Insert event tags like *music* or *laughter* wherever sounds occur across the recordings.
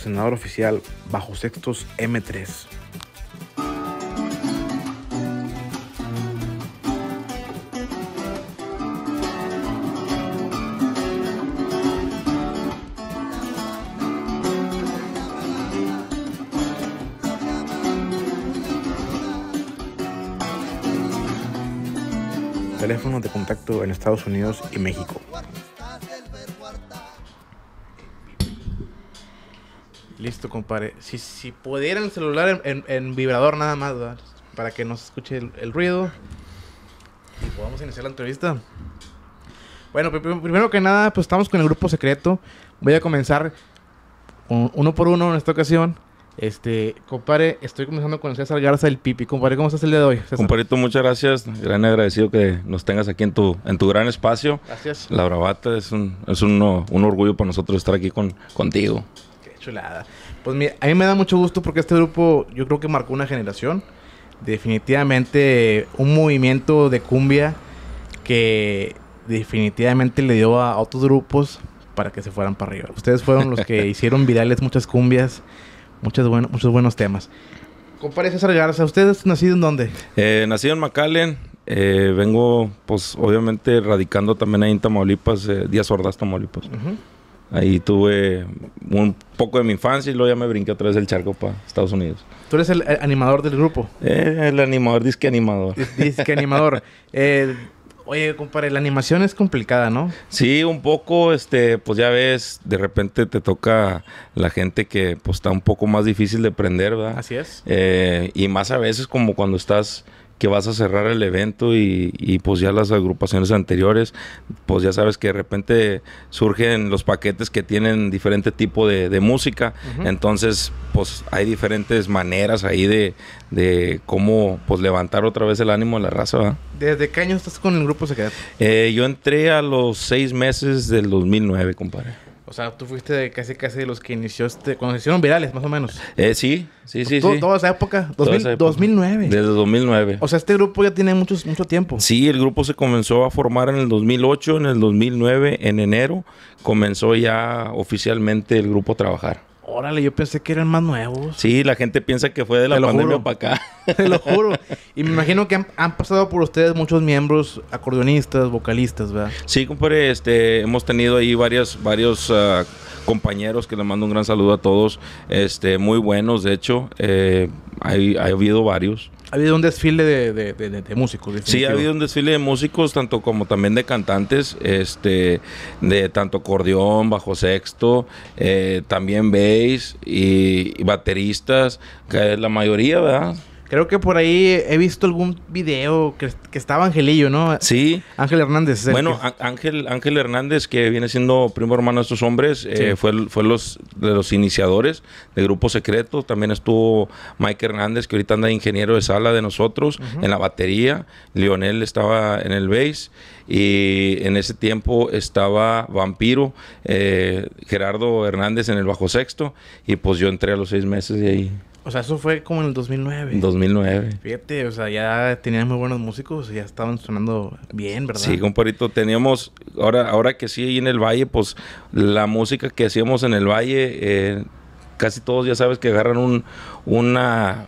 senador oficial bajo sextos M3. Teléfono de contacto en Estados Unidos y México compare Si, si pudiera el celular en, vibrador nada más, para que no se escuche el, ruido y podamos iniciar la entrevista. Bueno, primero que nada, pues estamos con el grupo secreto. Voy a comenzar uno por uno en esta ocasión. Este, compadre, estoy comenzando con César Garza el Pipi. Compadre, ¿cómo estás el día de hoy? compadrito muchas gracias. Gran agradecido que nos tengas aquí en tu, en tu gran espacio. Gracias. La Bravata es un, es un, orgullo para nosotros estar aquí con, contigo. Qué chulada. Pues a mí me da mucho gusto porque este grupo yo creo que marcó una generación. Definitivamente un movimiento de cumbia que definitivamente le dio a otros grupos para que se fueran para arriba. Ustedes fueron los que *laughs* hicieron virales muchas cumbias, muchos bueno, muchos buenos temas. ¿Cómo César Garza, ¿usted es nacido en dónde? Eh, nacido en McAllen. Eh, vengo, pues, obviamente, radicando también ahí en Tamaulipas, Días eh, Díaz Ordaz, Tamaulipas. Ahí tuve un poco de mi infancia y luego ya me brinqué otra vez el charco para Estados Unidos. ¿Tú eres el, animador del grupo? Eh, el animador, disque animador. Disque animador. *laughs* eh, oye, compadre, la animación es complicada, ¿no? Sí, un poco, este, pues ya ves, de repente te toca la gente que pues está un poco más difícil de aprender, ¿verdad? Así es. Eh, y más a veces como cuando estás que vas a cerrar el evento y, pues ya las agrupaciones anteriores, pues ya sabes que de repente surgen los paquetes que tienen diferente tipo de, música, entonces pues hay diferentes maneras ahí de, cómo pues levantar otra vez el ánimo de la raza. ¿Desde qué año estás con el grupo Secreto? Eh, yo entré a los seis meses del 2009, compadre. O sea, tú fuiste casi casi de los que inició este, cuando se hicieron virales, más o menos. Eh, sí, sí, sí, sí. Toda esa época, 2009. Desde 2009. O sea, este grupo ya tiene mucho, mucho tiempo. Sí, el grupo se comenzó a formar en el 2008, en el 2009, en enero, comenzó ya oficialmente el grupo a trabajar. Órale, yo pensé que eran más nuevos. Sí, la gente piensa que fue de la pandemia para acá. *laughs* Te lo juro. *laughs* Y me imagino que han, pasado por ustedes muchos miembros acordeonistas, vocalistas, ¿verdad? Sí, compadre, este, hemos tenido ahí varios, varios ah, compañeros que les mando un gran saludo a todos, este, muy buenos, de hecho, eh, ha habido varios. Ha habido un desfile de, de, músicos. Sí, ha habido un desfile de músicos, tanto como también de cantantes, este, de tanto acordeón, bajo sexto, eh, también bass y, y bateristas, que es la mayoría, ¿verdad? Creo que por ahí he visto algún video que, estaba Angelillo, ¿no? Sí. Ángel Hernández. Bueno, Ángel, Hernández, que viene siendo primo hermano de estos hombres, eh, fue, fue los, de los iniciadores de Grupo Secreto. También estuvo Mike Hernández, que ahorita anda de ingeniero de sala de nosotros, en la batería. Lionel estaba en el bass. Y en ese tiempo estaba Vampiro, eh, Gerardo Hernández en el bajo sexto. Y pues yo entré a los seis meses y ahí. O sea, eso fue como en el 2009. 2009. Fíjate, o sea, ya tenían muy buenos músicos, y ya estaban sonando bien, ¿verdad? Sí, compadrito, teníamos, ahora, ahora que sí, ahí en el Valle, pues la música que hacíamos en el Valle, eh, casi todos ya sabes que agarran un, una,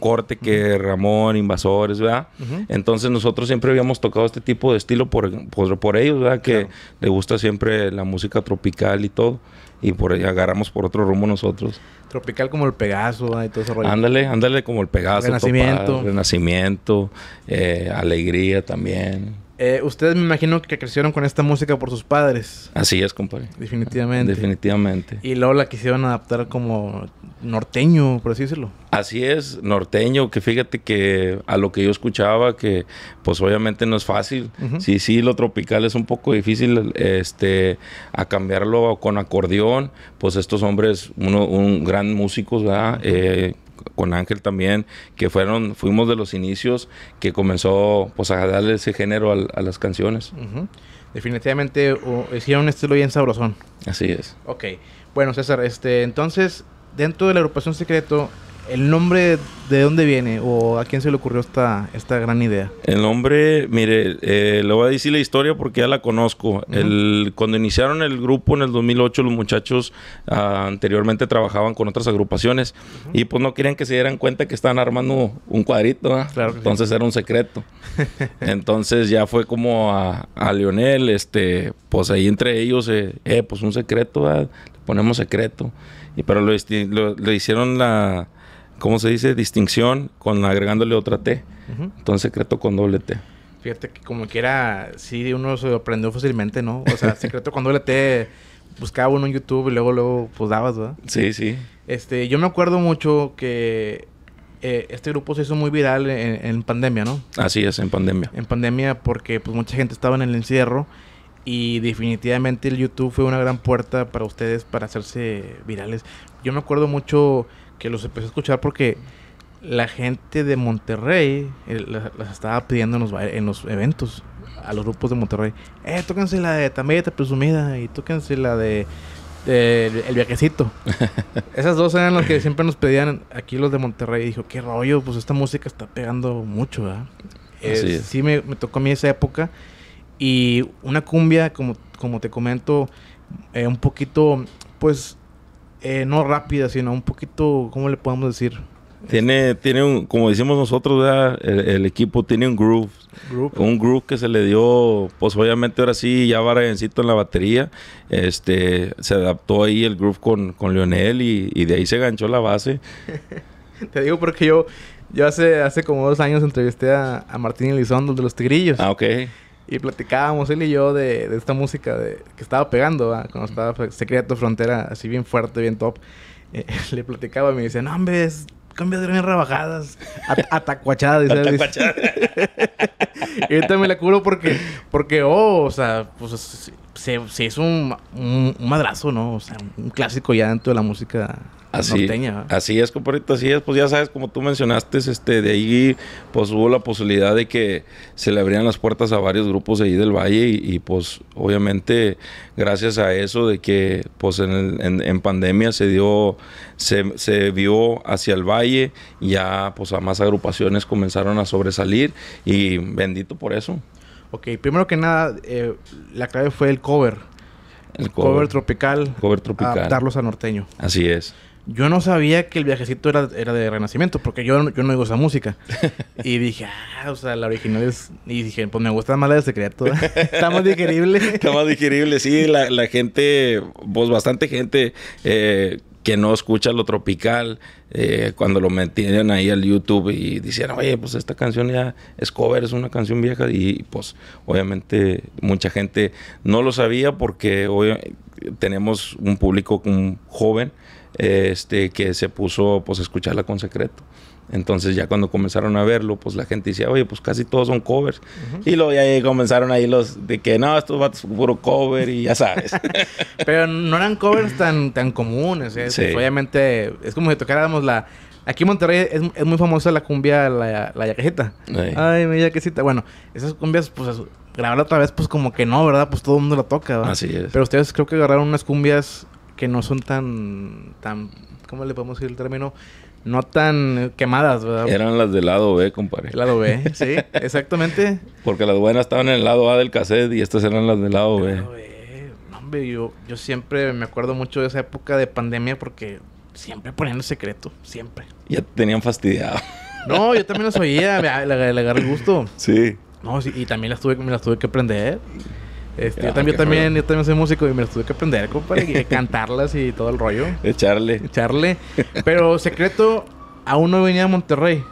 corte. que Ramón, Invasores, ¿verdad? Entonces nosotros siempre habíamos tocado este tipo de estilo por, por, ellos, ¿verdad? Que les le gusta siempre la música tropical y todo y por agarramos por otro rumbo nosotros. Tropical como el Pegaso y todo Ándale, ándale como el Pegaso. Renacimiento. renacimiento, eh, Alegría también. Eh, ustedes me imagino que crecieron con esta música por sus padres. Así es, compadre. Definitivamente. Definitivamente. Y luego la quisieron adaptar como norteño, por así decirlo. Así es, norteño, que fíjate que a lo que yo escuchaba, que pues obviamente no es fácil. Sí, sí, lo tropical es un poco difícil este, a cambiarlo con acordeón. Pues estos hombres, uno, un gran músico ¿verdad? con Ángel también, que fueron, fuimos de los inicios que comenzó pues a darle ese género a, las canciones. Definitivamente hicieron un estilo bien sabrosón. Así es. Ok. Bueno, César, este, entonces, dentro de la agrupación secreto, ¿El nombre de dónde viene o a quién se le ocurrió esta, esta gran idea? El nombre, mire, eh, le voy a decir la historia porque ya la conozco. el, cuando iniciaron el grupo en el 2008, los muchachos ah, anteriormente trabajaban con otras agrupaciones y pues no querían que se dieran cuenta que estaban armando un cuadrito. Entonces era un secreto. *laughs* Entonces ya fue como a, a, Lionel, este, pues ahí entre ellos, eh, eh pues un secreto, le ponemos secreto. Y, pero le este, hicieron la ¿cómo se dice? Distinción con agregándole otra T. Entonces secreto con doble T. Fíjate que como quiera, sí, uno se aprendió fácilmente, ¿no? O sea, *laughs* secreto con doble T, buscaba uno en YouTube y luego, luego, pues dabas, ¿verdad? Sí, sí. Este, yo me acuerdo mucho que eh, este grupo se hizo muy viral en, en, pandemia, ¿no? Así es, en pandemia. En pandemia porque, pues, mucha gente estaba en el encierro y definitivamente el YouTube fue una gran puerta para ustedes para hacerse virales. Yo me acuerdo mucho que los empecé a escuchar porque la gente de Monterrey eh, las, estaba pidiendo en los, eventos, a los grupos de Monterrey. Eh, tóquense la de Tameta Presumida y tóquense la de, el, Viajecito. *laughs* Esas dos eran las que siempre nos pedían aquí los de Monterrey. dijo, qué rollo, pues esta música está pegando mucho, ¿verdad? Sí, me, tocó a mí esa época. Y una cumbia, como, como te comento, eh, un poquito, pues eh, no rápida, sino un poquito, ¿cómo le podemos decir? Tiene, tiene un, como decimos nosotros, el, equipo tiene un groove. Un groove que se le dio, pues obviamente ahora sí, ya Barayencito en la batería. Este, se adaptó ahí el groove con, con y, de ahí se ganchó la base. *laughs* Te digo porque yo, yo hace, hace como dos años entrevisté a, Martín Elizondo de los Tigrillos. Ah, ok. Y platicábamos él y yo de, de esta música de, que estaba pegando, ¿verdad? cuando estaba Secreto Frontera, así bien fuerte, bien top. Eh, *laughs* le platicaba y me decía, no, hombre, es de de rebajadas, atacuachadas. Atacuachadas. *laughs* y ahorita me la curo porque, porque, oh, o sea, pues se, se hizo un, madrazo, ¿no? O sea, un clásico ya dentro de la música así, norteña. Así es, compadrito, así es. Pues ya sabes, como tú mencionaste, este, de ahí pues hubo la posibilidad de que se le abrían las puertas a varios grupos de ahí del Valle y, pues obviamente gracias a eso de que pues en, pandemia se dio, se, se vio hacia el Valle, ya pues a más agrupaciones comenzaron a sobresalir y bendito por eso. Ok, primero que nada, eh, la clave fue el cover. El cover, tropical. Cover tropical. Adaptarlos a norteño. Así es. Yo no sabía que el viajecito era, de Renacimiento, porque yo, yo no oigo esa música. *laughs* y dije, ah, o sea, la original es. Y dije, pues me gusta más la de secreto. *laughs* Está más digerible. Está más digerible, sí. La, la gente, pues bastante gente eh, que no escucha lo tropical, eh, cuando lo metieron ahí al YouTube y dijeron, oye, pues esta canción ya es cover, es una canción vieja, y pues obviamente mucha gente no lo sabía porque hoy tenemos un público joven este, que se puso pues a escucharla con secreto. Entonces ya cuando comenzaron a verlo, pues la gente decía, oye, pues casi todos son covers. Y luego ya comenzaron ahí los de que no, a vatos puro cover y ya sabes. *laughs* Pero no eran covers tan, tan comunes. ¿eh? Pues, obviamente es como si tocáramos la... Aquí en Monterrey es, muy famosa la cumbia, la, la yaquecita. Ay, mi yaquecita. Bueno, esas cumbias, pues grabarla otra vez, pues como que no, ¿verdad? Pues todo el mundo la toca, Así es. Pero ustedes creo que agarraron unas cumbias que no son tan... tan ¿Cómo le podemos decir el término? no tan quemadas, ¿verdad? Eran las del lado B, compadre. El lado B, *laughs* sí, exactamente. Porque las buenas estaban en el lado A del cassette y estas eran las del lado B. hombre, yo, siempre me acuerdo mucho de esa época de pandemia porque siempre ponían el secreto, siempre. Ya te tenían fastidiado. *laughs* No, yo también las oía, le, agarré el gusto. Sí. No, sí, y también las tuve, me las tuve que aprender. Este, yo, ah, también, también, soy músico y me lo tuve que aprender, compadre, y *laughs* cantarlas y todo el rollo. Echarle. Echarle. Pero secreto, aún no venía a Monterrey.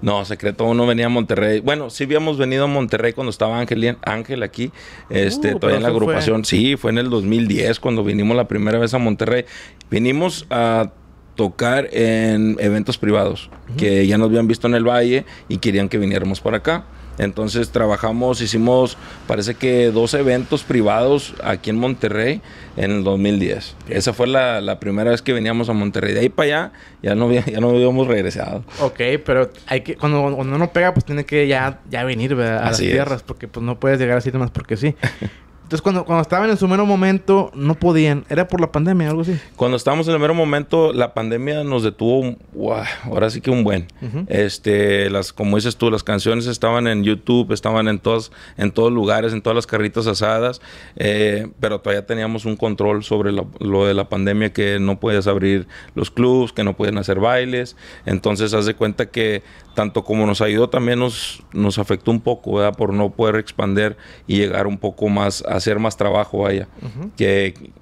No, secreto, aún no venía a Monterrey. Bueno, sí habíamos venido a Monterrey cuando estaba Ángel, Ángel aquí, este, uh, todavía en la agrupación. Sí, fue en el 2010 cuando vinimos la primera vez a Monterrey. Vinimos a tocar en eventos privados, que ya nos habían visto en el valle y querían que viniéramos para acá. Entonces trabajamos, hicimos, parece que dos eventos privados aquí en Monterrey en el 2010. Esa fue la, la primera vez que veníamos a Monterrey. De ahí para allá ya no, ya no habíamos regresado. Ok, pero hay que, cuando, cuando uno pega, pues tiene que ya, ya venir a las tierras, porque pues no puedes llegar así nomás porque sí. *laughs* Entonces, cuando, cuando estaban en su mero momento, no podían. ¿Era por la pandemia o algo así? Cuando estábamos en el mero momento, la pandemia nos detuvo, wow, ahora sí que un buen. este, las, como dices tú, las canciones estaban en YouTube, estaban en todos, en todos lugares, en todas las carritas asadas, eh, pero todavía teníamos un control sobre lo de la pandemia, que no puedes abrir los clubs, que no pueden hacer bailes. Entonces, haz de cuenta que tanto como nos ayudó, también nos, nos afectó un poco, ¿verdad? Por no poder expander y llegar un poco más hacer más trabajo, allá que,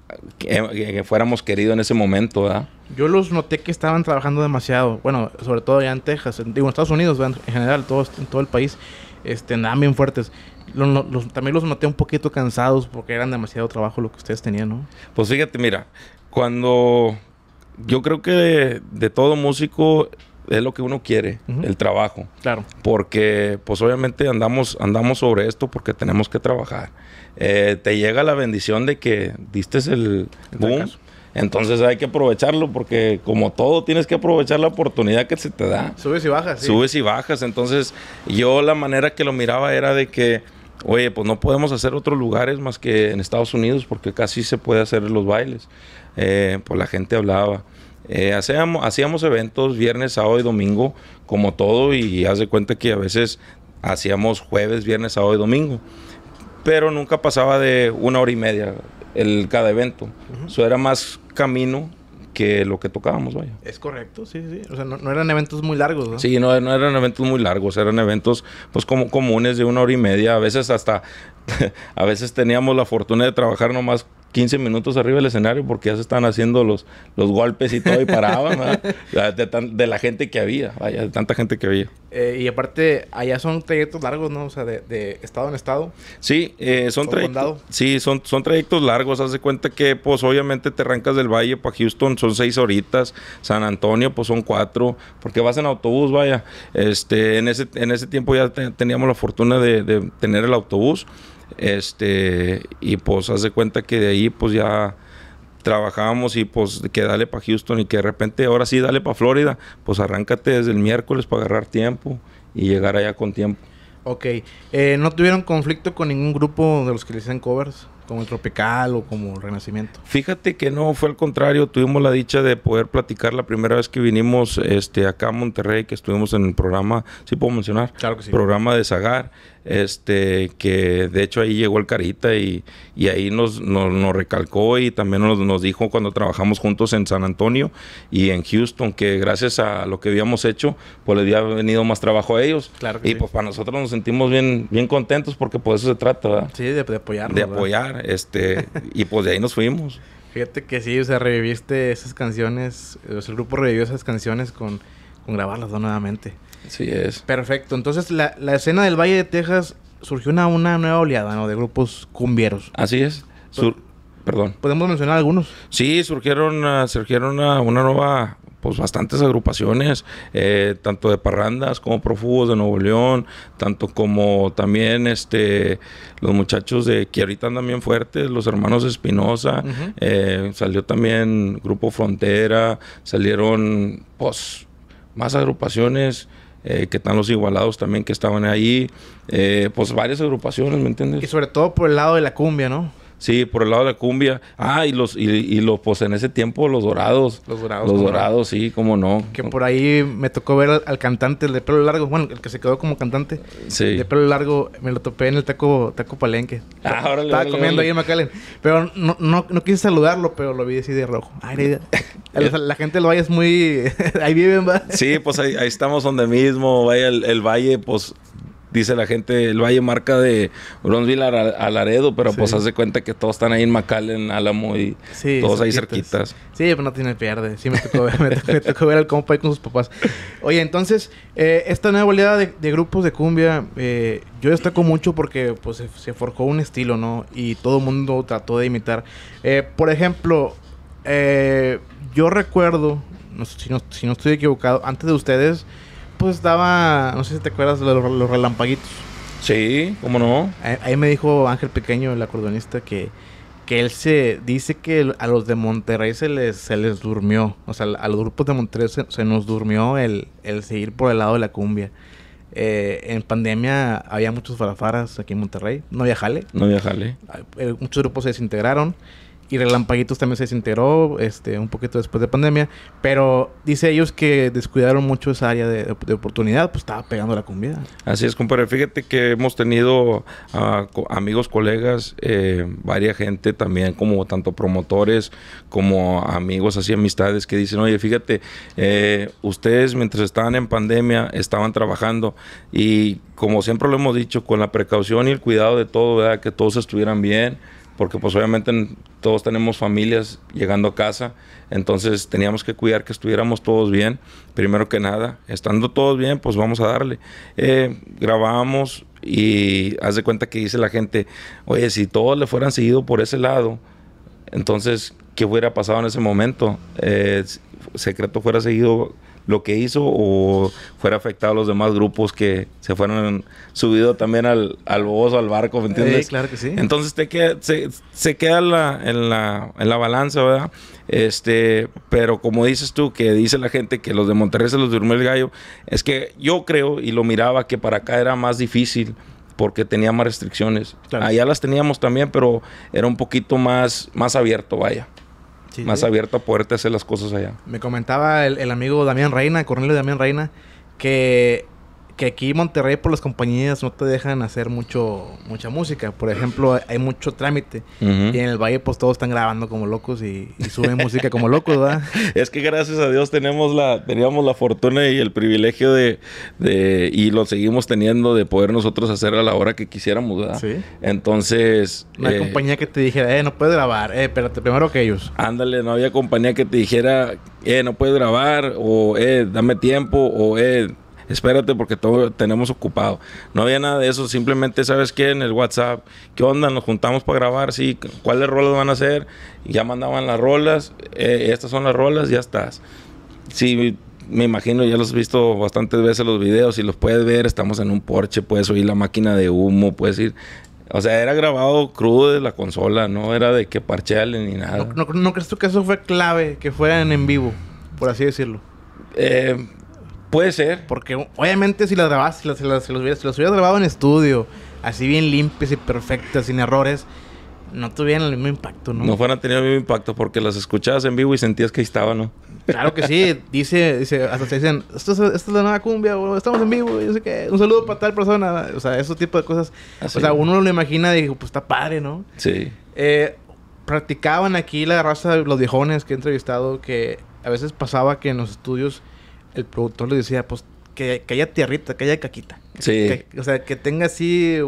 fuéramos queridos en ese momento, ¿verdad? Yo los noté que estaban trabajando demasiado. Bueno, sobre todo allá en Texas. Digo, en Estados Unidos, En general, en todo el país. Este, andaban bien fuertes. también los noté un poquito cansados porque eran demasiado trabajo lo que ustedes tenían, ¿no? Pues fíjate, mira. Cuando... Yo creo que de, todo músico es lo que uno quiere, el trabajo. Claro. Porque, pues obviamente andamos, andamos sobre esto porque tenemos que trabajar. Eh, te llega la bendición de que diste el boom. Entonces hay que aprovecharlo porque como todo tienes que aprovechar la oportunidad que se te da. Subes y bajas. Sí. Subes y bajas. Entonces yo la manera que lo miraba era de que, oye, pues no podemos hacer otros lugares más que en Estados Unidos porque casi se puede hacer los bailes. Eh, pues la gente hablaba. Eh, hacíamos, hacíamos eventos viernes, sábado y domingo como todo y haz de cuenta que a veces hacíamos jueves, viernes, sábado y domingo pero nunca pasaba de una hora y media el, cada evento. Eso era más camino que lo que tocábamos, vaya. Es correcto, sí, sí. O sea, no, eran eventos muy largos, ¿no? Sí, no, no, eran eventos muy largos, eran eventos pues como comunes de una hora y media, a veces hasta, *laughs* a veces teníamos la fortuna de trabajar nomás 15 minutos arriba del escenario porque ya se estaban haciendo los, los golpes y todo y paraban *laughs* de, la gente que había, vaya, de tanta gente que había. Eh, y aparte, allá son trayectos largos, ¿no? O sea, de, estado en estado. Sí, eh, son, trayectos, sí son, son trayectos largos. Haz de cuenta que, pues, obviamente te arrancas del Valle para Houston, son seis horitas. San Antonio, pues, son cuatro. Porque vas en autobús, vaya. Este, en ese, en ese tiempo ya teníamos la fortuna de, de tener el autobús. Este, y pues hace cuenta que de ahí pues ya trabajábamos y pues que dale para Houston y que de repente ahora sí dale para Florida, pues arráncate desde el miércoles para agarrar tiempo y llegar allá con tiempo. Ok, eh, ¿no tuvieron conflicto con ningún grupo de los que le hacen covers? Como el Tropical o como Renacimiento. Fíjate que no, fue al contrario. Tuvimos la dicha de poder platicar la primera vez que vinimos este, acá a Monterrey, que estuvimos en el programa, sí puedo mencionar, claro programa de Zagar este, que de hecho ahí llegó el Carita y, ahí nos, nos, recalcó y también nos, dijo cuando trabajamos juntos en San Antonio y en Houston que gracias a lo que habíamos hecho, pues le había venido más trabajo a ellos. y pues para nosotros nos sentimos bien, bien contentos porque por pues eso se trata, ¿verdad? Sí, de, de apoyar. De apoyar, este, y pues de ahí nos fuimos. Fíjate que sí, o sea, reviviste esas canciones, el grupo revivió esas canciones con, con grabarlas nuevamente. Sí es. Perfecto. Entonces, la, escena del Valle de Texas surgió una, una nueva oleada, ¿no? De grupos cumbieros. Así es. Pues, Sur Perdón. ¿Podemos mencionar algunos? Sí, surgieron, ah, surgieron una nueva, pues bastantes agrupaciones, eh, tanto de parrandas como profugos de Nuevo León, tanto como también este los muchachos de que ahorita andan bien fuertes, los hermanos Espinosa, eh, salió también Grupo Frontera, salieron pues más agrupaciones eh, que están los igualados también que estaban ahí, eh, pues varias agrupaciones, ¿me entiendes? Y sobre todo por el lado de la cumbia, ¿no? Sí, por el lado de la cumbia. Ah, y los, y, los, pues en ese tiempo, los dorados. Los dorados. Los dorados, sí, cómo no. Que por ahí me tocó ver al, cantante, el de pelo largo, bueno, el que se quedó como cantante. Sí. de pelo largo, me lo topé en el taco, taco palenque. *laughs* Ah, ahora Estaba comiendo ahí en Macalen, Pero no, no, quise saludarlo, pero lo vi así de rojo. Ay, *laughs* la, gente del valle es muy. *laughs* ahí viven, va. Sí, pues ahí, estamos donde mismo, vaya, el, el valle, pues dice la gente, el Valle marca de Bronzeville a, Laredo, pero pues hace cuenta que todos están ahí en Macal... ...en Álamo y todos ahí cerquitas. Sí, pero pues no tiene pierde. Sí, me tocó ver, me tocó, al compa ahí con sus papás. Oye, entonces, eh, esta nueva oleada de, grupos de cumbia, eh, yo destaco mucho porque pues se, forjó un estilo, ¿no? Y todo el mundo trató de imitar. Eh, por ejemplo, eh, yo recuerdo, si, no, si no estoy equivocado, antes de ustedes pues daba, no sé si te acuerdas los, relampaguitos. Sí, cómo no. Ahí, me dijo Ángel Pequeño, el acordeonista, que, que él se dice que a los de Monterrey se les, se les durmió. O sea, a los grupos de Monterrey se, nos durmió el, el seguir por el lado de la cumbia. Eh, en pandemia había muchos farafaras aquí en Monterrey. No viajale, No había eh, muchos grupos se desintegraron y Relampaguitos también se enteró este, un poquito después de pandemia. Pero dice ellos que descuidaron mucho esa área de, oportunidad, pues estaba pegando la comida. Así es, compadre. Fíjate que hemos tenido ah, amigos, colegas, eh, varia varias gente también, como tanto promotores como amigos, así amistades, que dicen: Oye, fíjate, eh, ustedes mientras estaban en pandemia estaban trabajando y, como siempre lo hemos dicho, con la precaución y el cuidado de todo, ¿verdad? que todos estuvieran bien porque pues obviamente todos tenemos familias llegando a casa, entonces teníamos que cuidar que estuviéramos todos bien, primero que nada, estando todos bien, pues vamos a darle. Eh, grabamos y haz de cuenta que dice la gente, oye, si todos le fueran seguido por ese lado, entonces, ¿qué hubiera pasado en ese momento? Eh, secreto fuera seguido lo que hizo o fuera afectado a los demás grupos que se fueron subido también al, al bozo, al barco, ¿me eh, entiendes? Sí, claro que sí. Entonces te queda, se, queda la, en, la, en la balanza, ¿verdad? Este, pero como dices tú, que dice la gente que los de Monterrey se los durmió el gallo, es que yo creo y lo miraba que para acá era más difícil porque tenía más restricciones. Allá las teníamos también, pero era un poquito más, más abierto, vaya más abierto a hacer las cosas allá. Me comentaba el, el amigo Damián Reina, Cornelio Damián Reina, que que aquí Monterrey por las compañías no te dejan hacer mucho mucha música. Por ejemplo, hay mucho trámite. Y en el Valle pues todos están grabando como locos y, suben música como locos, ¿verdad? *laughs* Es que gracias a Dios tenemos la, teníamos la fortuna y el privilegio de, de y lo seguimos teniendo de poder nosotros hacer a la hora que quisiéramos, ¿verdad? Sí. Entonces... No hay eh, compañía que te dijera, eh, no puedes grabar, eh, espérate, primero que ellos. Ándale, no había compañía que te dijera, eh, no puedes grabar, o eh, dame tiempo, o eh espérate porque todo tenemos ocupado. No había nada de eso, simplemente sabes que en el WhatsApp, qué onda, nos juntamos para grabar, sí, cuáles rolas van a hacer, ya mandaban las rolas, eh, estas son las rolas, ya estás. Sí, me imagino, ya los has visto bastantes veces los videos, y los puedes ver, estamos en un porche, puedes oír la máquina de humo, puedes ir o sea, era grabado crudo de la consola, no era de que parchealen ni nada. ¿No, no, crees tú que eso fue clave, que fueran en vivo, por así decirlo? Eh, Puede ser. Porque obviamente si las grabas, si las, hubieras, grabado en estudio, así bien limpias y perfectas, sin errores, no tuvieran el mismo impacto, ¿no? No fueran tener el mismo impacto porque las escuchabas en vivo y sentías que ahí estaban, ¿no? Claro que sí. *laughs* dice, dice, hasta se dicen, esto es, es la nueva cumbia, estamos en vivo, yo sé que, un saludo para tal persona. O sea, ese tipo de cosas. Ah, o sea, uno lo imagina y digo, pues está padre, ¿no? Sí. Eh, practicaban aquí la raza de los viejones que he entrevistado que a veces pasaba que en los estudios el productor le decía, pues que, haya tierrita, que haya caquita. Sí. o sea, que tenga así,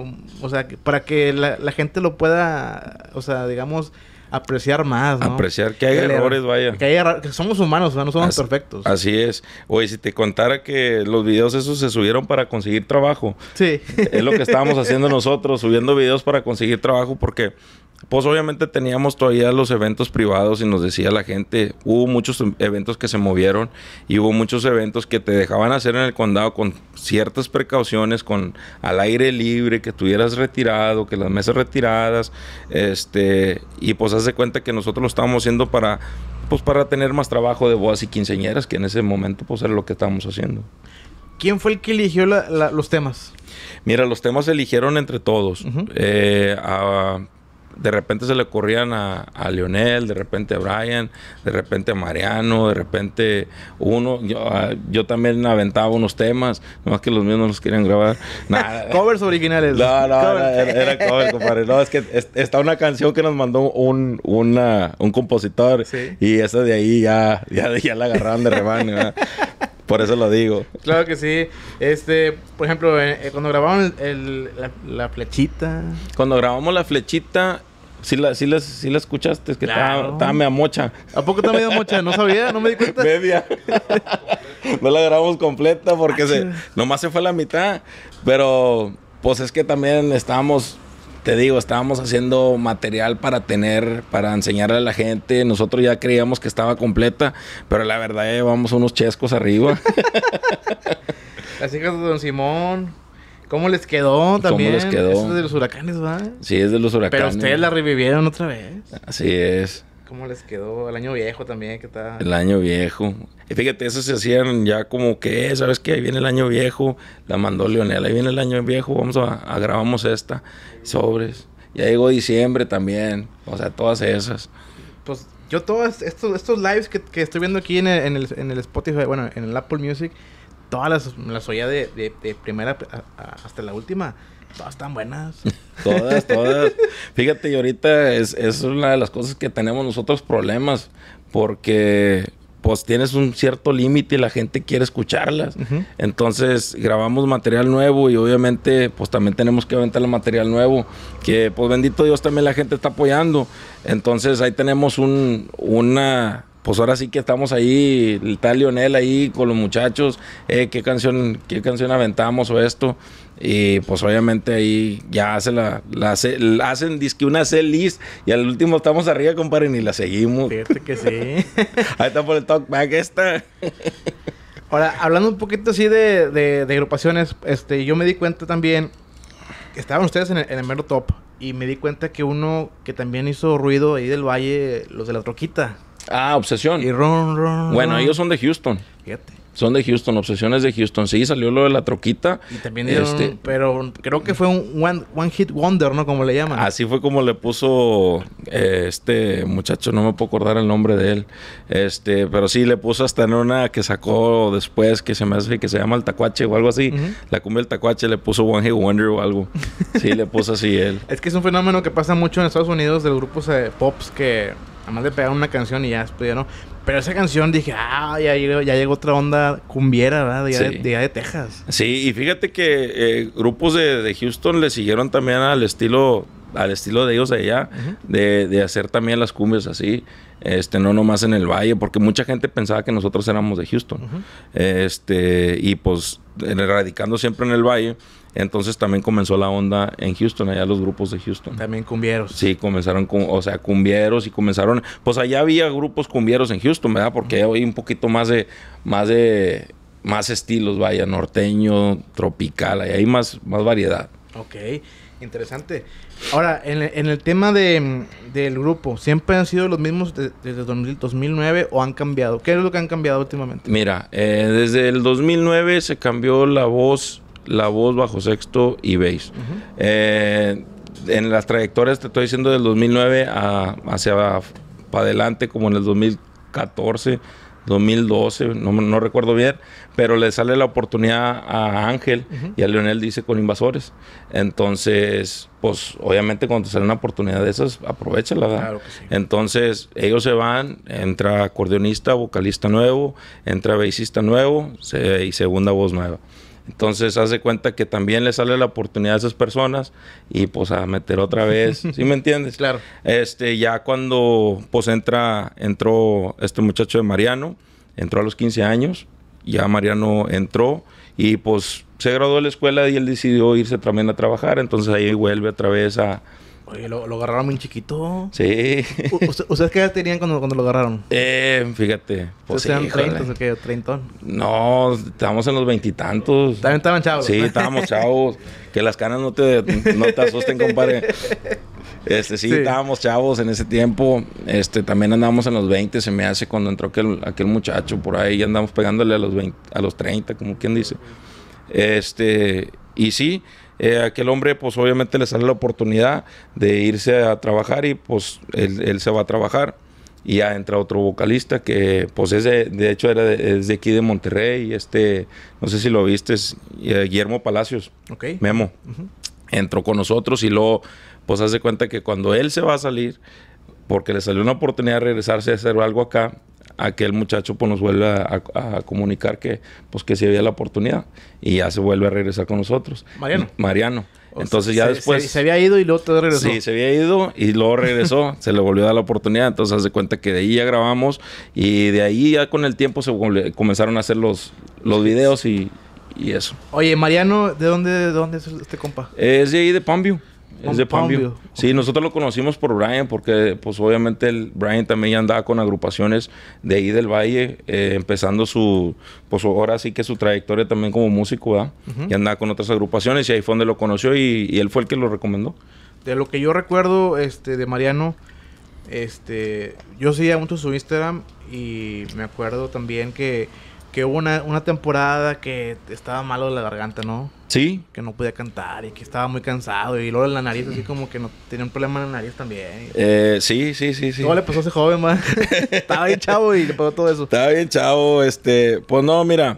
o sea, para que la, la gente lo pueda, o sea, digamos, apreciar más. ¿no? Apreciar que hay errores, vaya. Que, hay, que somos humanos, no somos perfectos. Así es. Oye, si te contara que los videos esos se subieron para conseguir trabajo. Sí. Es lo que estábamos haciendo nosotros, subiendo videos para conseguir trabajo porque... Pues obviamente teníamos todavía los eventos privados y nos decía la gente, hubo muchos em-, eventos que se movieron y hubo muchos eventos que te dejaban hacer en el condado con ciertas precauciones, con al aire libre, que tuvieras retirado, que las mesas retiradas, este, y pues hace cuenta que nosotros lo estábamos haciendo para, pues, para tener más trabajo de bodas y quinceñeras, que en ese momento pues era lo que estábamos haciendo. ¿Quién fue el que eligió los temas? Mira, los temas se eligieron entre todos. Eh, a, de repente se le ocurrían a, a, Lionel, de repente a Brian, de repente a Mariano, de repente uno. Yo, ah, yo también aventaba unos temas, nomás que los míos no los querían grabar. *laughs* ¿Covers originales? No, no, Era, cover, compadre. No, es que está una canción que nos mandó un, una, un compositor y esa de ahí ya, ya, la agarraron de rebaño. Por eso lo digo. Claro que sí. Este, por ejemplo, eh, eh, cuando grabamos el, la, flechita. Cuando grabamos la flechita, Sí la, escuchaste, es que estaba, media mocha. ¿A poco media mocha? No sabía, no me di cuenta. Media. *laughs* no la grabamos completa porque ah, se, nomás se fue la mitad. Pero pues es que también estábamos, te digo, estábamos haciendo material para tener, para enseñarle a la gente. Nosotros ya creíamos que estaba completa, pero la verdad llevamos unos chescos arriba. *laughs* Las hijas de Don Simón. ¿Cómo les quedó también? ¿Cómo les quedó? Es de los huracanes, ¿verdad? Sí, es de los huracanes. Pero ustedes la revivieron otra vez. Así es. ¿Cómo les quedó? El año viejo también, ¿qué tal? El año viejo. Y fíjate, esas se hacían ya como que, ¿sabes qué? Ahí viene el año viejo. La mandó Leonel, ahí viene el año viejo, vamos a, grabamos esta. Sobres. Ya llegó diciembre también. O sea, todas esas. Pues yo todas... estos, estos lives que, que estoy viendo aquí en en el, en el Spotify, bueno, en el Apple Music todas las, las de, primera hasta la última. Todas están buenas. *laughs* todas, todas. Fíjate, y ahorita es, una de las cosas que tenemos nosotros problemas, porque pues tienes un cierto límite y la gente quiere escucharlas. Entonces grabamos material nuevo y obviamente pues también tenemos que aventar el material nuevo, que pues bendito Dios también la gente está apoyando. Entonces ahí tenemos un, una, pues ahora sí que estamos ahí, tal Lionel ahí con los muchachos, eh, qué canción, qué canción aventamos o esto. Y pues obviamente ahí ya hace la, la, hacen disque una C-list y al último estamos arriba, compadre, y la seguimos. Fíjate que sí. *laughs* ahí está por el talkback esta. ahora, hablando un poquito así de, de, agrupaciones, este, yo me di cuenta también que estaban ustedes en el, en el mero top. Y me di cuenta que uno que también hizo ruido ahí del valle, los de la troquita. Ah, Obsesión. Y Ron, Ron. Bueno, ellos son de Houston. Fíjate son de Houston, obsesiones de Houston. Sí, salió lo de la troquita. Y también este, pero creo que fue un one, hit wonder, ¿no? Como le llaman. Así fue como le puso eh, este muchacho, no me puedo acordar el nombre de él. Este, pero sí le puso hasta en una que sacó después que se me hace que se llama el tacuache o algo así. La cumbre del tacuache le puso one hit wonder o algo. *laughs* Sí, le puso así él. Es que es un fenómeno que pasa mucho en Estados Unidos de grupos de pops que además de pegar una canción y ya, se ¿no? Pero esa canción dije, ah, ya llegó, otra onda cumbiera, ¿verdad? de, de, Texas. Sí, y fíjate que eh, grupos de, Houston le siguieron también al estilo al estilo de ellos allá, de, hacer también las cumbias así, este, no nomás en el valle, porque mucha gente pensaba que nosotros éramos de Houston, este, y pues radicando siempre en el valle, entonces también comenzó la onda en Houston, allá los grupos de Houston. También cumbieros. Sí, comenzaron, o sea, cumbieros y comenzaron, pues allá había grupos cumbieros en Houston, ¿verdad? Porque hay un poquito más de, más de, más estilos, vaya, norteño, tropical, ahí hay más, más variedad. Ok, interesante. Ahora, en, el tema del grupo, ¿siempre han sido los mismos desde 2009 o han cambiado? ¿Qué es lo que han cambiado últimamente? Mira, eh, desde el 2009 se cambió la voz la voz, bajo sexto y bass. Eh, en las trayectorias, te estoy diciendo del 2009 hacia para adelante, como en el 2014, 2012, no, recuerdo bien, pero le sale la oportunidad a Ángel y a Leonel dice con invasores. Entonces, pues obviamente cuando te sale una oportunidad de esas, aprovechala. Entonces, ellos se van, entra acordeonista, vocalista nuevo, entra bassista nuevo y segunda voz nueva. Entonces hace cuenta que también le sale la oportunidad a esas personas y pues a meter otra vez, *laughs* ¿sí me entiendes? Claro. Este, ya cuando pues entra, entró este muchacho de Mariano, entró a los 15 años, ya Mariano entró y pues se graduó de la escuela y él decidió irse también a trabajar, entonces ahí vuelve otra vez a Oye, lo, lo agarraron muy chiquito. Sí. ¿Ustedes qué edad tenían cuando, lo agarraron? Eh, fíjate. Pues eran 30, o ¿30? No, estábamos en los veintitantos. También estaban chavos. Sí, estábamos chavos. que las canas no te, asusten, compadre. Este, sí, estábamos chavos en ese tiempo. Este, también andábamos en los 20, se me hace cuando entró aquel, muchacho por ahí. Andamos pegándole a los 20, a los 30, como quien dice. Este, y sí, eh, aquel hombre pues obviamente le sale la oportunidad de irse a trabajar y pues él, se va a trabajar y ya entra otro vocalista que pues de, hecho era es de aquí de Monterrey, este, no sé si lo viste, es eh, Guillermo Palacios, okay. Memo, entró con nosotros y luego pues hace cuenta que cuando él se va a salir, porque le salió una oportunidad de regresarse a hacer algo acá, Aquel muchacho pues, nos vuelve a, comunicar que, pues, que sí había la oportunidad. Y ya se vuelve a regresar con nosotros. Mariano. Mariano. entonces ya después... Se, había ido y luego te regresó. Sí, se había ido y luego regresó. *laughs* se le volvió a dar la oportunidad. Entonces hace cuenta que de ahí ya grabamos y de ahí ya con el tiempo se comenzaron a hacer los, los videos y, eso. Oye, Mariano, ¿de dónde, dónde es este compa? Es de ahí de Pambio es de Sí, nosotros lo conocimos por Brian, porque pues obviamente el Brian también ya andaba con agrupaciones de ahí del Valle, eh, empezando su, pues ahora sí que su trayectoria también como músico, ¿verdad? Y andaba con otras agrupaciones y ahí fue donde lo conoció y, y, él fue el que lo recomendó. De lo que yo recuerdo este, de Mariano, este, yo seguía mucho su Instagram y me acuerdo también que que hubo una, temporada que estaba malo de la garganta, ¿no? Sí. Que no podía cantar y que estaba muy cansado. Y luego en la nariz, así como que no tenía un problema en la nariz también. Eh, sí, sí, sí, sí. ¿Cómo le pasó a ese joven, man? *laughs* estaba bien chavo y le pasó todo eso. Estaba bien chavo, este. Pues no, mira.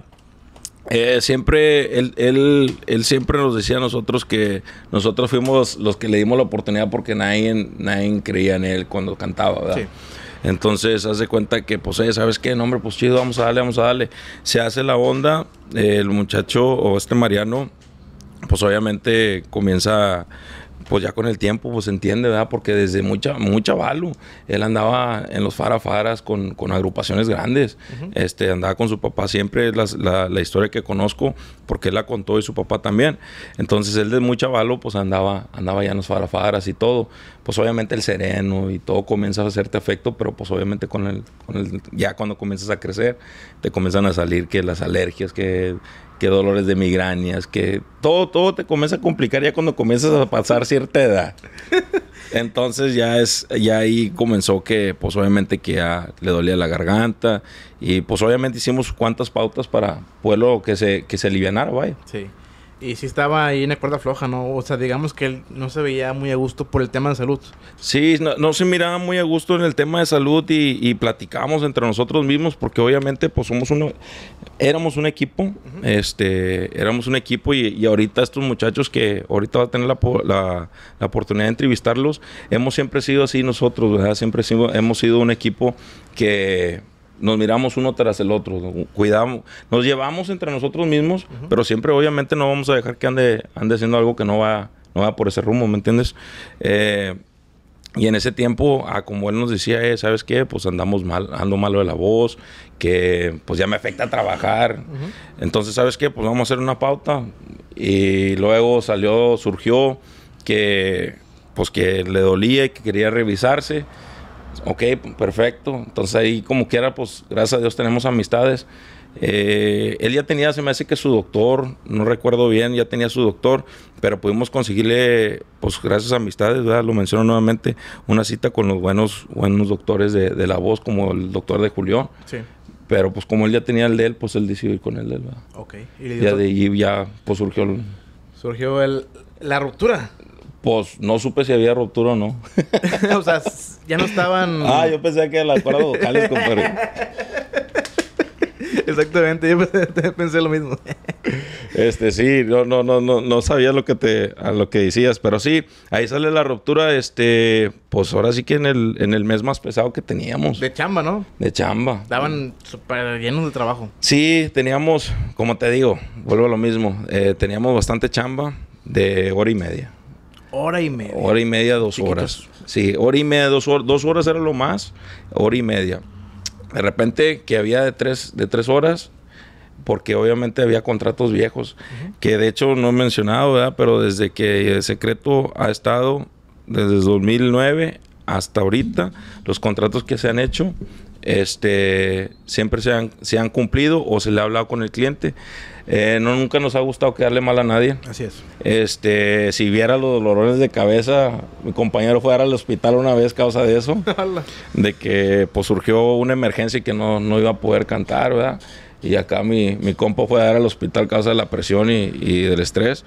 Eh, siempre, él, él, siempre nos decía a nosotros que nosotros fuimos los que le dimos la oportunidad porque nadie, nadie creía en él cuando cantaba, ¿verdad? Sí. Entonces, hace cuenta que, pues, ¿sabes qué? nombre hombre, pues chido, vamos a darle, vamos a darle. Se hace la onda, el muchacho o este Mariano, pues obviamente comienza... A, pues ya con el tiempo pues se entiende, ¿verdad? Porque desde mucha, mucha valo, él andaba en los farafaras con, agrupaciones grandes, este, andaba con su papá, siempre la, historia que conozco, porque él la contó y su papá también. Entonces él desde mucha valo pues andaba, andaba ya en los farafaras y todo. Pues obviamente el sereno y todo comienza a hacerte afecto, pero pues obviamente con el, ya cuando comienzas a crecer, te comienzan a salir que las alergias, que que dolores de migrañas, que todo, todo te comienza a complicar ya cuando comienzas a pasar cierta edad. *laughs* Entonces ya es, ya ahí comenzó que, pues obviamente que ya le dolía la garganta y pues obviamente hicimos cuantas pautas para pueblo que se, que se alivianara, vaya. Sí y sí estaba ahí en la cuerda floja, ¿no? O sea, digamos que él no se veía muy a gusto por el tema de salud. Sí, no, no se miraba muy a gusto en el tema de salud y, platicábamos entre nosotros mismos porque obviamente pues somos uno, éramos un equipo, este, éramos un equipo y, ahorita estos muchachos que ahorita va a tener la, la, la, oportunidad de entrevistarlos, hemos siempre sido así nosotros, ¿verdad? Siempre hemos sido un equipo que nos miramos uno tras el otro, cuidamos, nos llevamos entre nosotros mismos, pero siempre obviamente no vamos a dejar que ande, ande haciendo algo que no va, no va por ese rumbo, ¿me entiendes? Eh, y en ese tiempo, ah, como él nos decía, eh, ¿sabes qué? Pues andamos mal, ando malo de la voz, que pues ya me afecta trabajar. Entonces, ¿sabes qué? Pues vamos a hacer una pauta. Y luego salió, surgió que pues que le dolía y que quería revisarse. Ok, perfecto. Entonces ahí como quiera, pues gracias a Dios tenemos amistades. Eh, él ya tenía, se me hace que su doctor, no recuerdo bien, ya tenía su doctor, pero pudimos conseguirle, pues gracias a amistades, ¿verdad? lo menciono nuevamente, una cita con los buenos, buenos doctores de, la voz, como el doctor de Julio. Sí. Pero pues como él ya tenía el de él, pues él decidió ir con él. ¿verdad? Ok. ¿Y ya de allí ya, pues surgió... surgió el, la ruptura. Pues no supe si había ruptura o no. *laughs* o sea, ya no estaban. *laughs* Ah, yo pensé que la parado vocales, compadre. Exactamente, yo *laughs* pensé, lo mismo. este, sí, no, no, no, no, no sabía lo que te, a lo que decías, pero sí, ahí sale la ruptura, este, pues ahora sí que en el, en el mes más pesado que teníamos. De chamba, ¿no? De chamba. Estaban súper llenos de trabajo. Sí, teníamos, como te digo, vuelvo a lo mismo, eh, teníamos bastante chamba de hora y media. Hora y media. Hora y media, dos horas. Sí, hora y media, dos horas. Dos horas era lo más, hora y media. De repente que había de tres, de horas, porque obviamente había contratos viejos, que de hecho no he mencionado, ¿verdad? Pero desde que el secreto ha estado, desde 2009 hasta ahorita, los contratos que se han hecho, este, siempre se han, se han cumplido o se le ha hablado con el cliente. Eh, no, nunca nos ha gustado quedarle mal a nadie. Así es. Este, si viera los dolores de cabeza, mi compañero fue al hospital una vez causa de eso. *laughs* de que pues, surgió una emergencia y que no, iba a poder cantar, ¿verdad? Y acá mi, mi compa fue a dar al hospital causa de la presión y, y del estrés.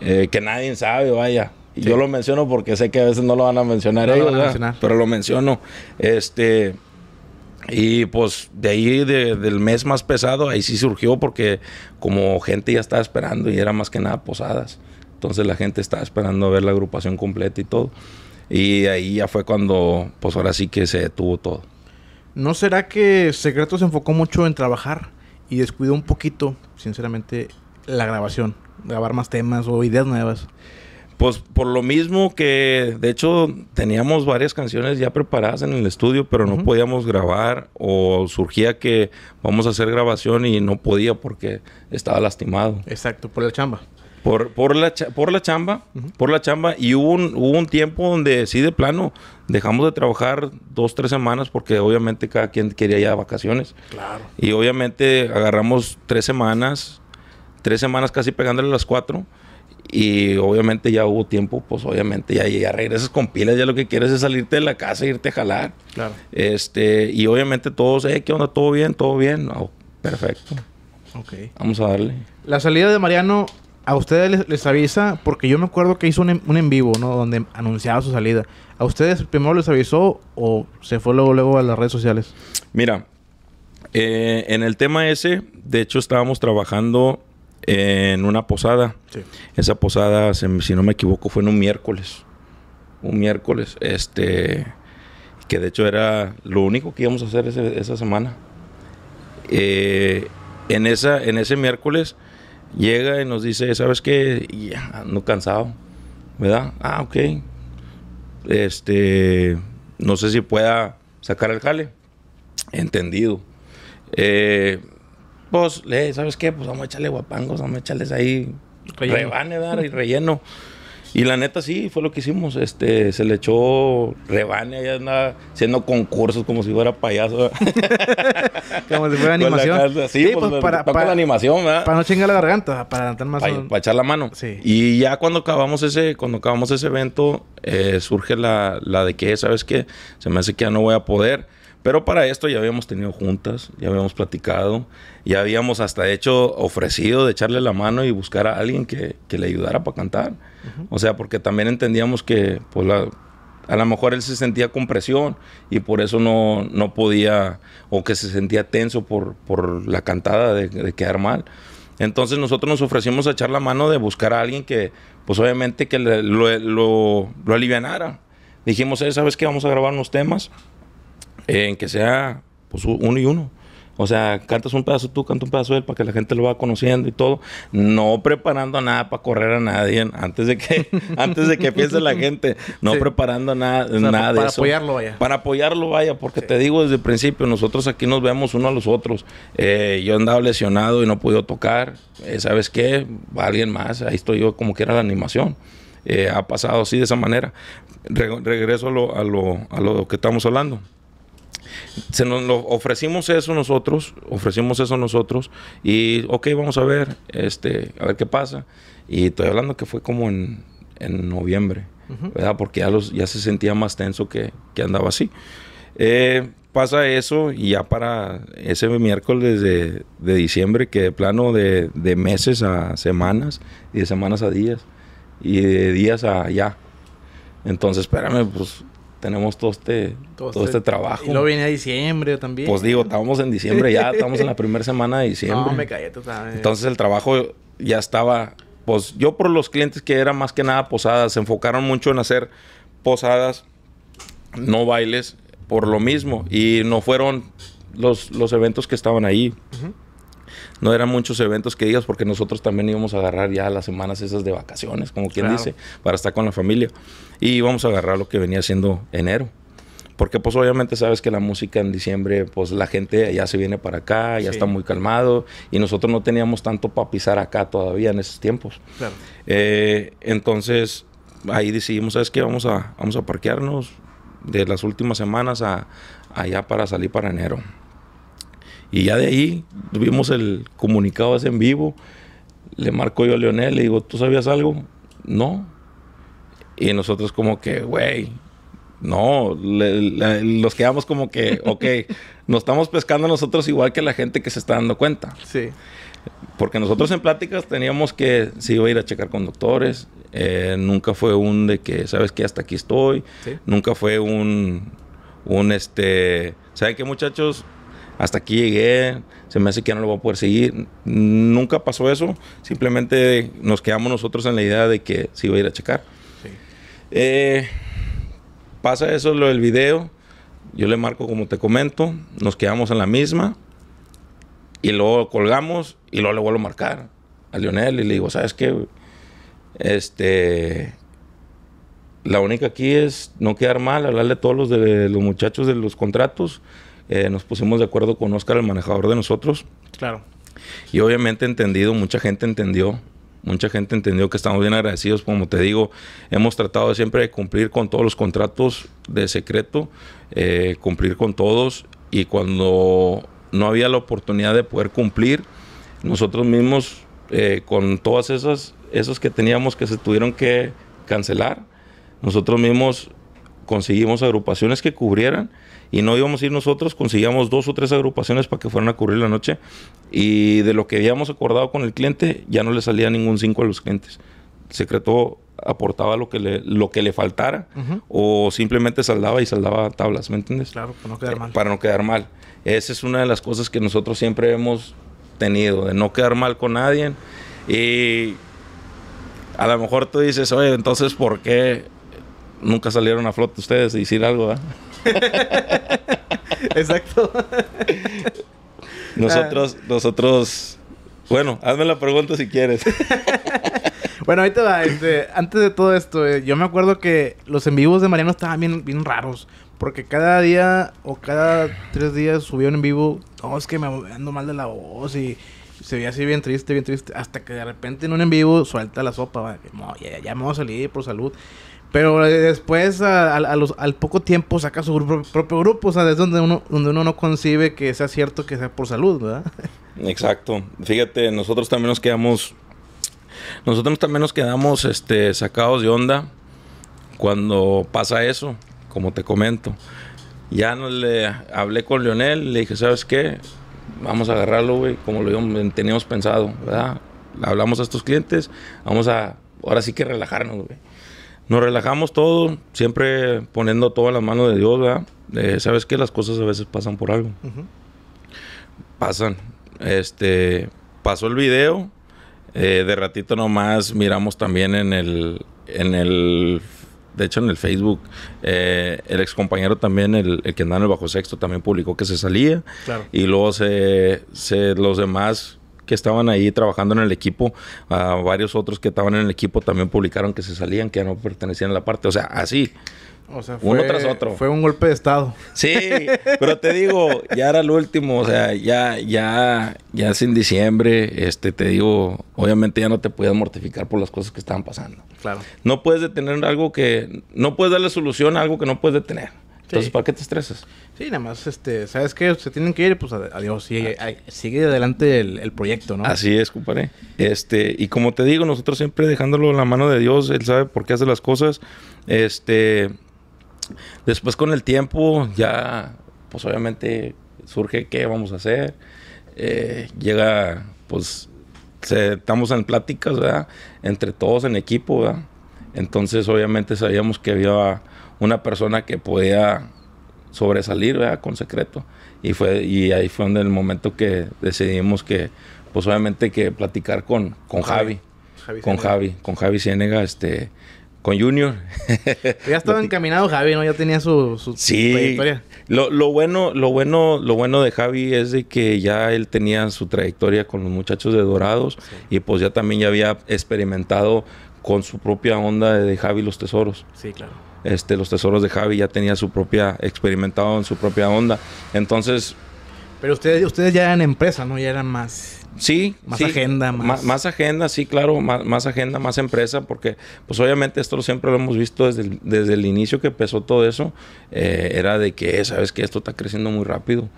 Eh, que nadie sabe, vaya. Yo lo menciono porque sé que a veces no lo van a mencionar ellos, lo pero lo menciono. Este, y pues de ahí, del mes más pesado, ahí sí surgió porque como gente ya estaba esperando y era más que nada posadas. Entonces la gente estaba esperando ver la agrupación completa y todo. Y ahí ya fue cuando, pues ahora sí que se detuvo todo. ¿No será que Secreto se enfocó mucho en trabajar y descuidó un poquito, sinceramente, la grabación? Grabar más temas o ideas nuevas. Pues por lo mismo que, de hecho, teníamos varias canciones ya preparadas en el estudio, pero no podíamos grabar o surgía que vamos a hacer grabación y no podía porque estaba lastimado. Exacto, por la chamba. Por, por, la, por la chamba, por la chamba. Y hubo un, tiempo donde sí, de plano, dejamos de trabajar dos, tres semanas porque obviamente cada quien quería ya vacaciones. Claro. Y obviamente agarramos tres semanas, tres semanas casi pegándole las cuatro y obviamente ya hubo tiempo, pues obviamente ya, ya regresas con pilas, ya lo que quieres es salirte de la casa e irte a jalar. Claro. Este, y obviamente todos, eh, ¿qué onda? ¿Todo bien? ¿Todo bien? perfecto. Ok. Vamos a darle. La salida de Mariano, a ustedes les, avisa, porque yo me acuerdo que hizo un, un, en vivo, ¿no? Donde anunciaba su salida. ¿A ustedes primero les avisó o se fue luego, luego a las redes sociales? Mira, eh, en el tema ese, de hecho estábamos trabajando en una posada. Esa posada, si no me equivoco, fue en un miércoles. Un miércoles, este, que de hecho era lo único que íbamos a hacer esa semana. Eh, en, esa, en ese miércoles llega y nos dice, ¿sabes qué? Ya, no cansado, ¿verdad? Ah, ok. Este, no sé si pueda sacar el jale. Entendido. Eh, pues, ¿sabes qué? Pues vamos a echarle guapangos, vamos a echarles ahí relleno. y relleno. Y la neta sí, fue lo que hicimos. Este, se le echó rebane, ya andaba haciendo concursos como si fuera payaso. *laughs* como si fuera *laughs* animación. sí, pues, pues para, para, la animación, ¿verdad? Para no chingar la garganta, para más. Para, echar la mano. Sí. Y ya cuando acabamos ese, cuando acabamos ese evento, eh, surge la, la de que, ¿sabes qué? Se me hace que ya no voy a poder pero para esto ya habíamos tenido juntas, ya habíamos platicado, ya habíamos hasta hecho ofrecido de echarle la mano y buscar a alguien que, le ayudara para cantar. O sea, porque también entendíamos que pues, la, a lo mejor él se sentía con presión y por eso no, podía, o que se sentía tenso por, la cantada de, quedar mal. Entonces nosotros nos ofrecimos a echar la mano de buscar a alguien que, pues obviamente que lo, lo, lo alivianara. Dijimos, ¿sabes qué? Vamos a grabar unos temas en que sea pues, uno y uno. O sea, cantas un pedazo tú, canta un pedazo él para que la gente lo va conociendo y todo. No preparando nada para correr a nadie antes de que, *laughs* antes de que piense la gente. No preparando nada, nada para, de eso. Para apoyarlo vaya. Para apoyarlo vaya, porque te digo desde el principio, nosotros aquí nos vemos uno a los otros. Eh, yo andaba lesionado y no he podido tocar. Eh, ¿Sabes qué? Alguien más. Ahí estoy yo como que era la animación. Eh, ha pasado así de esa manera. regreso a lo, a lo que estamos hablando. Se nos ofrecimos eso nosotros, ofrecimos eso nosotros y ok, vamos a ver, este, a ver qué pasa. Y estoy hablando que fue como en, en noviembre, ¿verdad? Porque ya, los, ya se sentía más tenso que, que andaba así. Eh, pasa eso y ya para ese miércoles de, de diciembre, que de plano de, de, meses a semanas y de semanas a días y de días a ya. Entonces, espérame, pues tenemos todo este, todo, este, este, trabajo. Y lo viene a diciembre también. Pues digo, estábamos en diciembre ya, estamos en la primera semana de *laughs* diciembre. No, me callé totalmente. Entonces el trabajo ya estaba, pues yo por los clientes que era más que nada posadas, se enfocaron mucho en hacer posadas, no bailes, por lo mismo. Y no fueron los, los eventos que estaban ahí no eran muchos eventos que digas porque nosotros también íbamos a agarrar ya las semanas esas de vacaciones, como quien dice, para estar con la familia. Y íbamos a agarrar lo que venía siendo enero. Porque pues obviamente sabes que la música en diciembre, pues la gente ya se viene para acá, ya está muy calmado y nosotros no teníamos tanto para pisar acá todavía en esos tiempos. Eh, entonces ahí decidimos, ¿sabes qué? Vamos a, vamos a parquearnos de las últimas semanas a, allá para salir para enero. Y ya de ahí tuvimos el comunicado ese en vivo. Le marco yo a Leonel, le digo, ¿tú sabías algo? No. Y nosotros como que, güey, no, los quedamos como que, *laughs* ok, nos estamos pescando nosotros igual que la gente que se está dando cuenta. Sí. Porque nosotros en pláticas teníamos que, sí, iba a ir a checar con doctores, eh, nunca fue un de que, ¿sabes qué? Hasta aquí estoy. Nunca fue un, un este, ¿saben qué muchachos? hasta aquí llegué, se me hace que no lo voy a poder seguir. Nunca pasó eso, simplemente nos quedamos nosotros en la idea de que sí iba a ir a checar. Eh, pasa eso, lo del video, yo le marco como te comento, nos quedamos en la misma y luego colgamos y luego le vuelvo a marcar a Lionel y le digo, ¿sabes qué? Este, la única aquí es no quedar mal, hablarle a todos los, de, los muchachos de los contratos eh, nos pusimos de acuerdo con Oscar, el manejador de nosotros. Claro. Y obviamente entendido, mucha gente entendió. Mucha gente entendió que estamos bien agradecidos, como te digo, hemos tratado siempre de cumplir con todos los contratos de secreto, eh, cumplir con todos y cuando no había la oportunidad de poder cumplir, nosotros mismos eh, con todas esas esos que teníamos que se tuvieron que cancelar, nosotros mismos conseguimos agrupaciones que cubrieran y no íbamos a ir nosotros, conseguíamos dos o tres agrupaciones para que fueran a cubrir la noche y de lo que habíamos acordado con el cliente ya no le salía ningún cinco a los clientes. El secreto aportaba lo que le, lo que le faltara o simplemente saldaba y saldaba tablas, ¿me entiendes? Claro, para no quedar eh, mal. Para no quedar mal. Esa es una de las cosas que nosotros siempre hemos tenido, de no quedar mal con nadie. Y a lo mejor tú dices, oye, entonces, ¿por qué nunca salieron a flote ustedes de decir algo? ¿verdad? Ah? *laughs* Exacto. nosotros, ah. nosotros. Bueno, hazme la pregunta si quieres. *laughs* bueno, ahorita va. Este, antes de todo esto, eh, yo me acuerdo que los en vivos de Mariano estaban bien, bien raros. Porque cada día o cada tres días subía un en vivo. No, es que me ando mal de la voz y se veía así bien triste, bien triste. Hasta que de repente en un en vivo suelta la sopa. Va, ya, ya, me voy a salir por salud. Pero después, al poco tiempo, saca su propio grupo. O sea, es donde uno, donde uno no concibe que sea cierto que sea por salud, ¿verdad? *laughs* Exacto. Fíjate, nosotros también nos quedamos. Nosotros también nos quedamos este, sacados de onda cuando pasa eso, como te comento. Ya le hablé con Leonel, le dije, ¿sabes qué? Vamos a agarrarlo, güey, como lo teníamos pensado, ¿verdad? Hablamos a estos clientes, vamos a, ahora sí que relajarnos, güey nos relajamos todo, siempre poniendo todo a las manos de Dios, ¿verdad? Eh, sabes que las cosas a veces pasan por algo. Pasan. Este, pasó el video. Eh, de ratito nomás miramos también en el, en el, de hecho en el Facebook, eh, el ex compañero también, el, que andaba en el bajo sexto, también publicó que se salía. Y luego se, los demás que estaban ahí trabajando en el equipo, varios otros que estaban en el equipo también publicaron que se salían, que ya no pertenecían a la parte. O sea, así. uno tras otro. Fue un golpe de estado. Sí, pero te digo, ya era el último, o sea, ya, ya, ya es diciembre, este, te digo, obviamente ya no te podías mortificar por las cosas que estaban pasando. Claro. No puedes detener algo que, no puedes darle solución a algo que no puedes detener. Entonces, ¿para qué te estresas? Sí, nada más, este, ¿sabes qué? Se tienen que ir, pues adiós, sigue, ah. sigue adelante el, proyecto, ¿no? Así es, compadre. Eh. Este, y como te digo, nosotros siempre dejándolo en la mano de Dios, Él sabe por qué hace las cosas. Este, después con el tiempo, ya, pues obviamente surge qué vamos a hacer. Eh, llega, pues, estamos en pláticas, ¿verdad? Entre todos en equipo, ¿verdad? Entonces, obviamente sabíamos que había una persona que podía sobresalir ¿verdad? con secreto. Y, fue, y ahí fue donde el momento que decidimos que, pues obviamente que platicar con, con Javi, con Javi, con Javi Cienega este, con Junior. *laughs* ya estaba encaminado Javi, ¿no? Ya tenía su, su sí. Lo, lo, bueno, lo bueno, lo bueno de Javi es de que ya él tenía su trayectoria con los muchachos de Dorados y pues ya también ya había experimentado con su propia onda de Javi los Tesoros. Sí, claro. Este, los tesoros de Javi ya tenía su propia, experimentado en su propia onda. Entonces... Pero ustedes, ustedes ya eran empresa, ¿no? Ya eran más... Sí. Más agenda. Más. más. agenda, sí, claro. Más, agenda, más empresa. Porque, pues obviamente esto siempre lo hemos visto desde el, inicio que empezó todo eso. Eh, era de que, sabes que esto está creciendo muy rápido.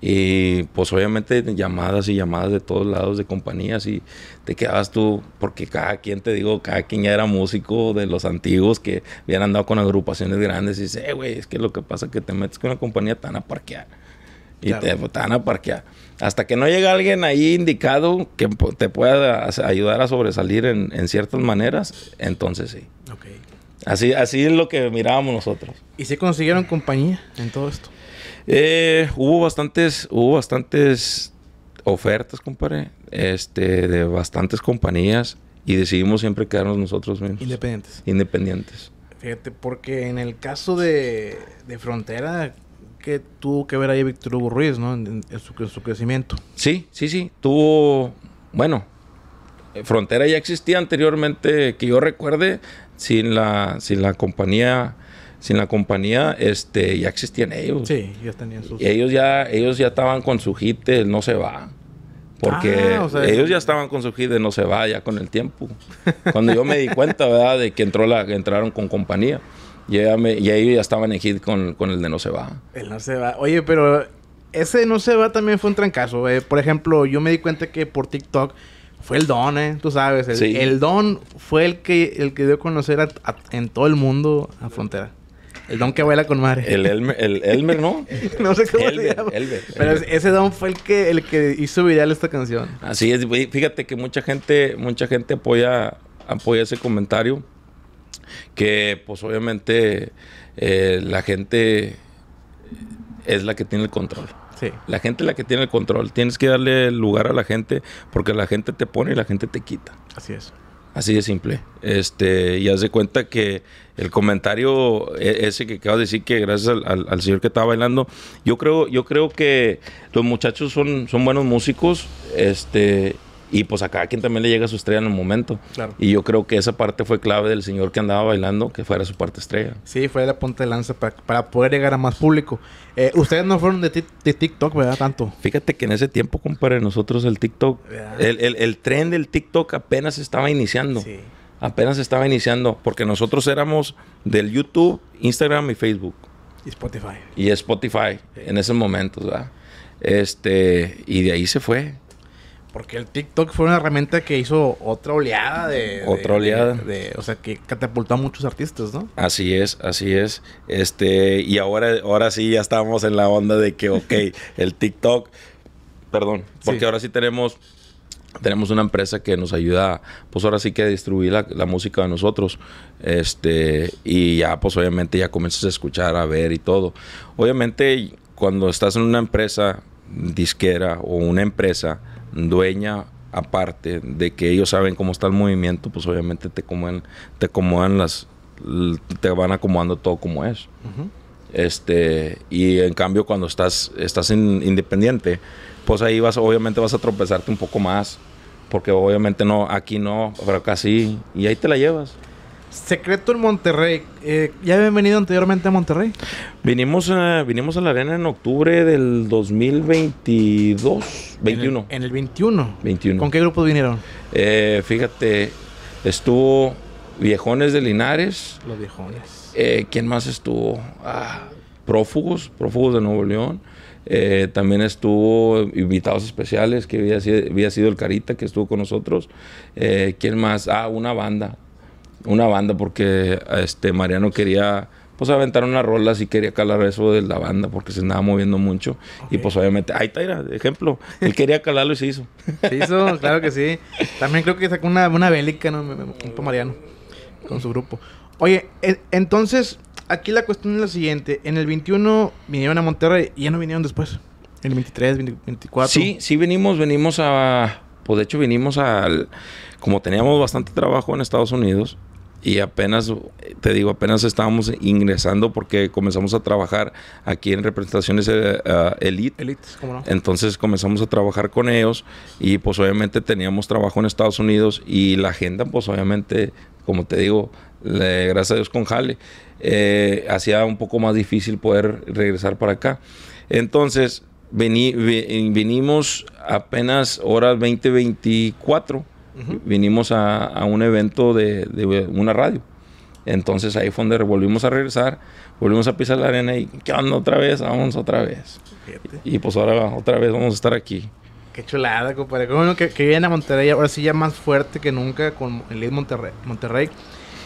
Y pues obviamente llamadas y llamadas de todos lados de compañías y te quedabas tú, porque cada quien, te digo, cada quien ya era músico de los antiguos que habían andado con agrupaciones grandes y dice, eh, güey, es que lo que pasa es que te metes con una compañía tan a Y te, van a parquear hasta que no llegue alguien ahí indicado que te pueda ayudar a sobresalir en, ciertas maneras, entonces sí. Así, así es lo que mirábamos nosotros. ¿Y se consiguieron compañía en todo esto? Eh, hubo bastantes, hubo bastantes ofertas, compadre, este, de bastantes compañías y decidimos siempre quedarnos nosotros mismos. Independientes. Independientes. Fíjate, porque en el caso de, de Frontera, que tuvo que ver ahí Víctor Hugo Ruiz, ¿no? En, su, crecimiento. Sí, sí, sí. Tuvo, bueno, eh, Frontera ya existía anteriormente, que yo recuerde, sin la, sin la compañía, sin la compañía, este, ya existían ellos. Sí, ya tenían sus. Y ellos ya, ellos ya estaban con su hit el No se va. Porque ah, ellos ya estaban con su hit de No se va ya con el tiempo. Cuando yo me di cuenta, ¿verdad? De que entró la, que entraron con compañía. Y ahí ya estaba en hit con, el de No se va. El No se va. Oye, pero ese No se va también fue un trancazo. Eh. Por ejemplo, yo me di cuenta que por TikTok fue el Don, ¿eh? Tú sabes. El, Don fue el que, el que dio a conocer en todo el mundo a Frontera. El don que baila con madre. El Elmer, el Elmer ¿no? *laughs* no sé cómo le se llama. Pero ese don fue el que, el que hizo viral esta canción. Así es. Fíjate que mucha gente, mucha gente apoya, apoya ese comentario que pues obviamente eh, la gente es la que tiene el control. Sí. La gente es la que tiene el control. Tienes que darle lugar a la gente porque la gente te pone y la gente te quita. Así es. Así de simple. Este, y haz de cuenta que el comentario e-, ese que acabas de decir que gracias al, señor que estaba bailando, yo creo, yo creo que los muchachos son, son buenos músicos, este, y pues a cada quien también le llega su estrella en el momento. Y yo creo que esa parte fue clave del señor que andaba bailando, que fuera su parte estrella. Sí, fue la punta de lanza para, poder llegar a más público. Eh, ustedes no fueron de, TikTok, ¿verdad? Tanto. Fíjate que en ese tiempo, compadre, nosotros el TikTok, el, tren del TikTok apenas estaba iniciando. Apenas estaba iniciando, porque nosotros éramos del YouTube, Instagram y Facebook. Y Spotify. Y Spotify, en ese momento, ¿verdad? Este, y de ahí se fue. Porque el TikTok fue una herramienta que hizo otra oleada de... Otra oleada. De, o sea, que catapultó a muchos artistas, ¿no? Así es, así es. Este, y ahora, ahora sí ya estamos en la onda de que, ok, *laughs* el TikTok... Perdón, porque ahora sí tenemos... Tenemos una empresa que nos ayuda, pues ahora sí que a distribuir la, música de nosotros. Este, y ya, pues obviamente ya comienzas a escuchar, a ver y todo. Obviamente, cuando estás en una empresa disquera o una empresa, dueña, aparte de que ellos saben cómo está el movimiento, pues obviamente te acomodan, te acomodan las, te van acomodando todo como es. Este, y en cambio cuando estás, estás independiente, pues ahí vas, obviamente vas a tropezarte un poco más, porque obviamente no, aquí no, pero acá sí, y ahí te la llevas. Secreto en Monterrey. Eh, ¿Ya habían venido anteriormente a Monterrey? Vinimos a, vinimos a la arena en octubre del 2022. 21. En el, 21. 21. ¿Con qué grupos vinieron? Eh, fíjate, estuvo Viejones de Linares. Los Viejones. Eh, ¿Quién más estuvo? Ah, prófugos, prófugos de Nuevo León. también estuvo invitados especiales, que había sido, el Carita que estuvo con nosotros. ¿Quién más? Ah, una banda, una banda porque este Mariano quería pues aventar una rola... Si quería calar eso de la banda porque se andaba moviendo mucho y pues obviamente ahí de ejemplo él quería calarlo y se hizo se hizo *laughs* claro que sí también creo que sacó una, una bélica no Mariano con su grupo oye e, entonces aquí la cuestión es la siguiente en el 21 vinieron a Monterrey y ya no vinieron después En el 23 24 sí sí vinimos... venimos a pues de hecho vinimos al como teníamos bastante trabajo en Estados Unidos y apenas, te digo, apenas estábamos ingresando porque comenzamos a trabajar aquí en representaciones eh, eh, Elite. Elite Entonces comenzamos a trabajar con ellos y pues obviamente teníamos trabajo en Estados Unidos y la agenda pues obviamente, como te digo, gracias a Dios con Jale, eh, hacía un poco más difícil poder regresar para acá. Entonces vení, vinimos apenas horas 2024 vinimos a, a, un evento de, de, una radio. Entonces ahí fue donde volvimos a regresar, volvimos a pisar la arena y que otra vez? Vamos otra vez. Y, pues ahora otra vez vamos a estar aquí. Qué chulada, compadre. que, que viene a Monterrey ahora sí ya más fuerte que nunca con el Leeds Monterrey. Monterrey.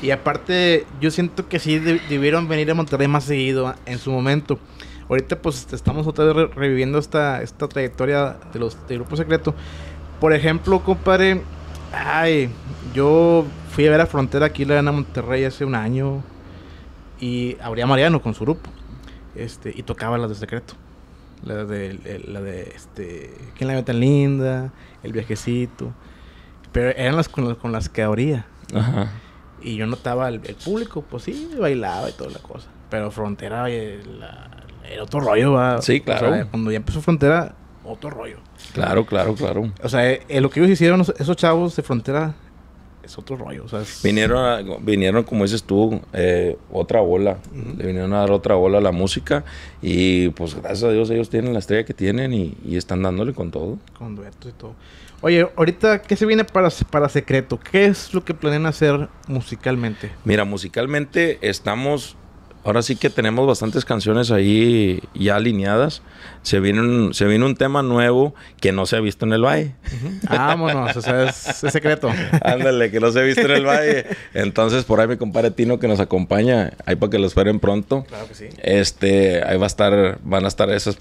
Y aparte, yo siento que sí debieron venir a Monterrey más seguido ah, en su momento. Ahorita pues este, estamos otra vez reviviendo esta, esta trayectoria de los de Grupo Secreto. Por ejemplo, compadre, Ay, yo fui a ver a Frontera aquí, la gana Monterrey hace un año. Y abría Mariano con su grupo. Este, y tocaba las de secreto. La de, la de este, ¿Quién la ve tan linda? El viajecito. Pero eran las con, las, que abría. Ajá. Y yo notaba el, público, pues sí, bailaba y toda la cosa. Pero Frontera, el, eh, otro rollo, va. Sí, claro. cuando ya empezó Frontera, otro rollo. Claro, claro, claro. O sea, eh, eh, lo que ellos hicieron, esos chavos de frontera, es otro rollo. Vinieron, vinieron, como dices tú, eh, otra bola. Le vinieron a dar otra bola a la música. Y pues gracias a Dios ellos tienen la estrella que tienen y, están dándole con todo. Con duetos y todo. Oye, ahorita, ¿qué se viene para, para Secreto? ¿Qué es lo que planean hacer musicalmente? Mira, musicalmente estamos ahora sí que tenemos bastantes canciones ahí ya alineadas. Se viene un, se viene un tema nuevo que no se ha visto en el valle. Ah, vámonos, o es, secreto. *laughs* Ándale, que no se ha visto en el valle. Entonces, por ahí mi compadre Tino que nos acompaña, ahí para que lo esperen pronto. Claro que sí. Este, ahí va a estar, van a estar esas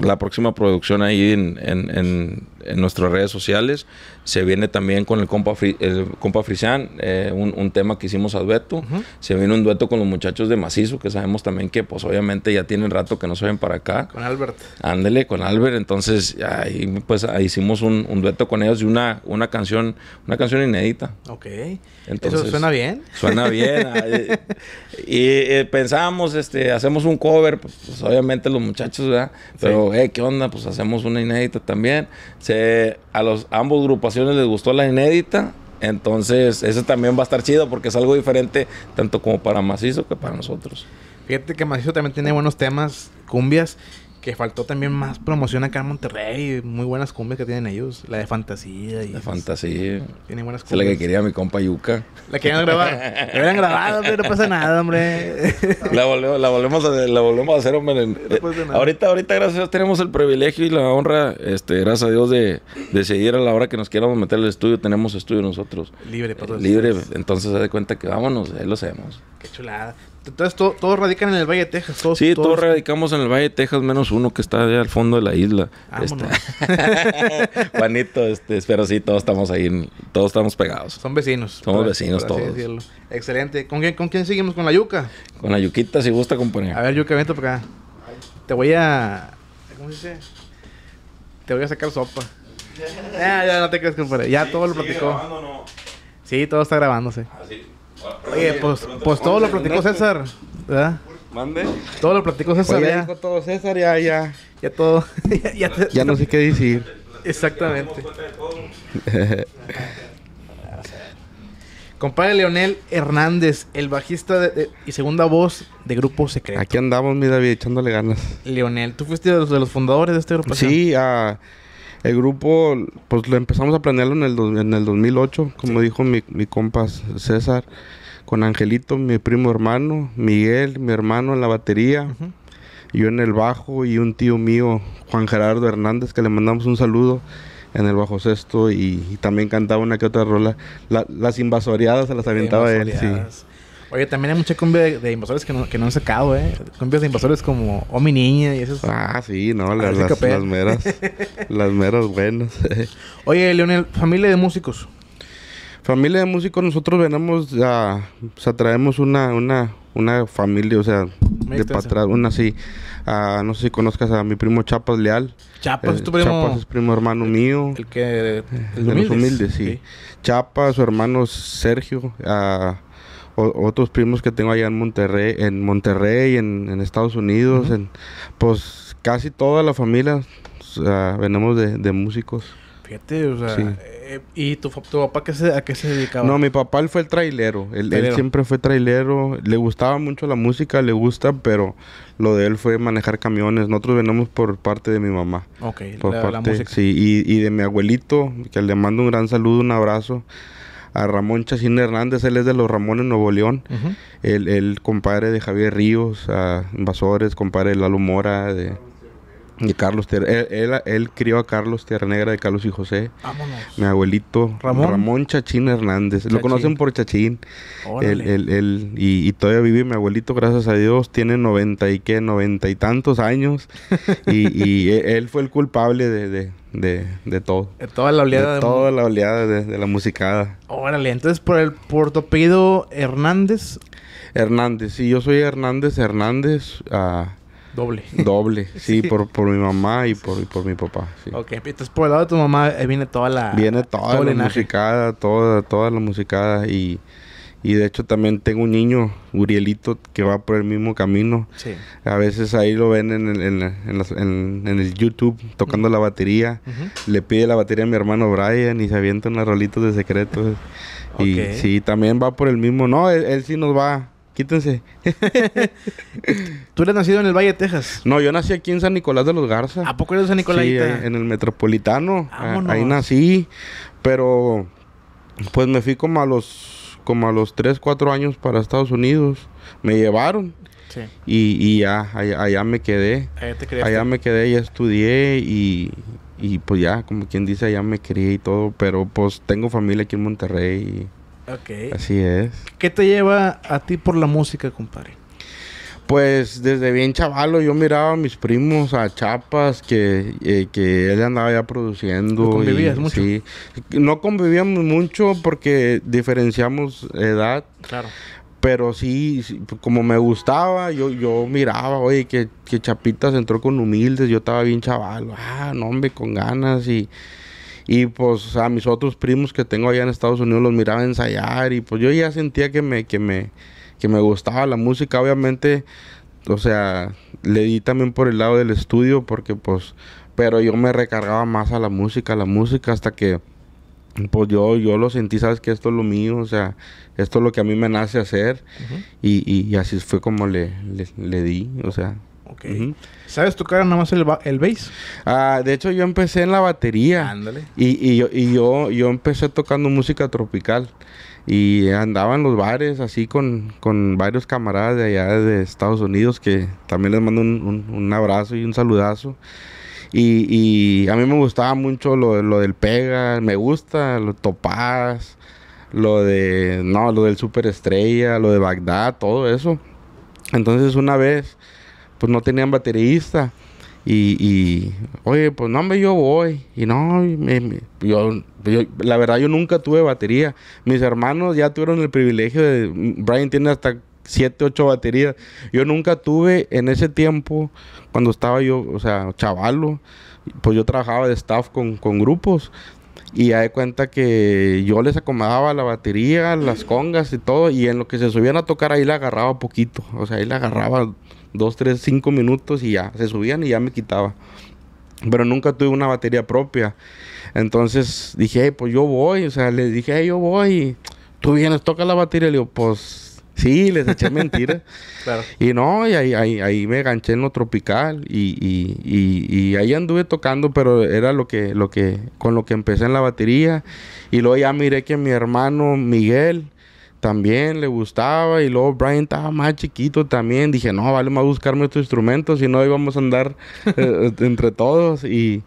la próxima producción ahí en, en, en, nuestras redes sociales. Se viene también con el compa, el compa Frisian, eh, un, un, tema que hicimos a dueto. Se viene un dueto con los muchachos de Masí que sabemos también que pues obviamente ya tienen rato que no se ven para acá. Con Albert. Ándele, con Albert. Entonces ahí pues hicimos un, dueto con ellos y una, una canción, una canción inédita. Ok. Entonces, suena bien? Suena bien. *laughs* y, eh, pensamos este, hacemos un cover, pues, pues, obviamente los muchachos, ¿verdad? Pero, eh, ¿qué onda? Pues hacemos una inédita también. Se, a los ambos agrupaciones les gustó la inédita entonces, eso también va a estar chido porque es algo diferente tanto como para Macizo que para nosotros. Fíjate que Macizo también tiene buenos temas, cumbias. Que faltó también más promoción acá en Monterrey. Muy buenas cumbias que tienen ellos. La de fantasía. Y la fantasía. tiene buenas cumbias. Es la que quería mi compa Yuca. La querían grabar. la *laughs* habían grabado, pero no pasa nada, hombre. la, volvemos, la, a, hacer, hombre. ahorita, ahorita, gracias a Dios, tenemos el privilegio y la honra, este, gracias a Dios, de, seguir a la hora que nos queramos meter al estudio. Tenemos estudio nosotros. Libre, para pues, eh, Libre. Entonces, se da cuenta que vámonos, ahí lo hacemos. Qué chulada. Entonces, todos radican en el Valle de Texas. sí, todos radicamos en el Valle de Texas, menos pues, uno que está allá al fondo de la isla. Este. *laughs* Juanito, este, pero sí, todos estamos ahí, todos estamos pegados. Son vecinos. Somos vecinos todos. Excelente. ¿Con quién, ¿Con quién seguimos? ¿Con la yuca? Con la yuquita, si gusta, compañero. A ver, yuca, vente para acá. Te voy a... ¿Cómo se dice? Te voy a sacar sopa. *laughs* Ah, ya, no te creas, compadre. Ya todo lo platicó. Sí, todo está grabándose. Ah, sí. Oye, pues, pues todo lo platicó César, ¿verdad? Mande. Todo lo platicó César. ya ya, ya. *laughs* Ya todo. ya, no sé qué decir. Exactamente. Compadre Leonel Hernández, el bajista y segunda voz de Grupo Secreto. Aquí andamos, mi David, echándole ganas. Leonel, ¿tú fuiste de los, fundadores de este grupo? Sí, el grupo, pues lo empezamos a planearlo en el, en el 2008, como dijo mi, mi César con Angelito, mi primo hermano, Miguel, mi hermano en la batería, yo en el bajo y un tío mío, Juan Gerardo Hernández, que le mandamos un saludo en el bajo sexto y, también cantaba una que otra rola. las invasoreadas se las aventaba él, sí. Oye, también hay mucha cumbia de, invasores que no, han sacado, ¿eh? Cumbias de invasores como Oh Mi Niña y esos. Ah, sí, no, las, las, meras. *laughs* las meras buenas. Oye, Leonel, familia de músicos familia de músicos nosotros venimos a, o sea, traemos una, una, una familia, o sea, de para atrás, una así, ah, no sé si conozcas a mi primo Chapas Leal. Chapas es eh, tu primo. es primo hermano mío. El que, el eh, de los humildes, sí. Chapas, su hermano Sergio, a, ah, otros primos que tengo allá en Monterrey, en Monterrey, en, en Estados Unidos, en, pues casi toda la familia venimos de, de músicos o sea. Eh, ¿Y tu, papá qué a qué se dedicaba? No, mi papá él fue el trailero. Él, siempre fue trailero. Le gustaba mucho la música, le gusta, pero lo de él fue manejar camiones. Nosotros venimos por parte de mi mamá. Ok, por parte, Sí, y, y de mi abuelito, que le mando un gran saludo, un abrazo a Ramón Chacín Hernández, él es de los Ramones Nuevo León, el, el, compadre de Javier Ríos, a Invasores, compadre de Lalo Mora, de, Carlos Tierra... él, él, crió a Carlos Tierra Negra de Carlos y José. Vámonos. Mi abuelito Ramón, Ramón Chachín Hernández. Lo conocen por Chachín. y, todavía vive mi abuelito, gracias a Dios, tiene noventa y qué, noventa y tantos años. *laughs* y, y e, él fue el culpable de, de, de, todo. De toda la oleada. De, la oleada de, la musicada. Órale, entonces por el Puerto tu Hernández. Hernández, sí, yo soy Hernández Hernández. Ah, Doble. *laughs* Doble, sí, Por, mi mamá y por, mi papá. Ok, entonces por el lado de tu mamá viene toda la. Viene toda la musicada, toda, toda la musicada. Y, de hecho también tengo un niño, Urielito, que va por el mismo camino. Sí. A veces ahí lo ven en el, YouTube tocando la batería. Le pide la batería a mi hermano Brian y se avientan las rolitas de secretos. Y Ok. sí, también va por el mismo. No, él, él sí nos va Quítense. *laughs* ¿Tú eres nacido en el Valle de Texas? No, yo nací aquí en San Nicolás de los Garza. ¿A poco eres de San Nicolás? Sí, en el Metropolitano. Ahí nací, pero pues me fui como a los como a los 3, 4 años para Estados Unidos. Me llevaron. Sí. Y, y ya, allá, me quedé. Allá, me quedé, ya estudié y, y pues ya, como quien dice, allá me crié y todo, pero pues tengo familia aquí en Monterrey. Y, Ok. Así es. ¿Qué te lleva a ti por la música, compadre? Pues desde bien chavalo yo miraba a mis primos a Chapas que, eh, él andaba ya produciendo. ¿Convivías mucho? Sí. No convivíamos mucho porque diferenciamos edad. Claro. Pero sí, como me gustaba, yo, yo miraba, oye, que, que Chapitas entró con humildes, yo estaba bien chavalo. ah, no hombre, con ganas y y pues a mis otros primos que tengo allá en Estados Unidos los miraba ensayar y pues yo ya sentía que me, que me, que me gustaba la música. Obviamente, o sea, le di también por el lado del estudio porque pues, pero yo me recargaba más a la música, a la música hasta que pues yo, yo lo sentí, sabes que esto es lo mío, o sea, esto es lo que a mí me nace hacer. y, y, así fue como le, le di, o sea. ¿Sabes tocar nada más el, bass? Ah, de hecho, yo empecé en la batería. Y, yo, empecé tocando música tropical. Y andaba en los bares así con, varios camaradas de allá de Estados Unidos que también les mando un, abrazo y un saludazo. Y, a mí me gustaba mucho lo, del pega, me gusta, lo topaz, lo de, no, lo del superestrella, lo de Bagdad, todo eso. Entonces una vez pues no tenían baterista. Y, oye, pues no, hombre, yo voy. Y no, yo, la verdad, yo nunca tuve batería. Mis hermanos ya tuvieron el privilegio de. Brian tiene hasta 7, 8 baterías. Yo nunca tuve en ese tiempo, cuando estaba yo, o sea, chavalo, pues yo trabajaba de staff con, con grupos. Y ya de cuenta que yo les acomodaba la batería, las congas y todo. Y en lo que se subían a tocar, ahí la agarraba poquito. O sea, ahí la agarraba dos, tres, cinco minutos y ya, se subían y ya me quitaba. Pero nunca tuve una batería propia. Entonces dije, pues yo voy, o sea, les dije, yo voy, tú vienes, toca la batería. Le digo, pues sí, les eché *laughs* mentira. Y no, y ahí, ahí, me ganché en lo tropical y, y, y, ahí anduve tocando, pero era lo que, lo que, con lo que empecé en la batería. Y luego ya miré que mi hermano Miguel, también le gustaba y luego Brian estaba más chiquito también. Dije, no, vale más buscarme estos instrumentos, si no íbamos a andar *laughs* eh, eh, entre todos. Y,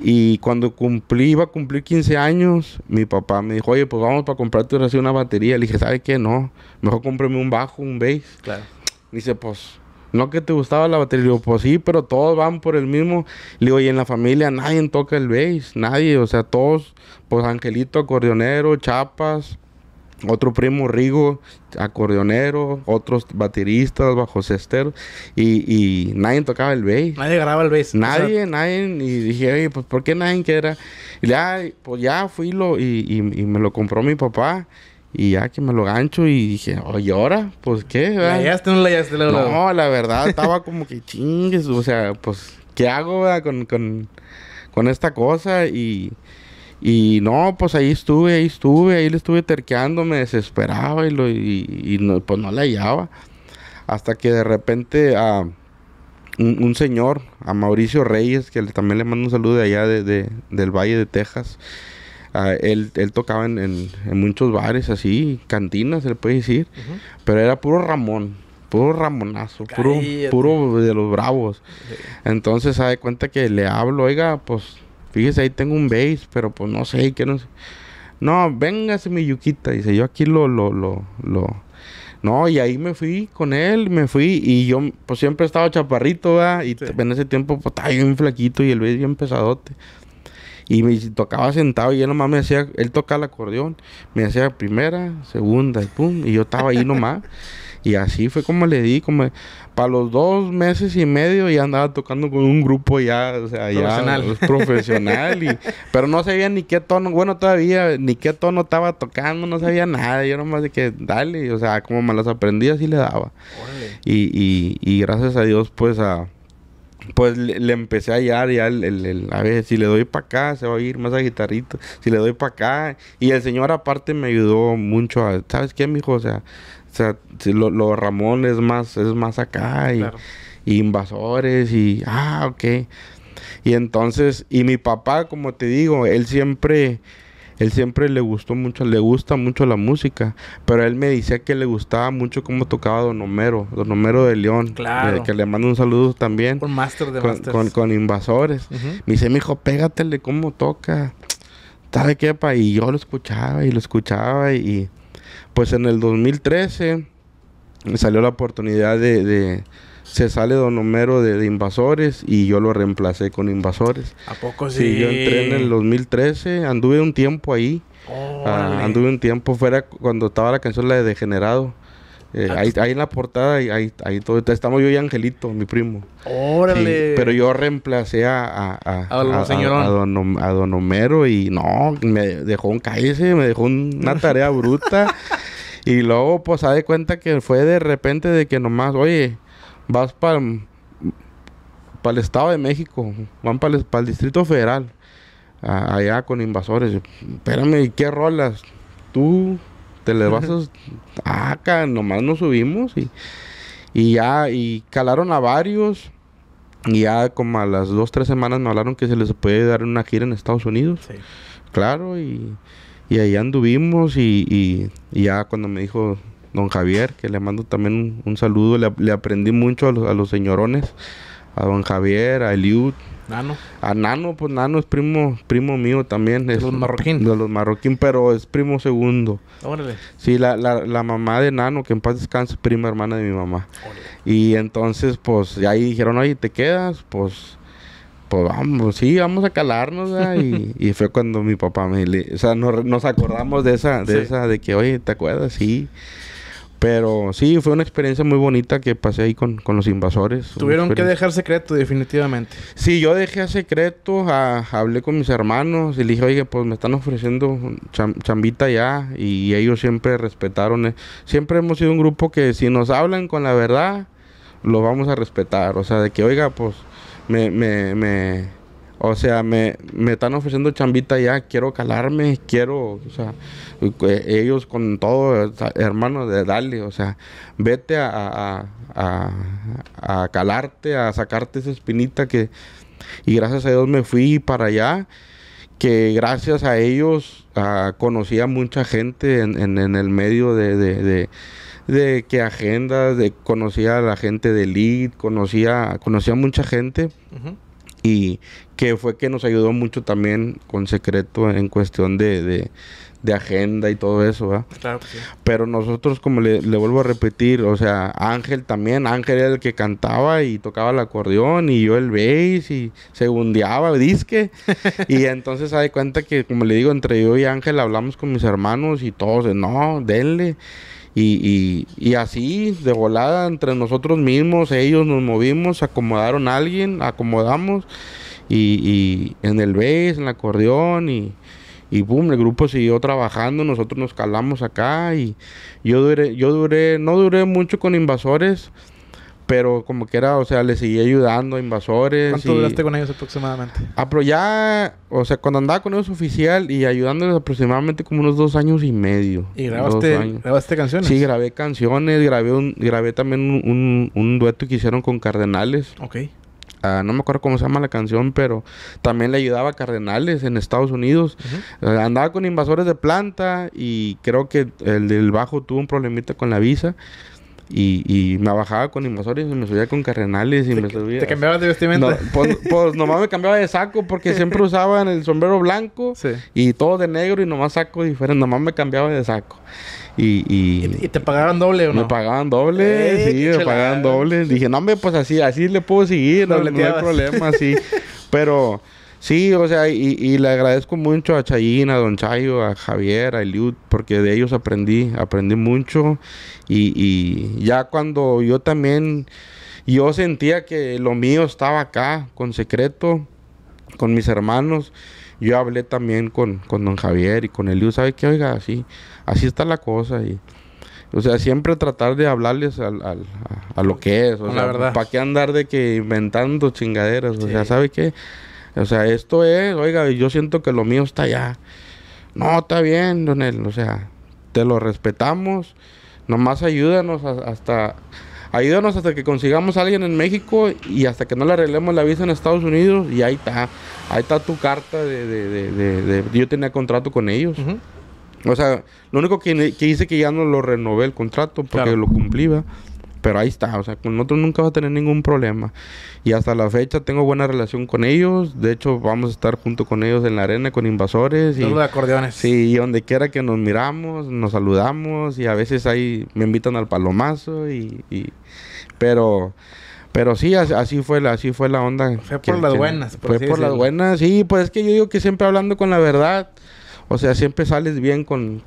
y, cuando cumplí, iba a cumplir 15 años, mi papá me dijo, oye, pues vamos para comprarte así una batería. Le dije, ¿sabe qué? No, mejor cómprame un bajo, un bass. Claro. Dice, pues, ¿no que te gustaba la batería? Le digo, pues sí, pero todos van por el mismo. Le digo, y en la familia nadie toca el bass, nadie, o sea, todos, pues Angelito, acordeonero, chapas otro primo Rigo, acordeonero, otros bateristas, bajo cesteros, y, y, nadie tocaba el bass. Nadie grababa el bass. Nadie, nadie, y dije, oye, pues ¿por qué nadie quiera? Y ya, pues ya fui lo, y, y, me lo compró mi papá. Y ya que me lo gancho y dije, oye, ahora, pues qué. ¿La o no la hallaste? no, la verdad, estaba *laughs* como que chingues, o sea, pues, ¿qué hago con, con, con esta cosa? Y, y no, pues ahí estuve, ahí estuve, ahí le estuve terqueando, me desesperaba y, y, pues no la hallaba. Hasta que de repente a un, señor, a Mauricio Reyes, que le, también le mando un saludo de allá de, del Valle de Texas, él, tocaba en, en, muchos bares así, cantinas, se le puede decir, pero era puro Ramón, puro ramonazo, puro, puro de los bravos. Entonces, se da cuenta que le hablo, oiga, pues Fíjese, ahí tengo un base, pero pues no sé, que no sé. No, véngase mi yuquita. Dice, yo aquí lo, lo, lo, lo. No, y ahí me fui con él, me fui. Y yo, pues siempre estaba chaparrito, ¿verdad? Y en ese tiempo, pues estaba bien flaquito y el base bien pesadote. Y me tocaba sentado y él nomás me hacía, él tocaba el acordeón, me hacía primera, segunda y pum, y yo estaba ahí nomás. *laughs* Y así fue como le di, como para los dos meses y medio ya andaba tocando con un grupo ya, o sea, ya *laughs* profesional. y, pero no sabía ni qué tono, bueno, todavía ni qué tono estaba tocando, no sabía nada. Yo nomás de que dale, o sea, como me las aprendí, así le daba. Y, y, y, gracias a Dios, pues a. Pues le, empecé a hallar ya el, el, a ver, si le doy para acá, se va a ir más a guitarrito, si le doy para acá. Y el Señor aparte me ayudó mucho a, ¿sabes qué, mijo? O sea, o sea, si los Ramón es más, es más acá y, invasores y, ah, ok. Y entonces, y mi papá, como te digo, él siempre, él siempre le gustó mucho, le gusta mucho la música, pero él me decía que le gustaba mucho cómo tocaba Don Homero, Don Homero de León, eh, claro. que le mando un saludo también. Con Master de con, con, invasores. Me dice, mi hijo, pégatele cómo toca. ¿Sabe qué, pa? Y yo lo escuchaba y lo escuchaba y, pues en el 2013 me salió la oportunidad de, de se sale Don Homero de, Invasores y yo lo reemplacé con Invasores. ¿A poco sí? Sí, yo entré en el 2013, anduve un tiempo ahí. Ah, anduve un tiempo fuera cuando estaba la canción la de Degenerado. Eh, ah, pues, ahí, en la portada, ahí, ahí todo, estamos yo y Angelito, mi primo. ¡Órale! pero yo reemplacé a, a, a, a, don, a, Homero y no, me dejó un caíse me dejó una tarea bruta. *laughs* Y luego, pues, se de cuenta que fue de repente de que nomás, oye, vas para el Estado de México, van para el, Distrito Federal, allá con invasores. Espérame, qué rolas? Tú te le vas *laughs* Acá, nomás nos subimos y, y ya, y calaron a varios. Y ya como a las dos, tres semanas me hablaron que se les puede dar una gira en Estados Unidos. Sí. Claro, y y ahí anduvimos y, ya cuando me dijo don Javier, que le mando también un, saludo, le, aprendí mucho a los, señorones, a don Javier, a Eliud. Nano. A Nano, pues Nano es primo primo mío también. De los marroquín. De los marroquín, pero es primo segundo. Órale. Sí, la, mamá de Nano, que en paz descanse, prima hermana de mi mamá. Y entonces, pues, ahí dijeron, ahí ¿te quedas? Pues, pues vamos, sí, vamos a calarnos, y, *laughs* y, fue cuando mi papá me... o sea, nos, acordamos de esa, de esa, de que, oye, ¿te acuerdas? Sí. Pero sí, fue una experiencia muy bonita que pasé ahí con, con los invasores. Tuvieron que dejar secreto, definitivamente. Sí, yo dejé a secreto, hablé con mis hermanos y le dije, oye, pues me están ofreciendo chambita ya. Y ellos siempre respetaron. Eh, siempre hemos sido un grupo que si nos hablan con la verdad, lo vamos a respetar. O sea, de que, oiga, pues me, me, me o sea, me, me, están ofreciendo chambita ya, quiero calarme, quiero, eh, ellos con todo, hermano, de darle, o sea, vete a, a, calarte, a sacarte esa espinita que, y gracias a Dios me fui para allá, que gracias a ellos ah, conocí a mucha gente en, el medio de, de de que agendas, de conocía a la gente de Lead, conocía, conocía mucha gente. Y que fue que nos ayudó mucho también con secreto en cuestión de, agenda y todo eso, Claro Pero nosotros, como le, vuelvo a repetir, o sea, Ángel también, Ángel era el que cantaba y tocaba el acordeón y yo el bass y segundeaba disque. *laughs* y entonces se cuenta que, como le digo, entre yo y Ángel hablamos con mis hermanos y todos, no, denle. Y, así, de volada, entre nosotros mismos, ellos nos movimos, acomodaron a alguien, acomodamos, y, en el bass, en el acordeón, y, y boom, el grupo siguió trabajando, nosotros nos calamos acá, y yo duré, yo duré, no duré mucho con invasores, pero como que era, o sea, le seguía ayudando a invasores. ¿Cuánto duraste con ellos aproximadamente? Ah, pero ya, o sea, cuando andaba con ellos oficial y ayudándoles aproximadamente como unos dos años y medio. ¿Y grabaste, grabaste canciones? Sí, grabé canciones, grabé un, grabé también un, dueto que hicieron con Cardenales. Ok. Ah, no me acuerdo cómo se llama la canción, pero también le ayudaba a Cardenales en Estados Unidos. Ah, andaba con invasores de planta y creo que el del bajo tuvo un problemita con la visa. Y, me bajaba con invasores y me subía con carrenales y me subía. ¿Te cambiabas de vestimenta? No, pues, pues, nomás me cambiaba de saco porque siempre *laughs* usaban el sombrero blanco y todo de negro y nomás saco diferente. Nomás me cambiaba de saco. Y, y, ¿Y te pagaban doble o no? Eh, me pagaban doble, sí, me pagaban doble. Dije, no, hombre, pues así, así le puedo seguir, no, le no problema, sí. *laughs* Pero Sí, o sea, y, le agradezco mucho a Chayín, a Don Chayo, a Javier, a Eliud, porque de ellos aprendí, aprendí mucho. Y, ya cuando yo también, yo sentía que lo mío estaba acá, con secreto, con mis hermanos, yo hablé también con, Don Javier y con Eliud, ¿sabe qué? Oiga, así, así está la cosa. Y, o sea, siempre tratar de hablarles a, lo que es, la verdad, ¿para qué andar de que inventando chingaderas? O sea, ¿sabe qué? O sea, esto es, oiga, yo siento que lo mío está allá. No, está bien, Donel, o sea, te lo respetamos. Nomás ayúdanos hasta ayúdanos hasta que consigamos a alguien en México y hasta que no le arreglemos la visa en Estados Unidos y ahí está, ahí está tu carta de, yo tenía contrato con ellos. O sea, lo único que, que es que ya no lo renové el contrato porque lo cumplía. Pero ahí está, o sea, con nosotros nunca va a tener ningún problema. Y hasta la fecha tengo buena relación con ellos. De hecho, vamos a estar junto con ellos en la arena con invasores. y, de acordeones. Sí, y donde quiera que nos miramos, nos saludamos. Y a veces ahí me invitan al palomazo. Y, pero pero sí, así fue la, así fue la onda. Fue por las buenas. fue por las buenas, sí, pues es que yo digo que siempre hablando con la verdad. O sea, siempre sales bien con,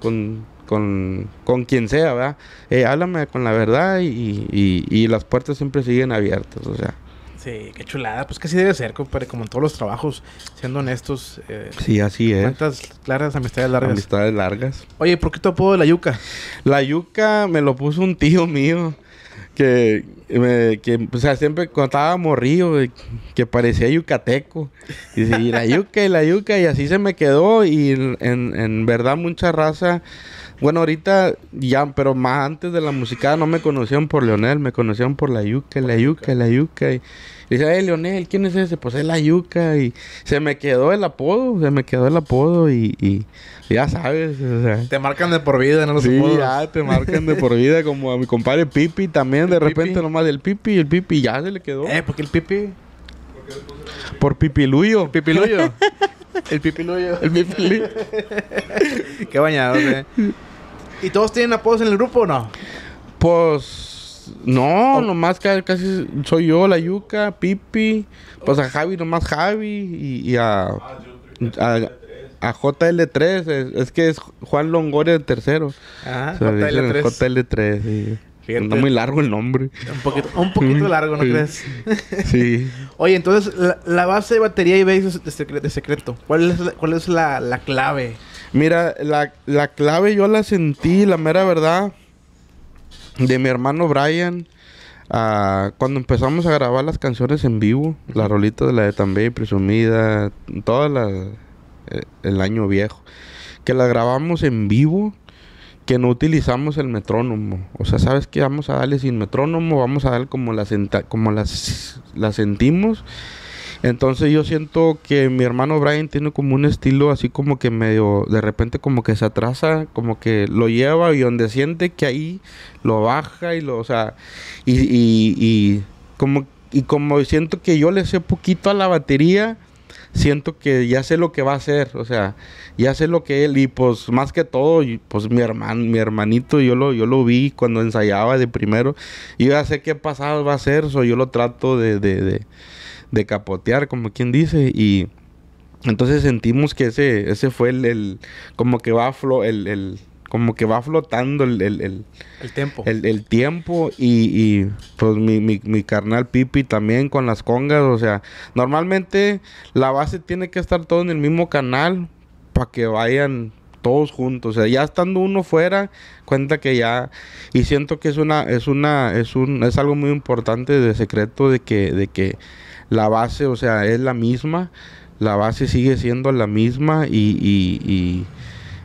quien sea, ¿verdad? Eh, háblame con la verdad y, las puertas siempre siguen abiertas, o sea. Sí, qué chulada. Pues que así debe ser, compadre, como en todos los trabajos, siendo honestos. Eh, sí, así es. ¿Cuántas claras amistades largas? Amistades largas. Oye, ¿por qué te apodo de la yuca? La yuca me lo puso un tío mío que, me, que, sea, siempre cuando estaba morrillo, que parecía yucateco. Y la yuca y la yuca, y así se me quedó. Y en, verdad, mucha raza. Bueno, ahorita ya, pero más antes de la musicada no me conocían por Leonel, me conocían por la yuca, la yuca, y la yuca. Y, dice, hey, Leonel, ¿quién es ese? Pues es la yuca. Y se me quedó el apodo, se me quedó el apodo y, ya sabes. te marcan de por vida, no Sí, ya te marcan de por vida, como a mi compadre Pipi también, de repente nomás el Pipi, el Pipi ya se le quedó. Eh, porque el Pipi. Por Pipiluyo. Pipiluyo. el Pipiluyo. *laughs* El Pipiluyo. *laughs* Qué bañado, ¿eh? ¿Y todos tienen apodos en el grupo o no? Pues no, nomás casi soy yo, la yuca, Pipi, pues a Javi, nomás Javi y, a, a, JL3, es, que es Juan Longoria el tercero. Ah, JL3. Está muy largo el nombre. Un poquito, largo, ¿no crees? sí. *laughs* Oye, entonces, la, base de batería y base de, secreto, ¿cuál es, la, cuál es la, clave? Mira, la, la clave yo la sentí, la mera verdad de mi hermano Brian. Ah, cuando empezamos a grabar las canciones en vivo, la rolita de la de también Presumida, todo eh, el año viejo, que la grabamos en vivo, que no utilizamos el metrónomo. O sea, ¿sabes que Vamos a darle sin metrónomo, vamos a darle como como las, la sentimos entonces yo siento que mi hermano Brian tiene como un estilo así como que medio, de repente como que se atrasa, como que lo lleva y donde siente que ahí lo baja y lo, o sea, y, y, como, y como siento que yo le sé poquito a la batería, siento que ya sé lo que va a hacer, o sea, ya sé lo que él y pues más que todo, pues mi hermano, mi hermanito, yo lo, yo lo vi cuando ensayaba de primero y ya sé qué pasado va a ser, yo lo trato de de capotear, como quien dice, y entonces sentimos que ese, ese fue el, como que va flo, el, como que va flotando el, el, tiempo. El, tiempo y, pues mi, mi, mi, carnal Pipi también con las congas. O sea, normalmente la base tiene que estar todo en el mismo canal para que vayan todos juntos. O sea, ya estando uno fuera, cuenta que ya. Y siento que es una, es una, es un, es algo muy importante de secreto de que, de que la base, o sea, es la misma, la base sigue siendo la misma y,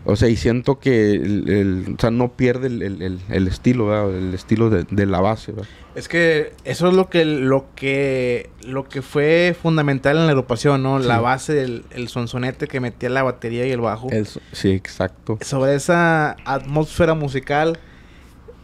o sea, y siento que el, o sea, no pierde el, estilo, ¿verdad? el estilo de, la base. ¿verdad? Es que eso es lo que, lo que, lo que fue fundamental en la agrupación, ¿no? La base, el sonsonete que metía la batería y el bajo. sí, exacto. Sobre esa atmósfera musical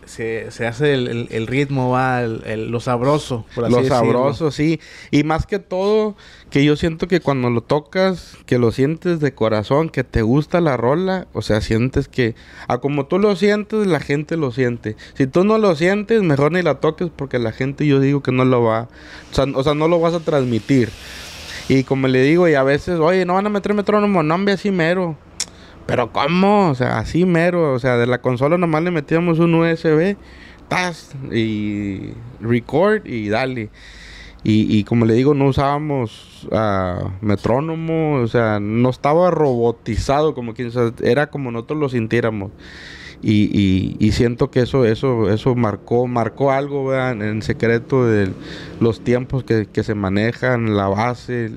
se, hace el, ritmo, va, el, lo sabroso. Por así lo sabroso, sí. Y más que todo, que yo siento que cuando lo tocas, que lo sientes de corazón, que te gusta la rola, o sea, sientes que a como tú lo sientes, la gente lo siente. Si tú no lo sientes, mejor ni la toques porque la gente yo digo que no lo va, o sea, no lo vas a transmitir. Y como le digo, y a veces, oye, no van a meter metrónomo, no, hombre, así mero. Pero ¿cómo? O sea, así mero. O sea, de la consola nomás le metíamos un USB, tas, y record y dale. Y, como le digo, no usábamos ah, metrónomo, o sea, no estaba robotizado como quien, sea, era como nosotros lo sintiéramos. Y, y, siento que eso eso eso marcó marcó algo en secreto de los tiempos que, se manejan la base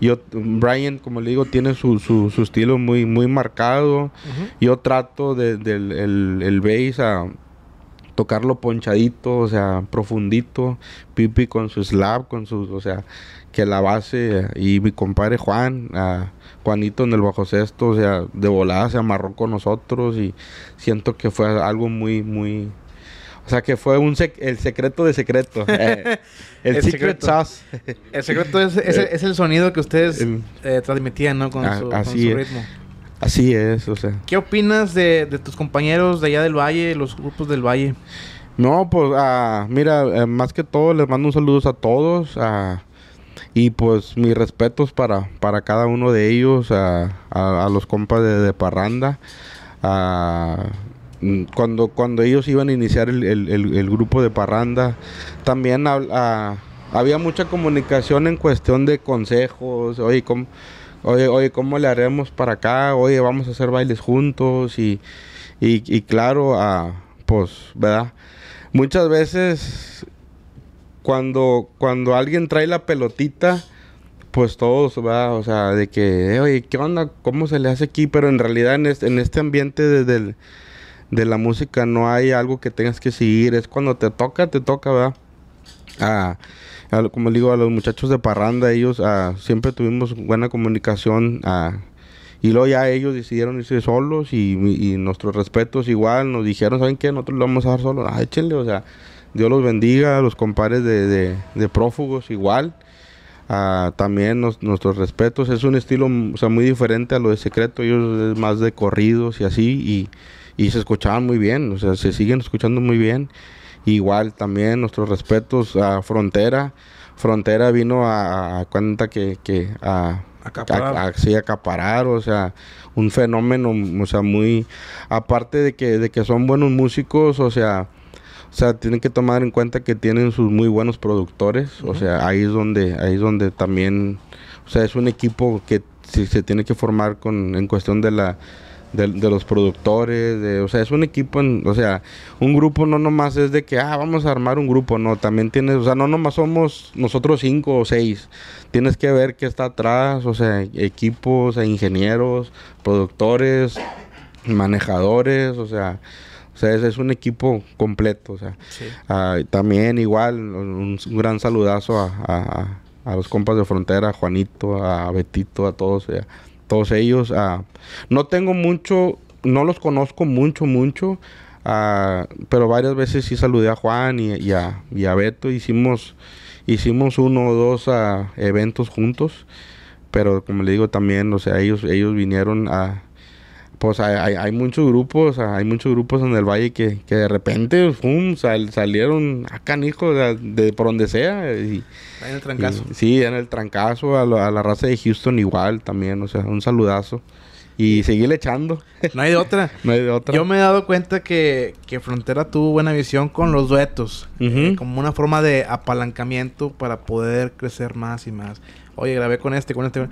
yo Brian como le digo tiene su, su, estilo muy muy marcado yo trato del de, el, el bass a tocarlo ponchadito o sea profundito Pipi con su slab con sus o sea que la base y mi compadre Juan, Juanito en el bajo sexto, o sea, de volada se amarró con nosotros y siento que fue algo muy, muy... O sea, que fue un el secreto de secreto. *laughs* Eh, el, el secreto es, eh, es, el sonido que ustedes eh, transmitían, ¿no? Con, ah, su, su, ritmo. Así es, o sea. ¿Qué opinas de, de tus compañeros de allá del Valle, los grupos del Valle? No, pues, ah, mira, más que todo les mando un saludo a todos, a, y pues mis respetos para, para cada uno de ellos, a, los compas de, Parranda. Mm, cuando, cuando ellos iban a iniciar el, grupo de Parranda, también había mucha comunicación en cuestión de consejos, oye, ¿cómo, oye, ¿cómo le haremos para acá? Oye, vamos a hacer bailes juntos y, y claro, pues, ¿verdad? Muchas veces cuando, cuando alguien trae la pelotita, pues todos, va, o sea, de que, eh, oye, ¿qué onda? ¿Cómo se le hace aquí? Pero en realidad en este, ambiente de la música no hay algo que tengas que seguir, es cuando te toca, te toca, ¿verdad? Ah, a, como digo, a los muchachos de Parranda, ellos siempre tuvimos buena comunicación. Ah, y luego ya ellos decidieron irse solos y, nuestros respetos igual, nos dijeron, ¿saben qué? Nosotros lo vamos a dar solos. Ah, échenle, o sea, Dios los bendiga, a los compares de, de, prófugos igual. Ah, también nuestros respetos. Es un estilo o sea, muy diferente a lo de secreto. Ellos es más de corridos y así. Y, y se escuchaban muy bien. O sea, se siguen escuchando muy bien. Igual también nuestros respetos a Frontera. Frontera vino a, cuenta que, que a, acaparar. A, acaparar, o sea, un fenómeno, o sea, muy aparte de que de que son buenos músicos, o sea, o sea, tienen que tomar en cuenta que tienen sus muy buenos productores. O sea, ahí es donde, ahí donde también, o sea, es un equipo que se tiene que formar con, en cuestión de la de, los productores, de, o sea, es un equipo, o sea, un grupo no nomás es de que, ah, vamos a armar un grupo, no, también tienes, o sea, no nomás somos nosotros cinco o seis, tienes que ver qué está atrás, o sea, equipos, e ingenieros, productores, manejadores, o sea, o sea, es, un equipo completo. O sea, ah, también igual un, gran saludazo a, los compas de frontera, a Juanito, a Betito, a todos, eh, todos ellos. Ah, no tengo mucho, no los conozco mucho, mucho. Ah, pero varias veces sí saludé a Juan y, a, Beto. Hicimos, hicimos uno o dos eventos juntos. Pero como le digo también, o sea, ellos, ellos vinieron a, pues hay, muchos grupos, ah, hay muchos grupos en el valle que, de repente salieron a canijo de, por donde sea. Y, en el trancazo. sí, en el trancazo, a, la raza de Houston igual también, o sea, un saludazo. Y seguirle echando. *laughs* No hay de otra. *laughs* no hay de otra. Yo me he dado cuenta que, que Frontera tuvo buena visión con los duetos, eh, como una forma de apalancamiento para poder crecer más y más. Oye, grabé con este, con este.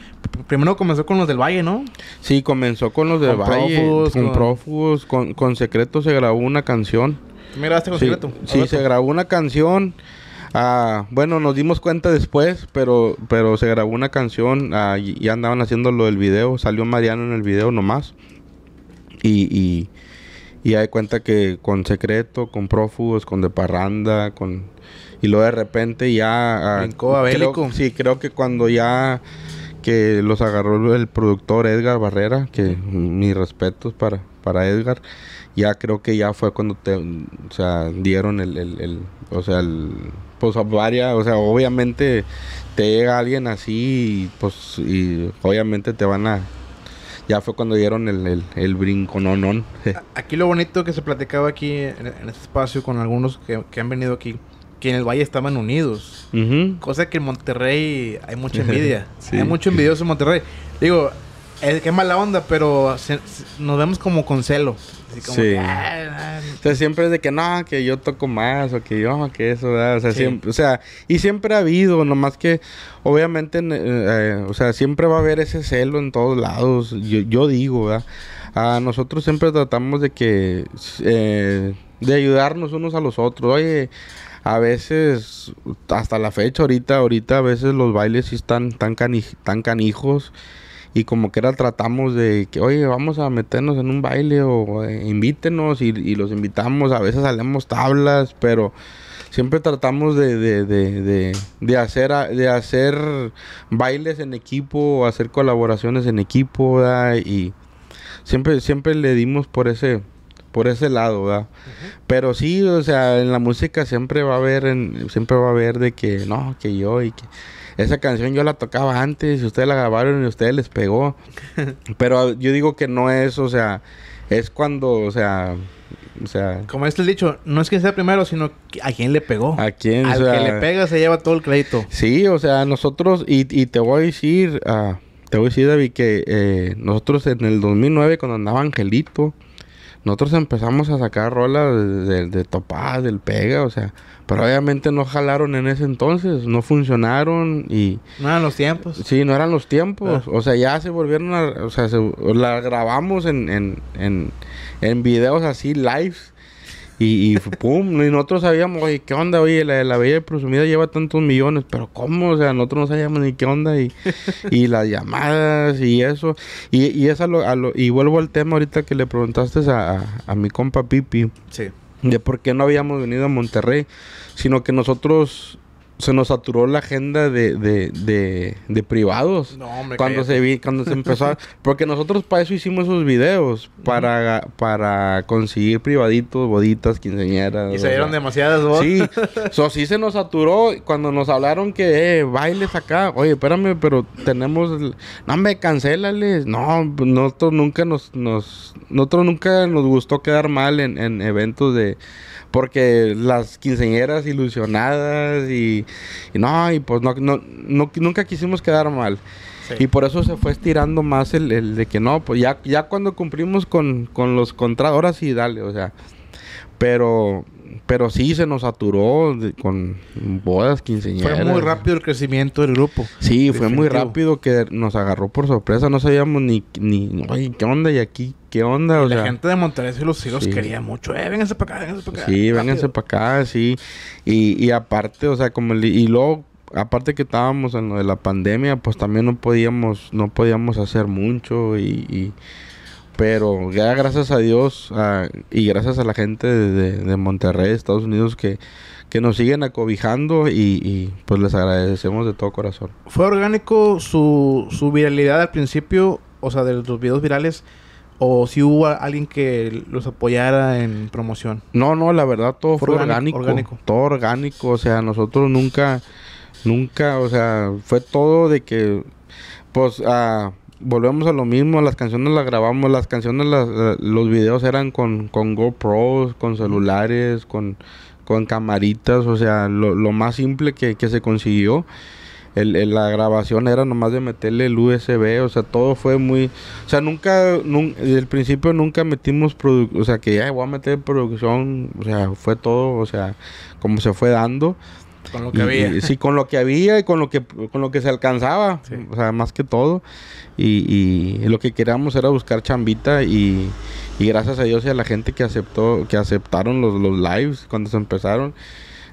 Primero comenzó con los del Valle, ¿no? Sí, comenzó con los del con Valle. con, Prófugos. Con, con Secreto se grabó una canción. ¿Me grabaste con Secreto? Sí, se grabó una canción. Ah, bueno, nos dimos cuenta después, pero, pero se grabó una canción. Ah, ya andaban haciendo lo del video. Salió Mariano en el video nomás. Y, y, y hay cuenta que con Secreto, con Prófugos, con De Parranda, con y luego de repente ya... Ah, Brincó a creo, sí, creo que cuando ya que los agarró el productor Edgar Barrera, que mis respetos para, para Edgar, ya creo que ya fue cuando te, o sea, dieron el, el, el o sea, el, pues varias, o sea, obviamente te llega alguien así y pues, y obviamente te van a, ya fue cuando dieron el, el, el brinco, no, no. Aquí lo bonito que se platicaba aquí en, este espacio con algunos que, que han venido aquí que en el Valle estaban unidos. Cosa que en Monterrey hay mucha *laughs* envidia. Hay mucho envidioso en Monterrey. Digo, es que mala onda, pero nos vemos como con celo. sí. Ah, o sea, siempre es de que no, que yo toco más, o que yo, oh, que eso, ¿verdad? O sea, siempre, o sea, y siempre ha habido, nomás que obviamente, eh, eh, o sea, siempre va a haber ese celo en todos lados, yo, yo digo, ¿verdad? nosotros siempre tratamos de que, eh, de ayudarnos unos a los otros, oye, a veces, hasta la fecha, ahorita, ahorita a veces los bailes sí están tan, cani tan canijos y como que era tratamos de que, oye, vamos a meternos en un baile o eh, invítenos y, los invitamos, a veces salemos tablas, pero siempre tratamos de, hacer, de hacer bailes en equipo, hacer colaboraciones en equipo y siempre, siempre le dimos por ese por ese lado, ¿verdad? Pero sí, o sea, en la música siempre va a haber, siempre va a haber de que no, que yo y que esa canción yo la tocaba antes y ustedes la grabaron y ustedes les pegó. *laughs* Pero ah, yo digo que no es, o sea, es cuando, o sea, o sea, como es este el dicho, no es que sea primero, sino a quién le pegó. A quién, o sea, que le pega se lleva todo el crédito. Sí, o sea, nosotros y, te voy a decir, ah, te voy a decir David que eh, nosotros en el 2009 cuando andaba Angelito nosotros empezamos a sacar rolas de, de, Topaz, del Pega, o sea, pero obviamente no jalaron en ese entonces, no funcionaron y... No eran los tiempos. Sí, no eran los tiempos. Ah. O sea, ya se volvieron a... O sea, se, la grabamos en, en, en, en videos así, lives y, y pum, nosotros sabíamos, oye, ¿qué onda? Oye, la, la bella presumida lleva tantos millones, pero ¿cómo? O sea, nosotros no sabíamos ni qué onda y, *laughs* y las llamadas y eso. Y, y, es lo, y vuelvo al tema ahorita que le preguntaste a, a mi compa Pipi. Sí. De por qué no habíamos venido a Monterrey, sino que nosotros se nos saturó la agenda de, de, de, privados. No, hombre, cuando se vi, cuando se empezó *laughs* porque nosotros para eso hicimos esos videos, para, para conseguir privaditos, boditas, quinceañeras. Y se dieron demasiadas bodas. Sí, *laughs* sí se nos saturó cuando nos hablaron que eh, bailes acá. Oye, espérame, pero tenemos no me cancélales. No, nosotros nunca nos, nos nosotros nunca nos gustó quedar mal en, en eventos de porque las quinceañeras ilusionadas y, no, y pues no, nunca quisimos quedar mal. Y por eso se fue estirando más el, de que no, pues ya, ya cuando cumplimos con, con los contratos, ahora sí, dale, o sea. Pero pero sí se nos saturó con bodas, quinceañeras. Fue muy rápido el crecimiento del grupo. Sí, fue muy rápido que nos agarró por sorpresa. No sabíamos ni, ni oye, ¿qué onda? Y aquí, ¿qué onda? la gente de Monterrey sí los, sí quería mucho. Eh, vénganse para acá, vénganse para acá. Sí, vénganse para acá, sí. Y, y aparte, o sea, como... El, y luego aparte que estábamos en lo de la pandemia, pues también no podíamos, no podíamos hacer mucho y, pero ya gracias a Dios ah, y gracias a la gente de, Monterrey, Estados Unidos, que, que nos siguen acobijando y, pues les agradecemos de todo corazón. ¿Fue orgánico su, su viralidad al principio? O sea, de los videos virales. ¿O si hubo alguien que los apoyara en promoción? No, no, la verdad todo fue, orgánico, Todo orgánico. O sea, nosotros nunca, nunca, o sea, fue todo de que, pues, ah, volvemos a lo mismo, las canciones las grabamos, las canciones, las, eh, los videos eran con, con GoPros, con celulares, con, camaritas, o sea, lo, más simple que, que se consiguió. El, la grabación era nomás de meterle el USB, o sea, todo fue muy... O sea, nunca, nun, desde el principio nunca metimos producción, o sea, que ya voy a meter producción, o sea, fue todo, o sea, como se fue dando. Con lo que había. Y, sí, con lo que había y con lo que, con lo que se alcanzaba. O sea, más que todo. Y, lo que queríamos era buscar chambita y, gracias a Dios y a la gente que aceptó, que aceptaron los, los lives cuando se empezaron.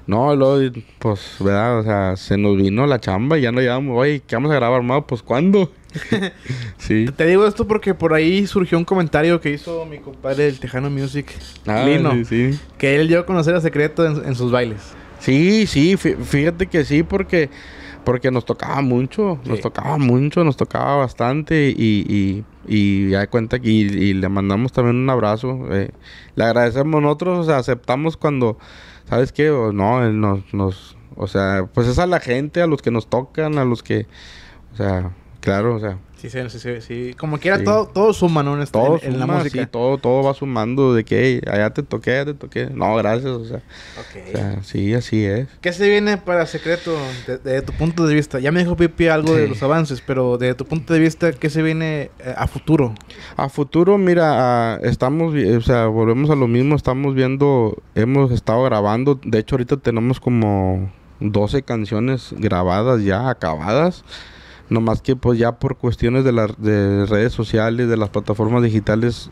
No, luego, pues, ¿verdad? O sea, se nos vino la chamba y ya no llevamos, oye, ¿qué vamos a grabar, más? Pues, ¿cuándo? *laughs* sí. Te digo esto porque por ahí surgió un comentario que hizo mi compadre del Tejano Music, ah, Lino, que él dio a conocer a Secreto en, en sus bailes. Sí, sí, fíjate que sí, porque, porque nos tocaba mucho, nos tocaba mucho, nos tocaba bastante y, y, ya de cuenta que y, le mandamos también un abrazo. Eh, le agradecemos nosotros, o sea, aceptamos cuando, ¿sabes qué? no, eh, nos, nos, o sea, pues es a la gente, a los que nos tocan, a los que, o sea, claro, o sea. Sí, sí, sí, Como quiera, todo, todo suma, ¿no? En, este, todo la música. todo, todo va sumando de que hey, allá te toqué, allá te toqué. No, gracias, o sea. sí, así es. ¿Qué se viene para Secreto desde de tu punto de vista? Ya me dijo Pipi algo de los avances, pero desde tu punto de vista, ¿qué se viene eh, a futuro? A futuro, mira, ah, estamos, o sea, volvemos a lo mismo, estamos viendo, hemos estado grabando, de hecho ahorita tenemos como 12 canciones grabadas ya, acabadas. Nomás que pues ya por cuestiones de las de redes sociales, de las plataformas digitales,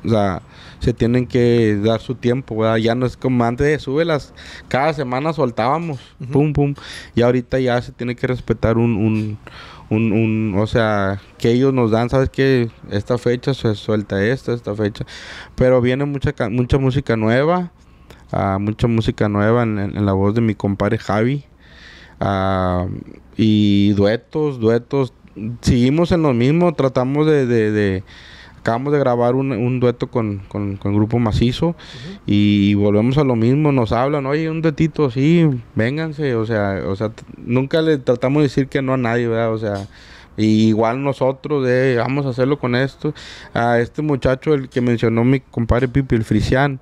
se tienen que dar su tiempo, Ya no es como antes, sube las, cada semana soltábamos, pum, pum. Y ahorita ya se tiene que respetar un, un, o sea, que ellos nos dan, sabes que esta fecha se suelta esta, esta fecha. Pero viene mucha, mucha música nueva, ah, mucha música nueva en, la voz de mi compadre Javi. Ah, y duetos, duetos seguimos en lo mismo, tratamos de, de, acabamos de grabar un, dueto con, con, Grupo Macizo y volvemos a lo mismo, nos hablan, oye, un duetito, sí, vénganse, o sea, o sea, nunca le tratamos de decir que no a nadie, O sea, igual nosotros, de, vamos a hacerlo con esto. A este muchacho, el que mencionó mi compadre Pipi, el Frisian,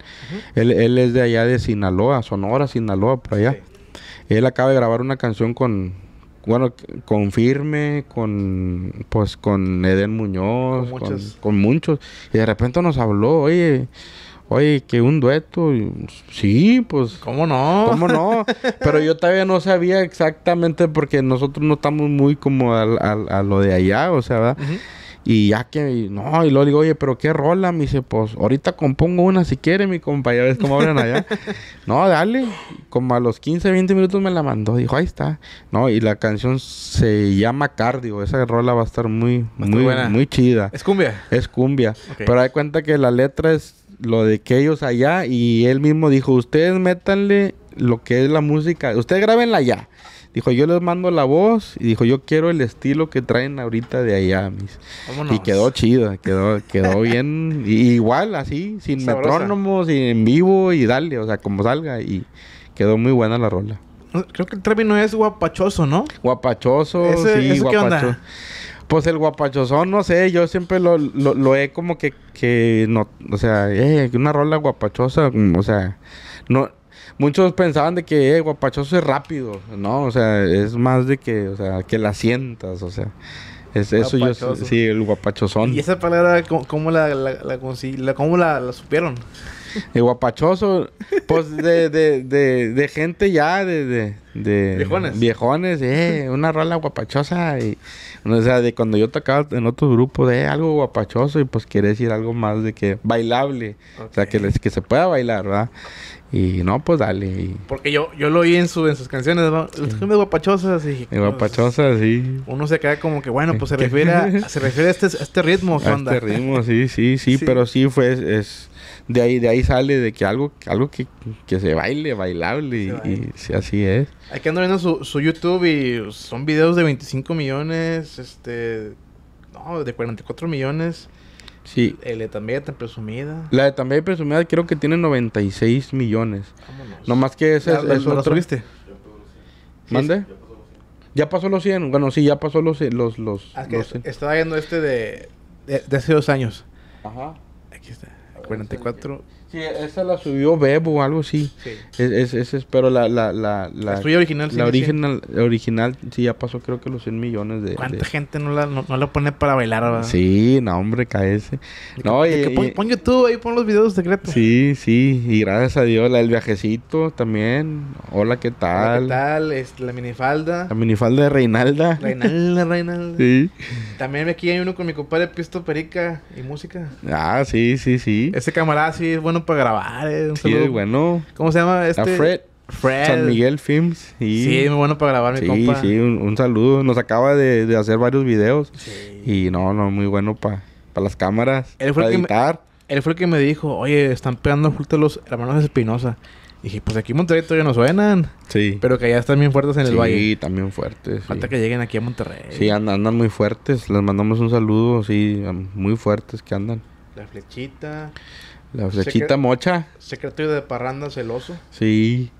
él, él, es de allá de Sinaloa, Sonora, Sinaloa, por allá. Él acaba de grabar una canción con, bueno, confirme, con, pues, con Eden Muñoz, con muchos. Y de repente nos habló, oye, oye, que un dueto. Sí, pues. ¿Cómo no? ¿Cómo no? *laughs* Pero yo todavía no sabía exactamente porque nosotros no estamos muy como al, a lo de allá, o sea, ¿verdad? Y ya que, no, y luego digo, oye, pero qué rola, me dice, pues ahorita compongo una si quiere, mi compañero es ves cómo hablan allá. *laughs* no, dale, como a los 15, 20 minutos me la mandó, dijo, ahí está. No, y la canción se llama Cardio, esa rola va a estar muy, muy, buena. muy chida. ¿Es cumbia? Es cumbia, pero hay cuenta que la letra es lo de que ellos allá y él mismo dijo, ustedes métanle lo que es la música, ustedes grábenla allá. Dijo, yo les mando la voz. Y dijo, yo quiero el estilo que traen ahorita de allá, Y quedó chido. quedó, quedó *laughs* bien. igual, así, sin metrónomo metrónomos, y en vivo y dale, o sea, como salga. Y quedó muy buena la rola. Creo que el término es guapachoso, ¿no? Guapachoso, sí, Pues el guapachosón, no sé, yo siempre lo, lo, he como que, que no, o sea, eh, una rola guapachosa, mm, o sea, no, muchos pensaban de que eh, guapachoso es rápido, no, o sea, es más de que, o sea, que la sientas, o sea. Es, eso yo sí, el guapachosón. ¿Y esa palabra cómo, la, la, la, supieron? El guapachoso, pues de, gente ya, de, de, viejones. Viejones, eh, una rola guapachosa y o sea, de cuando yo tocaba en otro grupo de algo guapachoso y pues quiere decir algo más de que bailable. O sea, que, que se pueda bailar, ¿verdad? Y no, pues dale. Porque yo, yo lo oí en, su, en sus canciones, ¿no? Sí. guapachosas. Y, guapachosas, sí. Uno se queda como que, bueno, pues se refiere a, *laughs* se refiere este, a este ritmo, a este ritmo, sí, sí, sí, *laughs* Pero sí fue de ahí, de ahí sale de que algo, algo que, se baile, bailable, y, si así es. Aquí ando viendo su, su, YouTube y son videos de 25 millones, este, no, de 44 millones. Sí. El de también tan presumida. La de también presumida creo que tiene 96 millones. No más que ese es, otro. ¿Mande? Ya pasó los 100. Bueno, sí, ya pasó los... los, los, ah, Estaba viendo este de, hace dos años. Ajá. Aquí está. 44 Sí, esa la subió Bebo o algo así. Sí. Es, es, pero la, la, la, la, la suya original. La sí, original, original sí ya pasó creo que los 100 millones de... ¿Cuánta gente no la, no, la pone para bailar? ahora? Sí, no, hombre, caese. No, y, pon, YouTube ahí, pon los videos secretos. Sí, sí. Y gracias a Dios, la del viajecito también. Hola, ¿qué tal? Hola, ¿qué tal? Este, la minifalda. La minifalda de Reinalda. Reinalda, Reinalda. *laughs* Sí. También aquí hay uno con mi compadre Pisto Perica y música. Ah, sí, sí, sí. Ese camarada sí es bueno para grabar. Eh, sí, bueno. ¿Cómo se llama este? A Fred. Fred. San Miguel Films. Sí, muy bueno para grabar, mi sí, compa. Sí, sí, un, saludo. Nos acaba de, hacer varios videos. Sí. Y no, no, muy bueno para las cámaras. Él fue para el editar. él fue el que me dijo, oye, están pegando juntos los hermanos Espinosa. Y dije, pues aquí en Monterrey todavía no suenan. Sí. Pero que allá están bien fuertes en el valle. Sí, también fuertes. Falta que lleguen aquí a Monterrey. Sí, andan, andan muy fuertes. Les mandamos un saludo, sí, muy fuertes que andan. La flechita. La flechita mocha. Secretario de parranda celoso. Sí.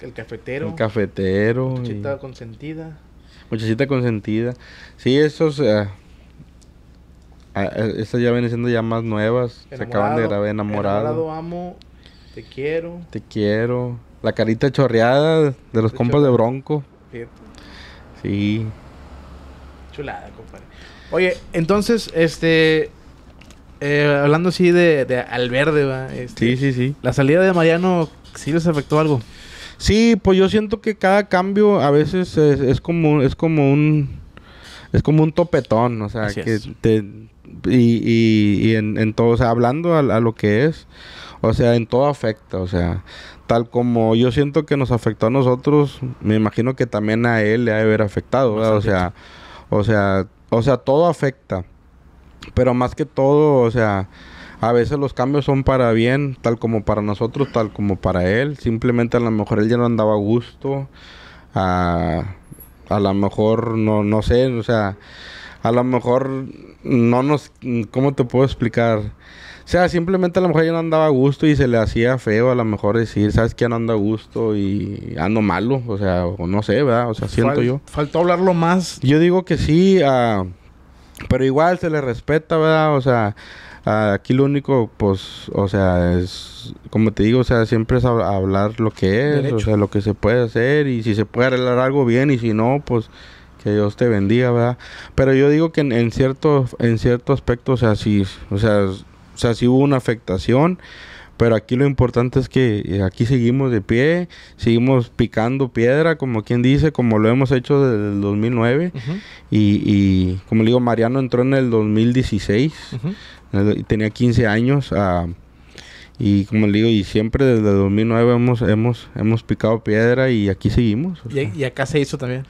El cafetero. El cafetero. Muchachita consentida. Muchachita consentida. Sí, esos. Eh, ah, eh, estas ya vienen siendo ya más nuevas. Se acaban de grabar enamorado. amo. Te quiero. Te quiero. La carita chorreada de los compas de Bronco. Sí. Chulada, compadre. Oye, entonces, este. Eh, hablando así de, de verde ¿va? Este, sí, sí, sí. La salida de Mariano sí les afectó algo. Sí, pues yo siento que cada cambio a veces es, como es como un es como un topetón, o sea, que te y, en, todo, o sea, hablando a, lo que es, o sea, en todo afecta, o sea, tal como yo siento que nos afectó a nosotros, me imagino que también a él le ha de haber afectado, o sea, o sea, o sea, todo afecta. Pero más que todo, o sea, a veces los cambios son para bien, tal como para nosotros, tal como para él. Simplemente a lo mejor él ya no andaba a gusto. A, a lo mejor, no, no sé, o sea, a lo mejor no nos... ¿Cómo te puedo explicar? O sea, simplemente a lo mejor ya no andaba a gusto y se le hacía feo a lo mejor decir, ¿sabes qué? No ando a gusto y ando malo. O sea, o no sé, ¿verdad? O sea, siento yo. Faltó hablarlo más. Yo digo que sí, a... Ah, pero igual se le respeta, ¿verdad? O sea, aquí lo único, pues, o sea, es, como te digo, o sea, siempre es hablar lo que es, o sea, lo que se puede hacer y si se puede arreglar algo bien y si no, pues, que Dios te bendiga, ¿verdad? Pero yo digo que en, cierto, en cierto aspecto, o sea, o sea, o sea, sí hubo una afectación, pero aquí lo importante es que eh, aquí seguimos de pie, seguimos picando piedra, como quien dice, como lo hemos hecho desde el 2009. y, como le digo, Mariano entró en el 2016, eh, tenía 15 años. Ah, y como le digo, y siempre desde el 2009 hemos, hemos, hemos picado piedra y aquí seguimos. y, acá se hizo también.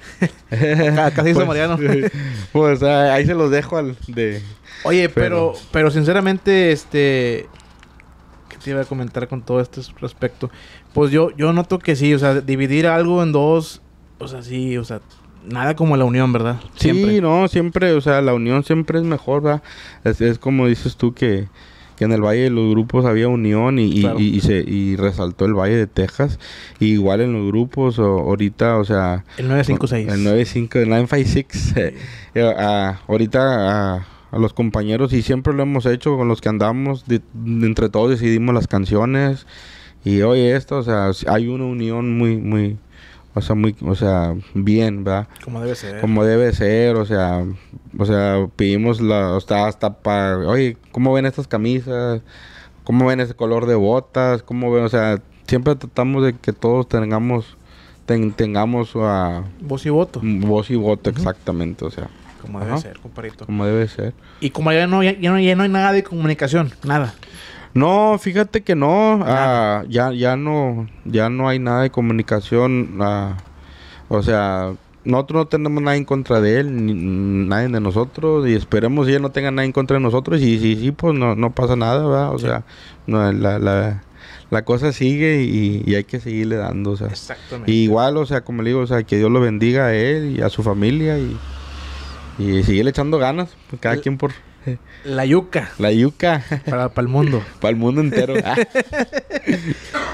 *laughs* acá, se hizo pues, Mariano. *laughs* pues ah, ahí se los dejo al de... Oye, pero, pero sinceramente, este te iba a comentar con todo este respecto. Pues yo, yo noto que sí, o sea, dividir algo en dos, o sea, sí, o sea, nada como la unión, ¿verdad? Sí, no, siempre, o sea, la unión siempre es mejor, ¿verdad? Es, como dices tú que, en el Valle de los Grupos había unión y, se, y resaltó el Valle de Texas. igual en los grupos, o, ahorita, o sea... El 956. El el 956. Eh, eh, a ahorita a los compañeros y siempre lo hemos hecho con los que andamos, entre todos decidimos las canciones y hoy esto, o sea, hay una unión muy, muy, o sea, muy, o sea, bien, ¿verdad? Como debe ser. Como debe ser, o sea, o sea, pedimos la, o hasta para, oye, ¿cómo ven estas camisas? ¿Cómo ven ese color de botas? ¿Cómo ven? O sea, siempre tratamos de que todos tengamos, tengamos a... Ah, voz y voto. Voz y voto, exactamente, o sea. Como debe ser, compadrito. Como debe ser. Y como ya no, ya, no, hay nada de comunicación, nada. No, fíjate que no, ah, ya, ya no, ya no hay nada de comunicación, ah, o sea, nosotros no tenemos nada en contra de él, ni, nadie de nosotros, y esperemos que él no tenga nada en contra de nosotros, y si sí, pues no, pasa nada, ¿verdad? O sea, la, cosa sigue y, hay que seguirle dando, o Exactamente. igual, o sea, como le digo, o sea, que Dios lo bendiga a él y a su familia y... Y sigue le echando ganas, cada eh, quien por... Eh, eh, la yuca. La yuca. Para, para el mundo. *laughs* para el mundo entero. Ah.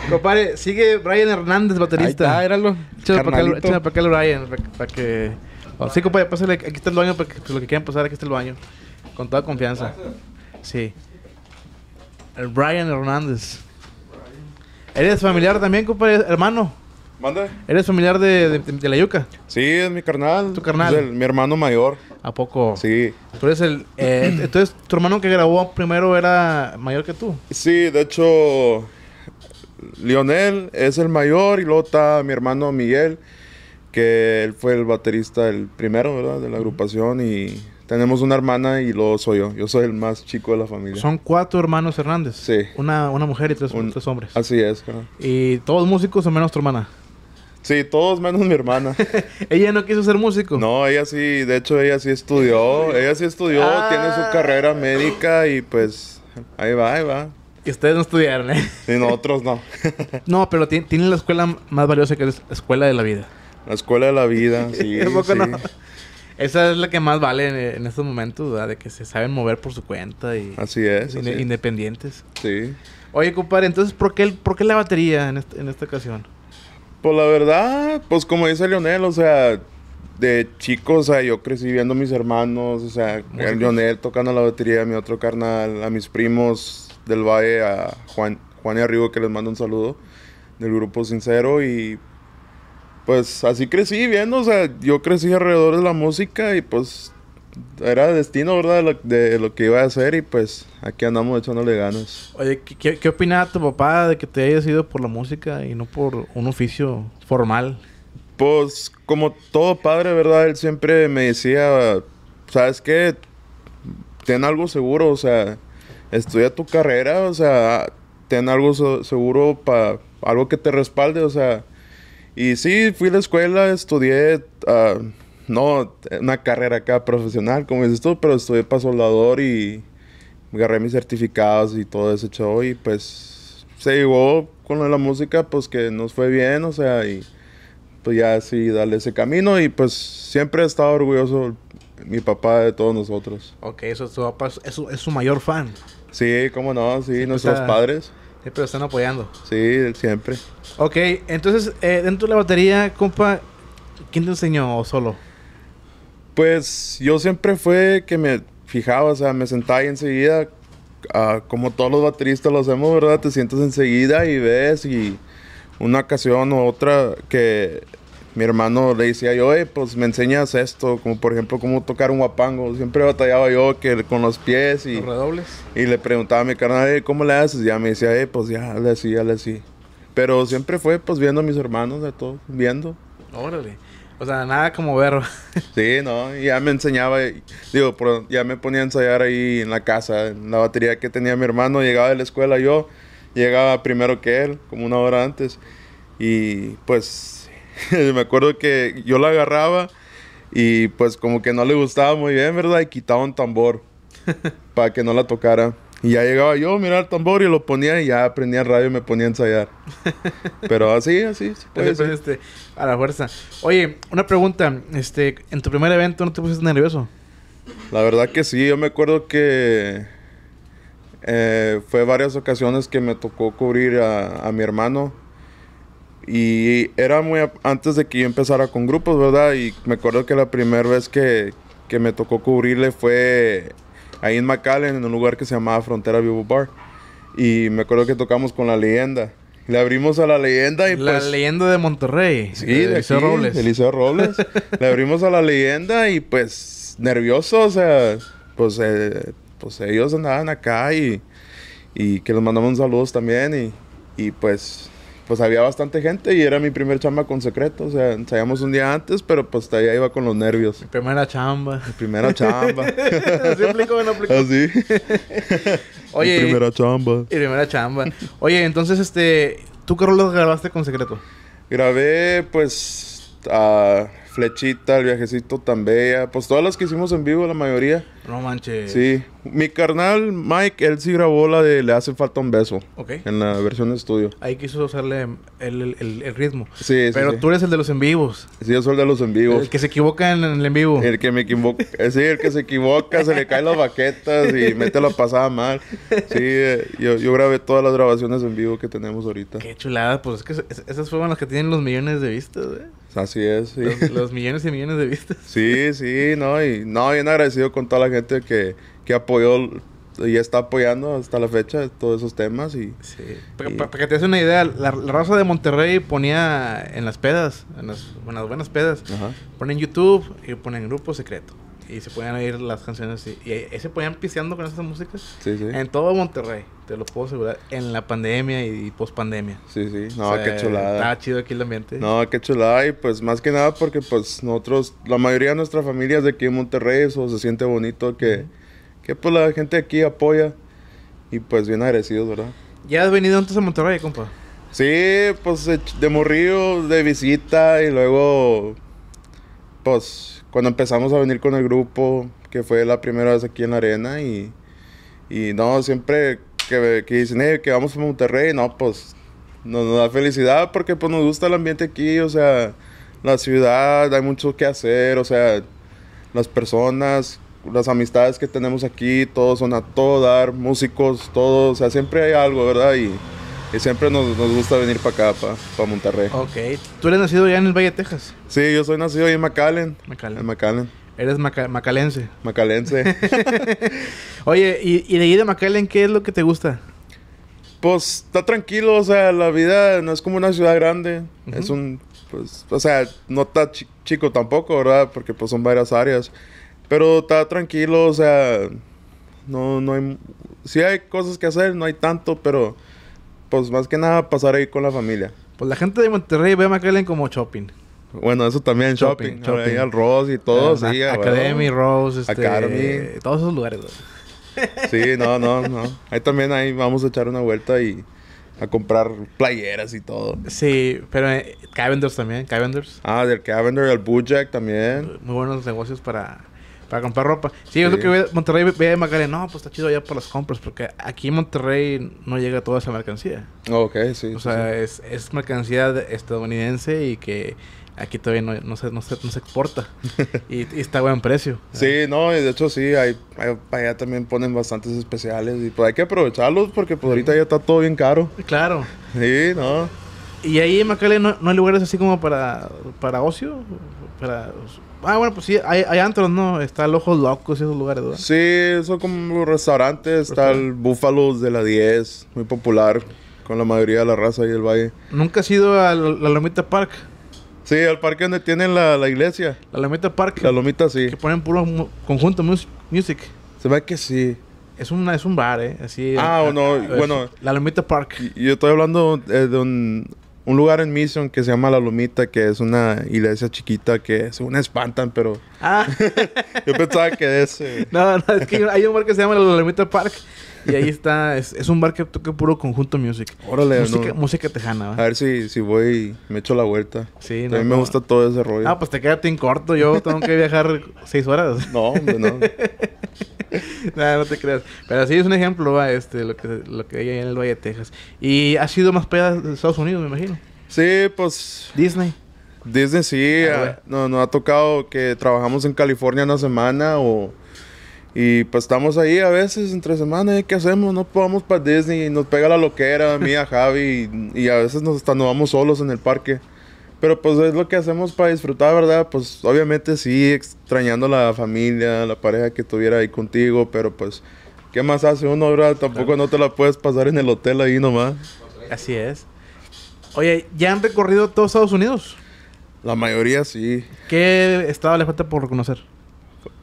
*laughs* Compadre, sigue Brian Hernández, baterista. Ah, está, para para acá el Brian, para, que... Oh, sí, compadre, pásale, aquí está el baño, para que, pues, lo que quieran pasar, aquí está el baño. Con toda confianza. Sí. El Brian Hernández. Brian. ¿Eres familiar también, compadre? ¿Hermano? ¿Eres familiar de, la yuca? Sí, es mi carnal. ¿Tu carnal? Es mi hermano mayor. ¿A poco? Sí. Tú eres el... Eh, *clears throat* entonces, ¿tu hermano que grabó primero era mayor que tú? Sí, de hecho... Lionel es el mayor y luego está mi hermano Miguel, que él fue el baterista, el primero, ¿verdad? De la agrupación y tenemos una hermana y luego soy yo. Yo soy el más chico de la familia. Son cuatro hermanos Hernández. Sí. Una, una mujer y tres, hombres. Así es. ¿Y todos músicos o menos tu hermana? Sí, todos menos mi hermana. *laughs* ¿Ella no quiso ser músico? No, ella sí, de hecho ella sí estudió, ella sí estudió, tiene su ah. carrera médica y pues ahí va, ahí va. Y ustedes no estudiaron, ¿eh? Sí, nosotros no. *laughs* no, pero tienen la escuela más valiosa que es la escuela de la vida. La escuela de la vida, *laughs* sí. Esa es la que más vale en, estos momentos, ¿verdad? De que se saben mover por su cuenta y... Así es. independientes. Sí. Oye, compadre, entonces, ¿por qué, ¿por qué la batería en, en esta ocasión? Pues la verdad, pues como dice Lionel, o sea, de chicos, o sea, yo crecí viendo a mis hermanos, o sea, Lionel Leonel tocando la batería, a mi otro carnal, a mis primos del Valle, a Juan, Juan y Arribo que les mando un saludo, del grupo Sincero, y pues así crecí viendo, o sea, yo crecí alrededor de la música y pues era destino, ¿verdad? De lo, de lo, que iba a hacer y pues aquí andamos echándole ganas. Oye, ¿qué, qué opinaba tu papá de que te hayas ido por la música y no por un oficio formal? Pues como todo padre, ¿verdad? Él siempre me decía, ¿sabes qué? Ten algo seguro, o sea, estudia tu carrera, o sea, ten algo seguro para algo que te respalde, o sea. Y sí, fui a la escuela, estudié... a ah, no una carrera acá profesional, como dices tú, pero estuve para soldador y agarré mis certificados y todo ese show y pues se llegó con la música, pues que nos fue bien, o sea, y pues ya sí, darle ese camino y pues siempre he estado orgulloso mi papá de todos nosotros. Ok, eso es su, es su mayor fan. Sí, cómo no, sí, nuestros padres. Sí, pero están apoyando. Sí, siempre. Ok, entonces eh, dentro de la batería, compa, ¿quién te enseñó solo? Pues yo siempre fue que me fijaba, o sea, me sentaba ahí enseguida, ah, como todos los bateristas lo hacemos, ¿verdad? Te sientas enseguida y ves y una ocasión o otra que mi hermano le decía yo, pues me enseñas esto, como por ejemplo cómo tocar un guapango. Siempre batallaba yo que con los pies y... Y le preguntaba a mi carnal, eh, ¿cómo le haces? Y ya me decía, eh, pues ya, le decía, le decía, Pero siempre fue pues viendo a mis hermanos de todo, viendo. Órale. O sea, nada como verlo. *laughs* sí, no, ya me enseñaba, digo, ya me ponía a ensayar ahí en la casa, en la batería que tenía mi hermano, llegaba de la escuela yo, llegaba primero que él, como una hora antes, y pues *laughs* me acuerdo que yo la agarraba y pues como que no le gustaba muy bien, ¿verdad? Y quitaba un tambor *laughs* para que no la tocara. Y ya llegaba yo, mirar el tambor y lo ponía y ya aprendía radio y me ponía a ensayar. *laughs* Pero así, así, pues, este, a la fuerza. Oye, una pregunta. Este, ¿En tu primer evento no te pusiste nervioso? La verdad que sí. Yo me acuerdo que eh, fue varias ocasiones que me tocó cubrir a, mi hermano. Y era muy antes de que yo empezara con grupos, ¿verdad? Y me acuerdo que la primera vez que, que me tocó cubrirle fue ahí en McAllen, en un lugar que se llamaba Frontera Vivo Bar. Y me acuerdo que tocamos con la leyenda. Le abrimos a la leyenda y la pues... La leyenda de Monterrey. Sí, de, Eliseo Robles. Robles. *laughs* Le abrimos a la leyenda y pues nervioso, o sea, pues, eh, pues ellos andaban acá y, y que les mandamos saludos también y, y pues pues había bastante gente y era mi primer chamba con secreto. O sea, ensayamos un día antes, pero pues todavía iba con los nervios. Mi primera chamba. Mi primera chamba. *laughs* ¿Así o no Así. Ah, *laughs* Oye. Mi primera chamba. Mi primera chamba. Oye, entonces, este, ¿tú qué lo grabaste con secreto? Grabé, pues, a Flechita, el viajecito tan bella. Pues todas las que hicimos en vivo, la mayoría. No manches. Sí. Mi carnal Mike, él sí grabó la de Le hace falta un beso. Ok. En la versión de estudio. Ahí quiso usarle el, ritmo. Sí, sí Pero tú eres el de los en vivos. Sí, yo soy el de los en vivos. El que se equivoca en, el en vivo. El que me equivoca. Eh, sí, el que se equivoca, se le caen las baquetas y mete la pasada mal. Sí, eh, yo, yo, grabé todas las grabaciones en vivo que tenemos ahorita. Qué chulada. Pues es que esas fueron las que tienen los millones de vistas, ¿eh? Así es, Los, millones y millones de vistas. Sí, sí, no, y no, bien agradecido con toda la gente que, que apoyó y está apoyando hasta la fecha todos esos temas y... Sí. Para, que te hagas una idea, la, raza de Monterrey ponía en las pedas, en las, buenas pedas, ponen YouTube y ponen Grupo Secreto. Y se podían oír las canciones así. Y se podían piseando con esas músicas. Sí, sí. En todo Monterrey, te lo puedo asegurar. En la pandemia y, post pandemia. Sí, sí. No, qué chulada. Estaba chido aquí el ambiente. No, qué chulada. Y pues más que nada porque pues nosotros, la mayoría de nuestra familia es de aquí en Monterrey. Eso se siente bonito que, que pues la gente aquí apoya. Y pues bien agradecidos, ¿verdad? ¿Ya has venido antes a Monterrey, compa? Sí, pues de morrillo, de visita y luego... Pues cuando empezamos a venir con el grupo, que fue la primera vez aquí en la arena, y, y no, siempre que, dicen hey, eh, que vamos a Monterrey, no, pues nos, nos, da felicidad porque pues nos gusta el ambiente aquí, o sea, la ciudad, hay mucho que hacer, o sea, las personas, las amistades que tenemos aquí, todos son a todo dar, músicos, todos, o sea, siempre hay algo, ¿verdad? Y, y siempre nos, gusta venir para acá, para Monterrey. Ok. ¿Tú eres nacido ya en el Valle de Texas? Sí, yo soy nacido ahí en McAllen. McAllen. En McAllen. Eres macalense. Macalense. *laughs* Oye, ¿y, de ahí de McAllen qué es lo que te gusta? Pues está tranquilo, o sea, la vida no es como una ciudad grande. Es un, pues, o sea, no está chico tampoco, ¿verdad? Porque pues son varias áreas. Pero está tranquilo, o sea, no, no hay... Sí hay cosas que hacer, no hay tanto, pero pues más que nada pasar ahí con la familia. Pues la gente de Monterrey ve a McAllen como shopping. Bueno, eso también, shopping. al Rose y todo, sí. Academy, Rose, este, Academy. Todos esos lugares. *laughs* sí, no, no, no. Ahí también ahí vamos a echar una vuelta y a comprar playeras y todo. Sí, pero eh, Cavenders también, Cavenders. Ah, del Cavender, el Bujack también. Muy buenos negocios para para comprar ropa. Sí, es creo lo que Monterrey ve de No, pues está chido allá por las compras. Porque aquí en Monterrey no llega toda esa mercancía. Oh, ok, sí. O sea, Es, mercancía estadounidense y que aquí todavía no, no, se, exporta. *laughs* y, está a buen precio. Sí, no, y de hecho sí. Hay, allá también ponen bastantes especiales. Y pues hay que aprovecharlos porque pues ahorita ya está todo bien caro. Claro. Sí, no. ¿Y ahí en Macarena no, hay lugares así como para, para ocio? Para Ah, bueno, pues sí, hay, hay antros, ¿no? Está el Ojos Locos y esos lugares, ¿verdad? Sí, son como restaurantes. Está el Búfalos de la 10, muy popular con la mayoría de la raza y el valle. ¿Nunca has ido a la, Lomita Park? Sí, al parque donde tienen la, la iglesia. La Lomita Park. La Lomita, sí. Que ponen puro conjunto music. Se ve que sí. Es, una, es un bar, ¿eh? Así. Ah, no, bueno. La Lomita Park. Yo estoy hablando eh, de un un lugar en Mission que se llama La Lomita, que es una iglesia chiquita que según espantan, pero. Ah. *laughs* yo pensaba que es. Eh, no, no, es que hay un lugar que se llama La Lomita Park y ahí está, es, es un bar que toca puro conjunto music. música, música tejana, ¿verdad? A ver si, si voy y me echo la vuelta. Sí, no, A mí me gusta todo ese rollo. Ah, pues te quedas en corto, yo tengo que viajar seis horas. *laughs* No, hombre, no. *laughs* no te creas. Pero sí es un ejemplo, va, este, lo que, hay en el Valle de Texas. Y ha sido más pedas de Estados Unidos, me imagino. Sí, pues. Disney. Disney sí, ah, ah, no, no ha tocado que trabajamos en California una semana o y pues estamos ahí a veces entre semana, ¿qué hacemos? No podemos pues, para Disney, nos pega la loquera, a mí, a Javi, y, a veces nos, hasta nos vamos solos en el parque. Pero pues es lo que hacemos para disfrutar, ¿verdad? Pues obviamente sí, extrañando la familia, la pareja que estuviera ahí contigo, pero pues, ¿qué más hace uno, verdad? Tampoco no te la puedes pasar en el hotel ahí nomás. Así es. Oye, ¿ya han recorrido todos Estados Unidos? La mayoría sí. ¿Qué estado le falta por conocer?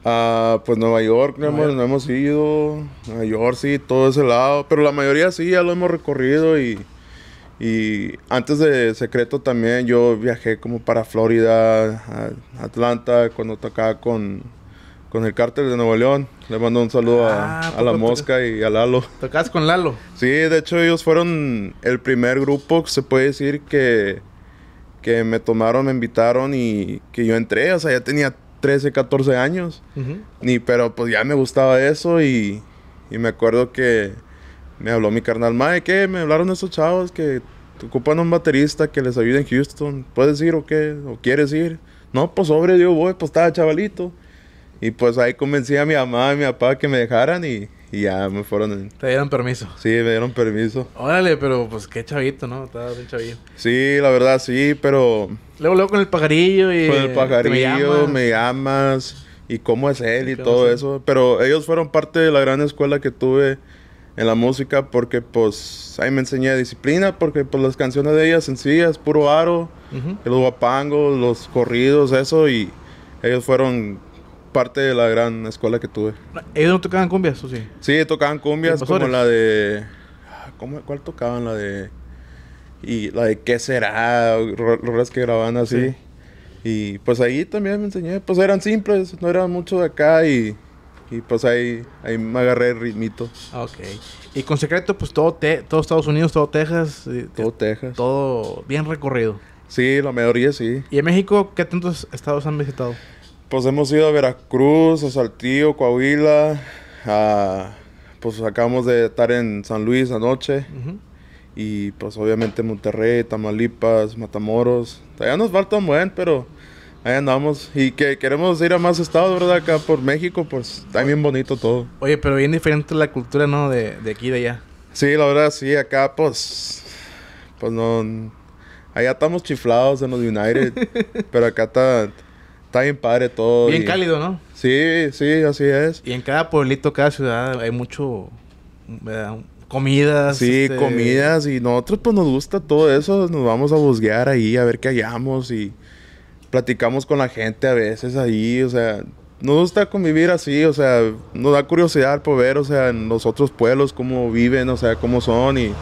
Ah, pues Nueva York, no, hemos, ido. Nueva York, sí, todo ese lado. Pero la mayoría sí, ya lo hemos recorrido y. Y antes de Secreto también yo viajé como para Florida, Atlanta, cuando tocaba con, con el cártel de Nuevo León. Le mando un saludo a, ah, La Mosca y a Lalo. ¿Tocabas con Lalo? Sí, de hecho ellos fueron el primer grupo, que se puede decir, que, que me tomaron, me invitaron y que yo entré. O sea, ya tenía 13, 14 años. pero pues ya me gustaba eso y, y me acuerdo que me habló mi carnal, Mae, ¿qué? Me hablaron esos chavos que ocupan un baterista que les ayude en Houston. ¿Puedes ir o qué? ¿O quieres ir? No, pues sobre, yo voy, pues estaba chavalito. Y pues ahí convencí a mi mamá y mi papá que me dejaran y, ya me fueron. Te dieron permiso. Sí, me dieron permiso. Órale, pero pues qué chavito, ¿no? Estaba bien chavito... Sí, la verdad sí, pero Luego, luego con el pajarillo y... Con el pajarillo, me llamas y cómo es él y todo eso. Pero ellos fueron parte de la gran escuela que tuve en la música porque pues ahí me enseñé disciplina porque pues las canciones de ellas sencillas, puro aro, los guapangos, los corridos, eso y ellos fueron parte de la gran escuela que tuve. ¿Ellos no tocaban cumbias o sí? Sí, tocaban cumbias como la de... Ah, ¿cómo, ¿Cuál tocaban? La de... Y la de qué será, rolas que grababan así. Y pues ahí también me enseñé. Pues eran simples, no eran mucho de acá y, y pues ahí, ahí me agarré el ritmito. Ok. Y con secreto, pues todo, te todo Estados Unidos, todo Texas. Eh, todo Texas. Todo bien recorrido. Sí, la mayoría sí. ¿Y en México qué tantos estados han visitado? Pues hemos ido a Veracruz, a Saltillo, Coahuila, pues acabamos de estar en San Luis anoche. Uh y pues obviamente Monterrey, Tamaulipas, Matamoros. Allá nos falta un buen, pero ahí andamos. Y que queremos ir a más estados, ¿verdad? Acá por México, pues está bien bonito todo. Oye, pero bien diferente la cultura, ¿no? De, de aquí de allá. Sí, la verdad, sí. Acá pues... Pues no... Allá estamos chiflados en los United. *laughs* pero acá está... Está bien padre todo. Bien cálido, ¿no? Sí, sí, así es. Y en cada pueblito, cada ciudad hay mucho comidas. Sí, este, comidas. Y nosotros pues nos gusta todo eso. Nos vamos a busquear ahí a ver qué hallamos y platicamos con la gente a veces ahí. O sea, nos gusta convivir así. O sea, nos da curiosidad por ver, o sea, en los otros pueblos cómo viven, o sea, cómo son. Y,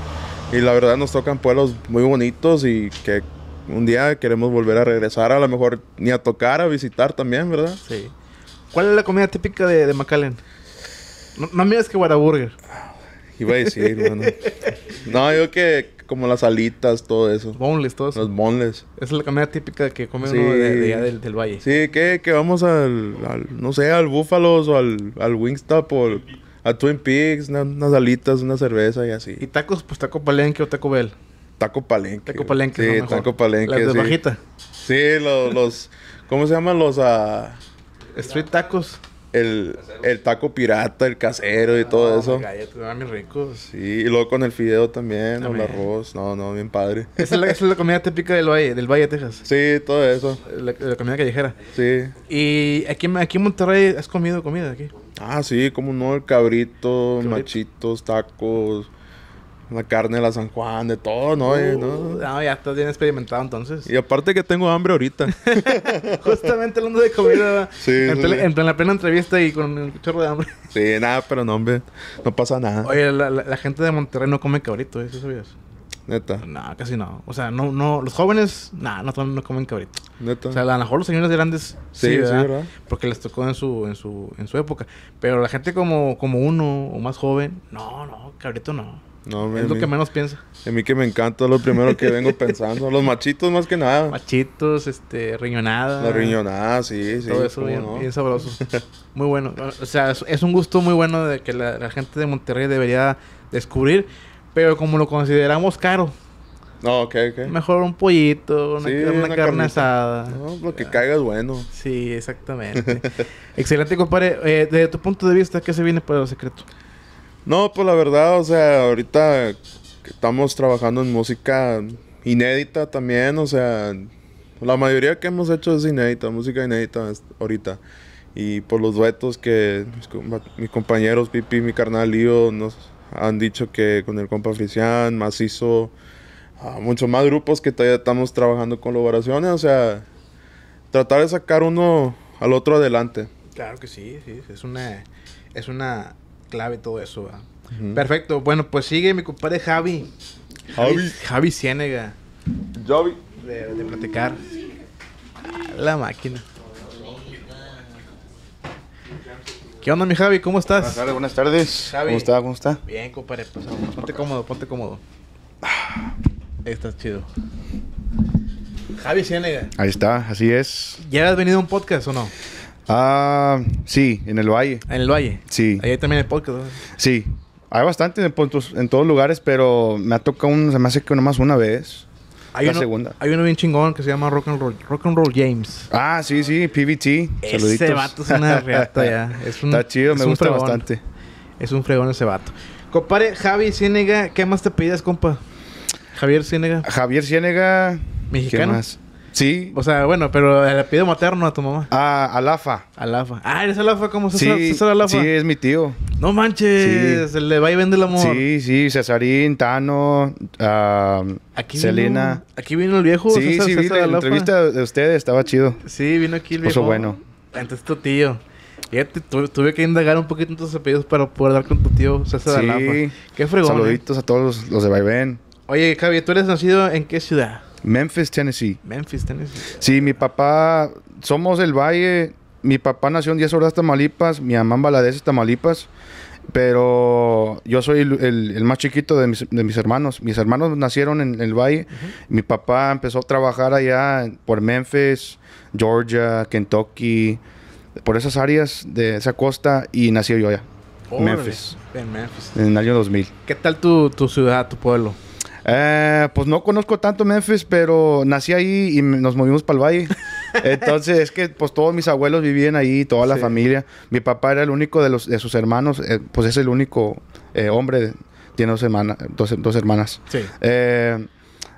y la verdad nos tocan pueblos muy bonitos y que un día queremos volver a regresar a lo mejor ni a tocar, a visitar también, ¿verdad? Sí. ¿Cuál es la comida típica de, de McAllen? No, no es que Whataburger iba a decir, bueno. No, yo que como las alitas, todo eso. Boneless, todo Los boneless. Esa es la comida típica que come uno de, del, valle. Sí, que, que vamos al, no sé, al Búfalos o al, al Wingstop o al, a Twin Peaks, unas alitas, una cerveza y así. ¿Y tacos? Pues taco palenque o taco Bel Taco palenque. Taco palenque. Sí, taco palenque. Las de bajita. Sí, los, los ¿cómo se llaman los? a...? Ah? Street tacos el, el, taco pirata, el casero y todo ah, eso. Galletas, ricos. Sí, y luego con el fideo también, o el arroz. No, no, bien padre. Esa es la, comida típica del Valle, del Valle de Texas. Sí, todo eso. La, comida callejera. Sí. ¿Y aquí, aquí en Monterrey has comido comida aquí? Ah, sí, como no, el ¿Cabrito? machitos, tacos la carne de la San Juan, de todo, ¿no? Uh, ¿no? ya estás bien experimentado entonces. Y aparte que tengo hambre ahorita. *laughs* Justamente hablando de comida. sí. En, la plena entrevista y con un chorro de hambre. sí, nada, pero no, hombre. No pasa nada. Oye, la, gente de Monterrey no come cabrito, ¿eso ¿eh? sabías? Neta. No, casi no. O sea, no, no, los jóvenes, nada no, no comen cabrito. Neta. O sea, a lo mejor los señores grandes sí, Porque les tocó en su, en su, en su época. Pero la gente como, como uno o más joven, no, no, cabrito no. No, es lo que menos piensa A mí que me encanta, lo primero que vengo pensando. Los machitos más que nada. Machitos, este, riñonada. La riñonada, sí, sí. Todo eso bien, sabroso. *laughs* Muy bueno. O sea, es un gusto muy bueno de que la, gente de Monterrey debería descubrir. Pero como lo consideramos caro. No, ok, ok. Mejor un pollito, una, carne asada. lo que caiga es bueno. Sí, exactamente. Excelente, compadre. desde eh, tu punto de vista, ¿qué se viene por el secreto? No, pues la verdad, o sea, ahorita estamos trabajando en música inédita también, o sea, la mayoría que hemos hecho es inédita, música inédita ahorita. Y por pues, los duetos que mis, compañeros Pipi, mi carnal Lío nos han dicho que con el compa Frisian, Macizo, ah, muchos más grupos que todavía estamos trabajando colaboraciones, o sea, tratar de sacar uno al otro adelante. Claro que sí, sí, es una es una clave todo eso. Perfecto. Bueno, pues sigue mi compadre Javi. Javi. Javi, Ciénega. Javi. De, platicar. La máquina. ¿Qué onda, mi Javi? ¿Cómo estás? Buenas tardes, ¿Cómo está? ¿Cómo está? Bien, compadre. Pues, ponte cómodo, ponte cómodo. Estás chido. Javi Ciénega. Ahí está, así es. ¿Ya has venido a un podcast o no? Ah, sí, en el Valle. En el Valle. Sí. Ahí también hay podcast. Sí. Hay bastante en, en todos lugares, pero me ha tocado un, se me hace que nomás una vez. Hay segunda. Hay uno bien chingón que se llama Rock and Roll, Rock and Roll James. Ah, sí, sí, PBT. Ese vato es una reata *laughs* Está chido, me gusta bastante. Es un fregón ese vato. Compare, Javi Ciénega, ¿qué más te pedías, compa? Javier Ciénega. Javier Ciénega. Mexicano. ¿Qué Sí. O sea, bueno, pero el apellido materno a tu mamá. Ah, Alafa. Alafa. Ah, eres Alafa como César, sí, César Alafa. Sí, es mi tío. No manches. Sí. El de va y vende el amor. Sí, sí, Cesarín, Tano, ah, Selena. aquí vino el viejo. Sí, César, sí, la, entrevista de ustedes, estaba chido. Sí, vino aquí el viejo. Eso bueno. Entonces tu tío. Ya tuve que indagar un poquito en tus apellidos para poder dar con tu tío César sí. Alafa. Qué fregón. ¿eh? Saluditos a todos los, de Vaivén. Oye, Javier, ¿tú eres nacido en qué ciudad? Memphis, Tennessee. Memphis, Tennessee. Sí, mi papá, somos del Valle. Mi papá nació en 10 horas tamalipas mi mamá en Valadez, Tamaulipas. Pero yo soy el, más chiquito de mis, hermanos. Mis hermanos nacieron en el Valle. Mi papá empezó a trabajar allá por Memphis, Georgia, Kentucky, por esas áreas de esa costa y nací yo allá. Memphis. En Memphis. En el año 2000. ¿Qué tal tu ciudad, tu pueblo? Eh, pues no conozco tanto Memphis, pero nací ahí y nos movimos para el valle. *laughs* Entonces, es que pues todos mis abuelos vivían ahí, toda la familia. Mi papá era el único de, los, sus hermanos, eh, pues es el único eh, hombre, tiene dos, hermanas dos, hermanas.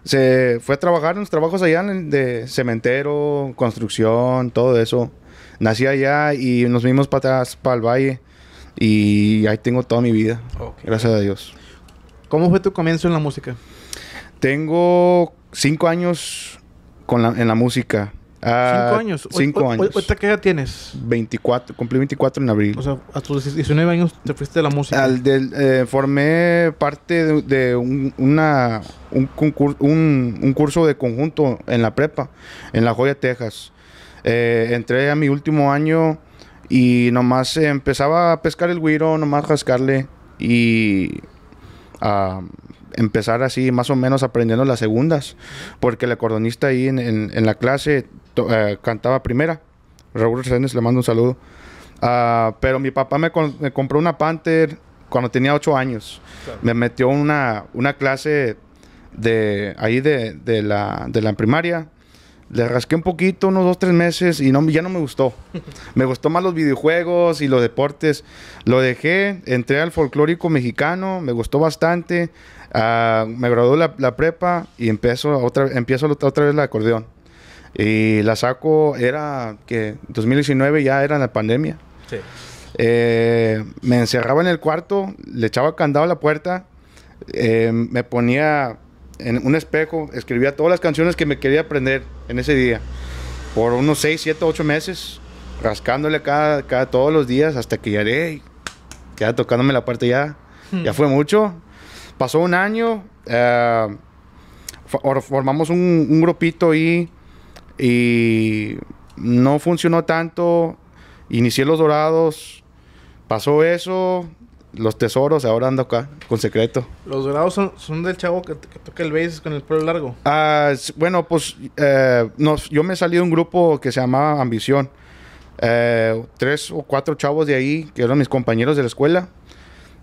se fue a trabajar en los trabajos allá de cementero, construcción, todo eso. Nací allá y nos vimos para atrás, para el valle. Y ahí tengo toda mi vida. Gracias a Dios. ¿Cómo fue tu comienzo en la música? Tengo cinco años con en la música. Ah, cinco años. Cinco años. qué edad tienes? 24. Cumplí 24 en abril. O sea, a tus 19 años te fuiste de la música. Eh, formé parte de, un, curso de conjunto en la prepa, en La Joya, Texas. Eh, entré a mi último año y nomás empezaba a pescar el güiro, nomás rascarle. Y a empezar así más o menos aprendiendo las segundas, porque el cordonista ahí en, la clase eh, cantaba primera. Raúl Reséndez le mando un saludo. Ah, pero mi papá me, compró una Panther cuando tenía 8 años. Me metió una, una clase de ahí de, de, la, de la primaria le rasqué un poquito, unos dos, tres meses, y no, ya no me gustó. *laughs* me gustó más los videojuegos y los deportes. Lo dejé, entré al folclórico mexicano, me gustó bastante. Ah, me graduó la, la, prepa y empiezo otra, empiezo otra vez la acordeón. Y la saco, era que 2019 ya era la pandemia. Eh, me encerraba en el cuarto, le echaba candado a la puerta, eh, me ponía en un espejo, escribía todas las canciones que me quería aprender en ese día. Por unos 6, 7, 8 meses, rascándole cada, cada todos los días hasta que ya le ya tocándome la parte ya. Ya fue mucho. Pasó un año, eh, formamos un, un grupito ahí y no funcionó tanto. Inicié Los Dorados, pasó eso, los tesoros, ahora ando acá, con secreto. Los dorados son, son del chavo que, toca el bass con el pelo largo. Ah, bueno, pues eh, yo me salí de un grupo que se llamaba Ambición. Eh, tres o cuatro chavos de ahí, que eran mis compañeros de la escuela.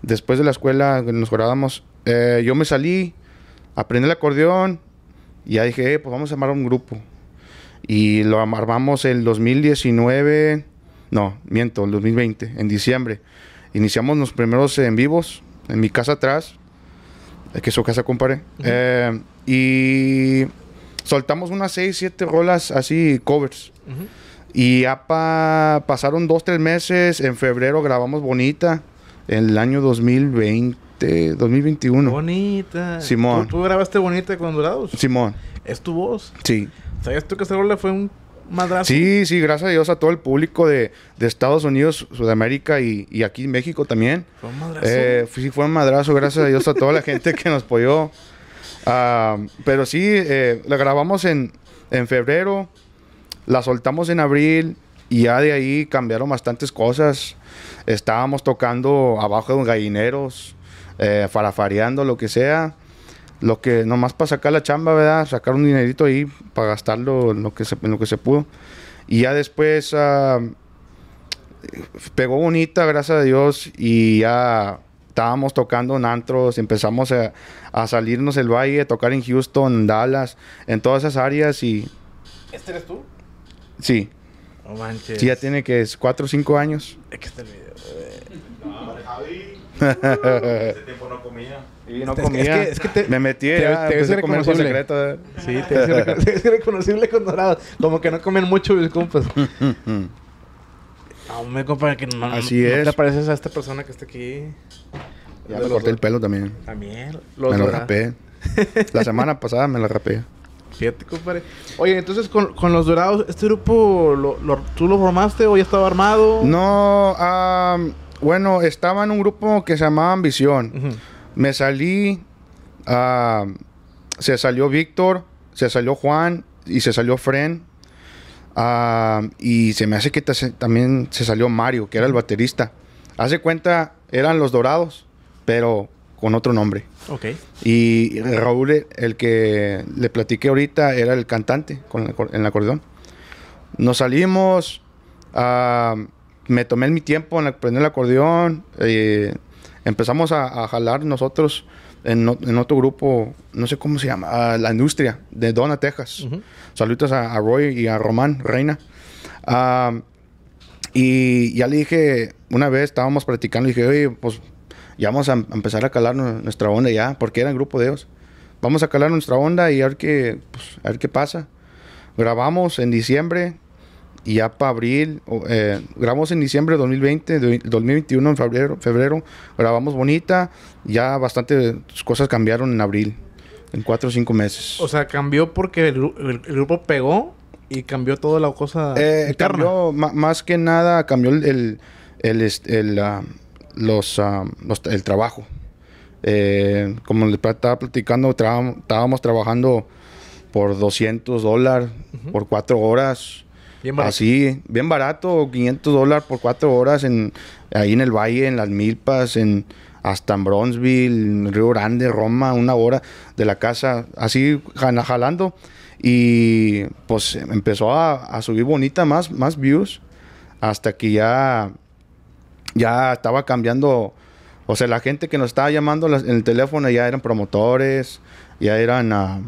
Después de la escuela nos grabamos. Eh, yo me salí, aprendí el acordeón y ya dije, eh, pues vamos a armar un grupo. Y lo armamos en 2019, no, miento, en 2020, en diciembre. Iniciamos los primeros eh, en vivos en mi casa atrás, que es su casa, compare eh, y soltamos unas 6, 7 rolas así, covers. Y ya pasaron 2, 3 meses. En febrero grabamos Bonita, en el año 2020, 2021. Bonita. Simón. ¿Tú, grabaste Bonita con Dorados? Simón. ¿Es tu voz? Sí. sabes tú que esa rola fue un Sí, sí, gracias a Dios a todo el público de, Estados Unidos, Sudamérica y, aquí en México también. Fue un madrazo. Eh, sí, fue un madrazo, gracias a Dios a toda la gente que nos apoyó. Ah, pero sí, eh, la grabamos en, febrero, la soltamos en abril y ya de ahí cambiaron bastantes cosas. Estábamos tocando abajo de gallineros, eh, farafareando, lo que sea lo que nomás para sacar la chamba, ¿verdad? Sacar un dinerito ahí para gastarlo en lo que se, lo que se pudo. Y ya después ah, pegó bonita, gracias a Dios, y ya estábamos tocando en antros, empezamos a, a salirnos el valle, a tocar en Houston, Dallas, en todas esas áreas y... ¿Este eres tú? Sí. No manches. Sí, ya tiene que es 4 o 5 años. Es que está el video. No, Javi. *laughs* Ese tiempo no comía. Sí, no comía. Es que, es que te, me metí, te, ya, te ves reconocible. secreto. Sí, te ves *laughs* reconocible con dorados. Como que no comen mucho mis compas. *laughs* Aún me compa, que no, Así es. te pareces a esta persona que está aquí. Ya me corté el pelo también. También. me lo rapé. *laughs* la semana pasada me lo rapé. Fíjate, compadre. Oye, entonces con, los dorados, ¿este grupo tú lo formaste o ya estaba armado? No, bueno, estaba en un grupo que se llamaba Ambición. Me salí, ah, se salió Víctor, se salió Juan y se salió Fren. Ah, y se me hace que también se salió Mario, que era el baterista. Hace cuenta, eran los Dorados, pero con otro nombre. Ok. Y Raúl, el que le platiqué ahorita, era el cantante con el, en el acordeón. Nos salimos, ah, me tomé mi tiempo en aprender el acordeón, eh, empezamos a, jalar nosotros en, otro grupo, no sé cómo se llama, a la industria de Dona, Texas. Saludos a, Roy y a Román, Reina. Ah, y ya le dije, una vez estábamos practicando, y dije, oye, pues ya vamos a em-, empezar a calar nuestra onda ya, porque era el grupo de ellos. Vamos a calar nuestra onda y a ver qué, pues, a ver qué pasa. Grabamos en diciembre, y ya para abril, eh, grabamos en diciembre de 2020, 2021 en febrero, febrero, grabamos bonita, ya bastante cosas cambiaron en abril, en cuatro o cinco meses. O sea, cambió porque el, grupo pegó y cambió toda la cosa. Eh, más que nada, cambió el, el ah, ah, los, el trabajo. Eh, como les estaba platicando, estábamos trabajando por 200 dólares por cuatro horas Así, bien barato, 500 dólares por cuatro horas en, ahí en el valle, en las milpas, en hasta en Bronzeville, Río Grande, Roma, una hora de la casa, así jalando. Y pues empezó a, subir bonita más, más views hasta que ya, ya estaba cambiando. O sea, la gente que nos estaba llamando en el teléfono ya eran promotores, ya eran... Ah,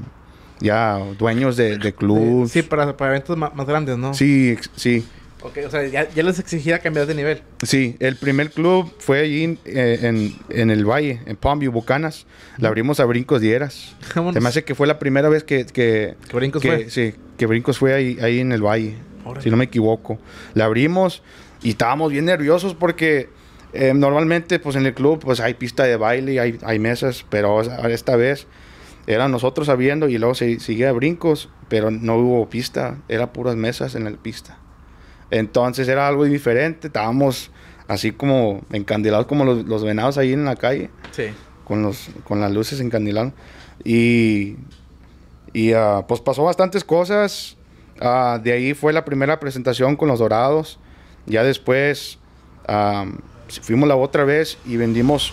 ya dueños de, de clubs. Sí, para, para eventos más, grandes, ¿no? Sí, sí. Ok, o sea, ya, ya, les exigía cambiar de nivel. Sí, el primer club fue allí eh, en, en, el Valle, en Palm Bucanas. La abrimos a Brincos Dieras. Se me hace que fue la primera vez que... Que, ¿Que Brincos fue. Sí, que Brincos fue ahí, ahí en el Valle, si no me equivoco. La abrimos y estábamos bien nerviosos porque... Eh, normalmente, pues en el club, pues hay pista de baile, hay, hay mesas, pero esta vez era nosotros sabiendo y luego se seguía brincos, pero no hubo pista, era puras mesas en la pista. Entonces era algo diferente, estábamos así como encandilados como los, venados ahí en la calle. Con, los, con las luces encandiladas. Y, y ah, pues pasó bastantes cosas. Ah, de ahí fue la primera presentación con los Dorados. Ya después ah, fuimos la otra vez y vendimos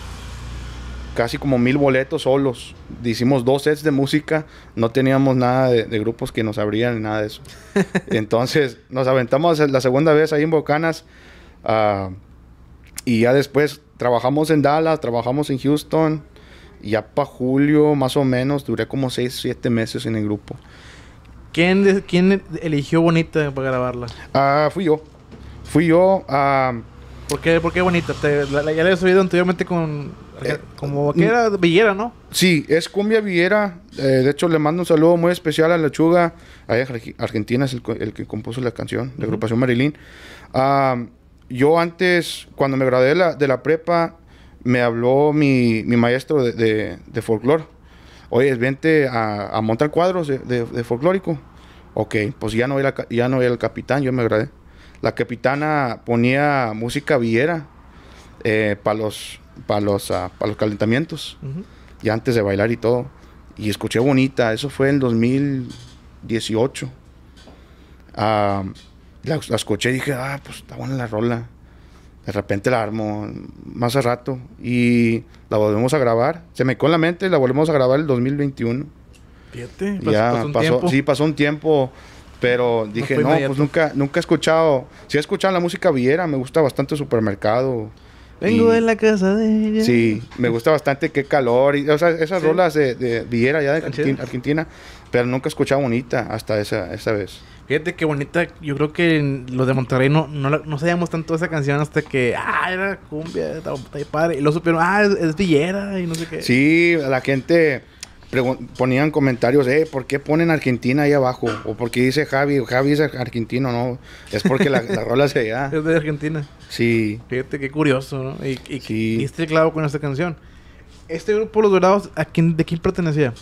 casi como mil boletos solos. Hicimos dos sets de música, no teníamos nada de, grupos que nos abrían ni nada de eso. *laughs* Entonces nos aventamos la segunda vez ahí en Bocanas ah, y ya después trabajamos en Dallas, trabajamos en Houston. Y ya para julio más o menos duré como seis, siete meses en el grupo. ¿Quién, eligió Bonita para grabarla? Ah, fui yo. Fui yo. Ah, porque ¿Por, qué, Bonita? ya la he subido anteriormente con pues eh, como eh, que era mm, Villera, ¿no? Sí, es cumbia Villera. Eh, de hecho, le mando un saludo muy especial a Lechuga. Chuga. Argentina es el, que compuso la canción, la agrupación Marilín. yo antes, cuando me gradué de la, prepa, me habló mi, maestro de, de, folclore. Oye, vente a, montar cuadros de, folclórico. Ok, pues ya no, era, ya no era el capitán, yo me gradué. La capitana ponía música villera para los para los, ah, los calentamientos. Y antes de bailar y todo. Y escuché Bonita, eso fue en 2018. Ah, la, escuché y dije, ah, pues está buena la rola. De repente la armo más a rato y la volvemos a grabar. Se me quedó en la mente la volvemos a grabar el 2021. ya pasó, un tiempo. Sí, pasó un tiempo, pero dije, no, pues nunca, nunca he escuchado. si he escuchado la música viera, me gusta bastante Supermercado. Vengo de la casa de ella. Sí, me gusta bastante qué calor. Y, o sea, esas rolas de, Villera, ya de Argentina, pero nunca escuchaba bonita hasta esa, vez. Fíjate qué bonita. Yo creo que los de Monterrey no, no, sabíamos tanto esa canción hasta que, ah, era cumbia, está, padre. Y lo supieron, ah, es, Villera y no sé qué. Sí, la gente ponían comentarios, eh, ¿por qué ponen Argentina ahí abajo? O ¿por qué dice Javi? Javi es argentino, ¿no? Es porque la, la rola se *laughs* Es de Argentina. Sí. Fíjate qué curioso, ¿no? Y, y, este clavo con esta canción. ¿Este grupo Los Dorados, ¿a quién, de quién pertenecía?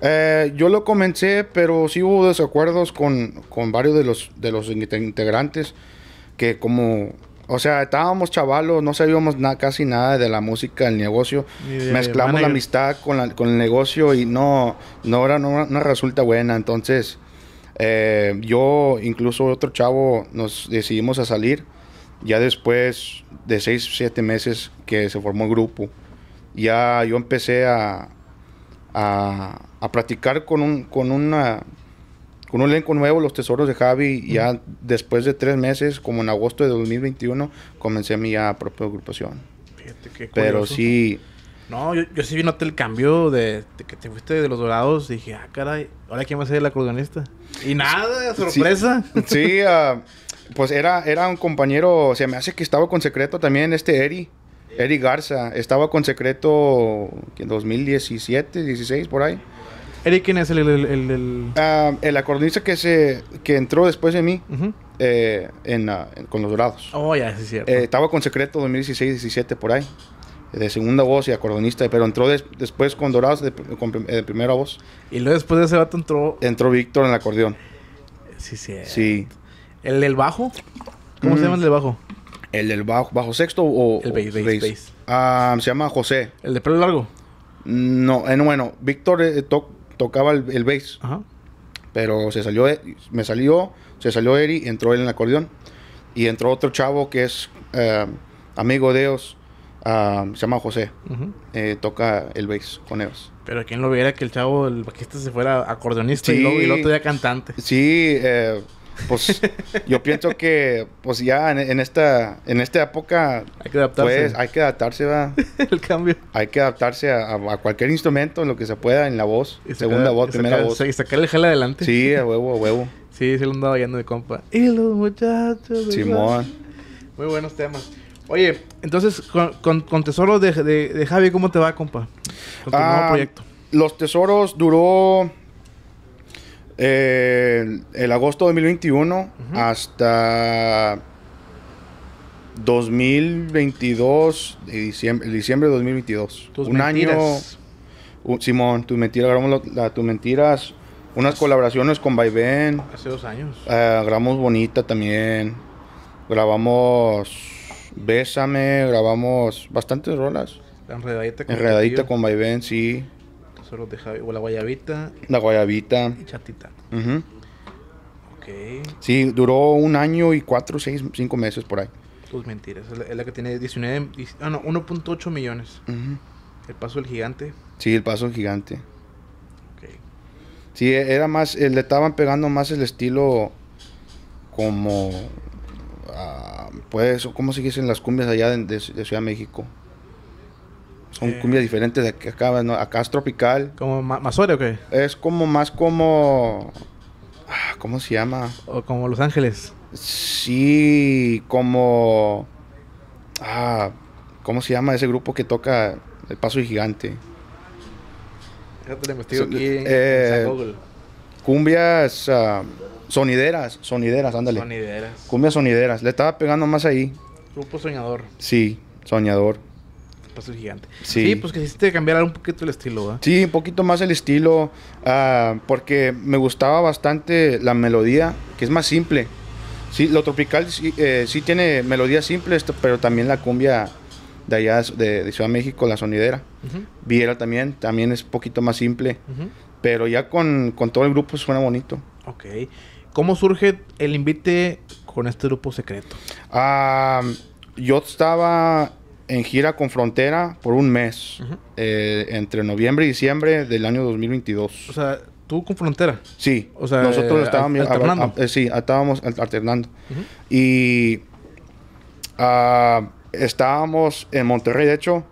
Eh, yo lo comencé, pero sí hubo desacuerdos con, con varios de los, de los integrantes que como o sea, estábamos chavalos, no sabíamos casi nada de la música, del negocio. Mezclamos la amistad con, el negocio y no, no, era, no, resulta buena. Entonces, eh, yo, incluso otro chavo, nos decidimos a salir ya después de seis, siete meses que se formó el grupo. Ya yo empecé a, a, a practicar con, un, con una con un elenco nuevo, Los Tesoros de Javi, ya después de tres meses, como en agosto de 2021, comencé mi propia agrupación. Fíjate qué Pero sí... No, yo, yo sí noté el cambio de, que te fuiste de los dorados. Dije, ah, caray, ahora quién va a ser el acordeonista. Y nada, sorpresa. *laughs* Sí, ah, pues era, era un compañero, o se me hace que estaba con secreto también este Eri. Eri Garza, estaba con secreto en 2017, 16, por ahí. Eric, ¿quién es el...? El, ah, el, acordeonista que, se, que entró después de mí eh, ah, con Los Dorados. Oh, ya, sí es cierto. Eh, estaba con Secreto 2016-17 por ahí, de segunda voz y acordeonista, pero entró después con Dorados de, eh, primera voz. Y luego después de ese vato entró... Entró Víctor en el acordeón. Sí, sí. Sí. ¿El del bajo? ¿Cómo se llama el del bajo? ¿El del bajo, bajo sexto o...? El bass, ah, se llama José. ¿El de pelo largo? No, bueno, Víctor eh, tocaba el, bass. Pero se salió, eh, me salió, se salió Eri, entró él en el acordeón. Y entró otro chavo que es eh, amigo de ellos, ah, se llama José. Eh, toca el bass con ellos. Pero quién lo viera que el chavo, el bajista, se fuera acordeonista y, luego, y el otro día cantante. Sí, eh pues yo pienso que pues ya en, esta en esta época hay que adaptarse pues, hay que adaptarse va *laughs* el cambio hay que adaptarse a, cualquier instrumento en lo que se pueda en la voz segunda voz primera voz y sacar el jala adelante sí a huevo a huevo sí se lo andaba yendo de compa y los muchachos Simón muy buenos temas oye entonces con, con, tesoros de, de, de, Javi cómo te va compa con tu nuevo ah, proyecto los tesoros duró eh, el, agosto de 2021 hasta 2022, diciembre, de 2022. un año. Simón, tu mentiras, tus mentiras. Unas colaboraciones con Vaivén. Hace dos años. Eh, grabamos Bonita también. Grabamos Bésame. Grabamos bastantes rolas. Enredadita con Enredadita con Vaivén, sí. O la guayabita. La guayabita. Y chatita. Sí, duró un año y cuatro, seis, cinco meses por ahí. Tus pues mentiras. Es la, que tiene 19. Ah, no, 1.8 millones. El paso del gigante. Sí, el paso del gigante. si Sí, e, era más. Eh, le estaban pegando más el estilo como. Ah, pues, ¿cómo se dicen las cumbias allá de, de Ciudad de México? Son eh, cumbias diferentes. de acá, acá es tropical. ¿Como más o qué? Es como más como. Ah, ¿Cómo se llama? como Los Ángeles. Sí, como. Ah, ¿cómo se llama ese grupo que toca El Paso y Gigante? Yo te aquí eh, Google. Cumbias. Ah, sonideras, sonideras, ándale. Sonideras. Cumbias sonideras. Le estaba pegando más ahí. Grupo soñador. Sí, soñador paso el gigante. Sí. sí pues hiciste cambiar un poquito el estilo, ¿verdad? Sí, un poquito más el estilo, ah, porque me gustaba bastante la melodía, que es más simple. Sí, lo tropical sí, eh, sí tiene melodías simples, pero también la cumbia de allá de, Ciudad de México, la sonidera. Viera también, también es un poquito más simple, pero ya con, todo el grupo suena bonito. Ok. ¿Cómo surge el invite con este grupo secreto? Ah, yo estaba en gira con Frontera por un mes, eh, entre noviembre y diciembre del año 2022. O sea, tú con Frontera. Sí, o sea, nosotros eh, estábamos alternando. sí, estábamos alternando. Y ah, estábamos en Monterrey, de hecho,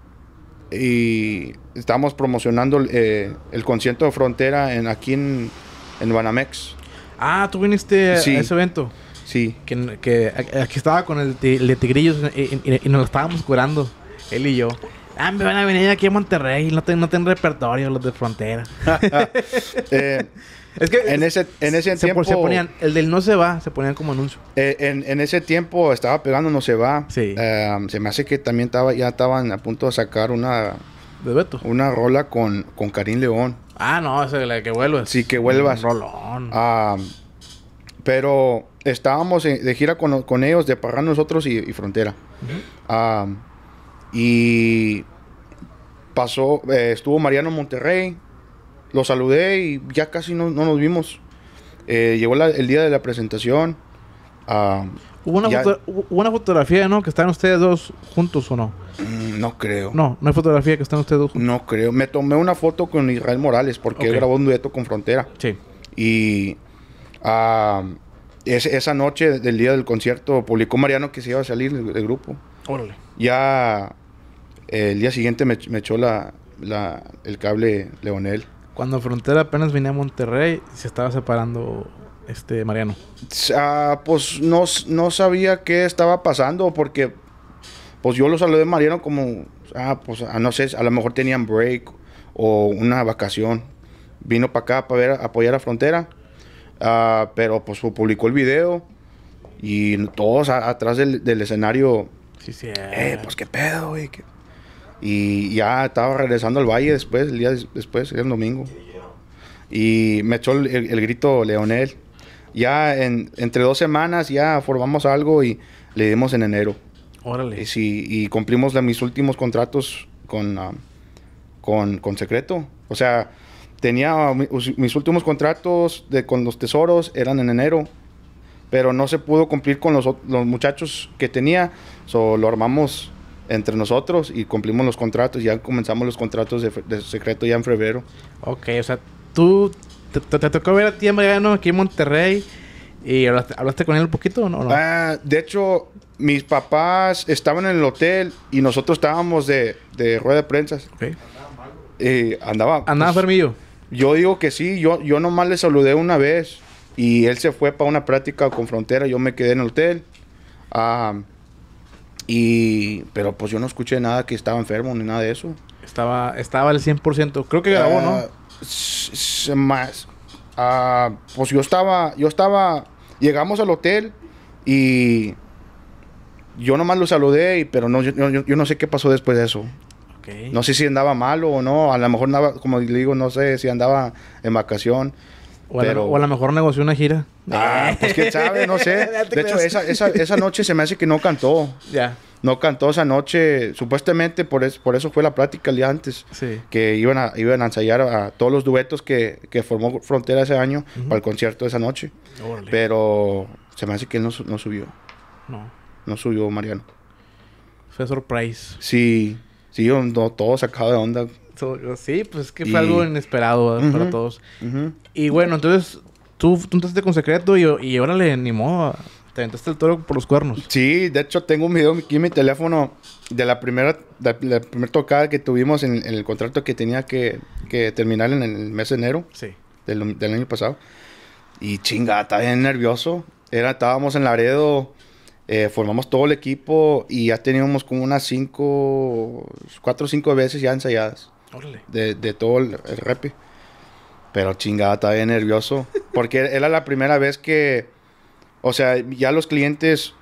y estábamos promocionando eh, el concierto de Frontera en, aquí en, en Banamex. Ah, tú viniste a ese evento. Sí. Que, que aquí estaba con el, de Tigrillos eh, y, nos lo estábamos curando, él y yo. Ah, me van a venir aquí a Monterrey, no tienen repertorio los de frontera. *laughs* Eh, es que en ese, en ese tiempo. Se ponían, el del no se va, se ponían como anuncio. Eh, en, ese tiempo estaba pegando no se va. Sí. Em, se me hace que también estaba, ya estaban a punto de sacar una. De Beto. Una rola con, con Karim León. Ah, no, esa es la que vuelvas. Sí, que vuelvas. Un rolón. Ah. Pero estábamos de gira con, ellos, de Parra nosotros y, Frontera. Ah, y pasó, eh, estuvo Mariano Monterrey, lo saludé y ya casi no, nos vimos. Eh, llegó el día de la presentación. Ah, hubo, una una fotografía, ¿no? Que están ustedes dos juntos o no. Mm, no creo. No, no hay fotografía que están ustedes dos juntos. No creo. Me tomé una foto con Israel Morales porque él grabó un dueto con Frontera. Sí. Y Ah, es, esa noche del día del concierto publicó Mariano que se iba a salir del, grupo. Órale. Ya eh, el día siguiente me, echó la, el cable Leonel. Cuando Frontera apenas vine a Monterrey, se estaba separando este Mariano. Ah, pues no, no sabía qué estaba pasando porque pues yo lo saludé a Mariano como, ah, pues ah, no sé, a lo mejor tenían break o una vacación. Vino para acá para ver, apoyar a Frontera. Ah, pero pues publicó el video y todos atrás del, escenario. Sí, sí. Eh, eh". pues qué pedo, güey. Y ya estaba regresando al valle después, el día después, el domingo. Y me echó el, grito Leonel. Ya entre dos semanas ya formamos algo y le dimos en enero. Órale. Y, cumplimos mis últimos contratos con, ah, con, con secreto. O sea, tenía mis últimos contratos de, con los tesoros eran en enero, pero no se pudo cumplir con los, los muchachos que tenía, lo armamos entre nosotros y cumplimos los contratos, ya comenzamos los contratos de, secreto ya en febrero. Ok, o sea, tú te, tocó ver a ti no aquí en Monterrey y hablaste, con él un poquito o no? Ah, de hecho, mis papás estaban en el hotel y nosotros estábamos de, de rueda de prensa. Okay. Eh, andaba. Andaba pues, yo digo que sí, yo, yo nomás le saludé una vez y él se fue para una práctica con frontera, yo me quedé en el hotel. y, pero pues yo no escuché nada que estaba enfermo ni nada de eso. Estaba, estaba al 100%. Creo que grabó, ¿no? Ah, más. Ah, pues yo estaba, yo estaba, llegamos al hotel y yo nomás lo saludé, pero no, yo no sé qué pasó después de eso. No sé si andaba malo o no. A lo mejor, como le digo, no sé si andaba en vacación. O, a, lo, mejor negoció una gira. Ah, pues quién sabe, no sé. *laughs* De hecho, esa, esa, noche se me hace que no cantó. Ya. No cantó esa noche, supuestamente por, eso fue la práctica el día antes. Sí. Que iban a, a ensayar a, todos los duetos que, formó Frontera ese año para el concierto de esa noche. Pero se me hace que él no, no subió. No. No subió Mariano. Fue surprise. Sí. Sí, todo sacado de onda. sí, pues es que fue algo inesperado para todos. Y bueno, entonces tú, tú entraste con secreto y, y órale, ni modo. Te aventaste el toro por los cuernos. Sí, de hecho tengo un video aquí en mi teléfono de la primera, de la tocada que tuvimos en, el contrato que tenía que, que, terminar en el mes de enero sí. del, del año pasado. Y chinga, estaba bien nervioso. Era, estábamos en Laredo eh, formamos todo el equipo y ya teníamos como unas cinco, cuatro o cinco veces ya ensayadas. De, todo el, el Pero chingada, estaba nervioso. Porque *laughs* era la primera vez que, o sea, ya los clientes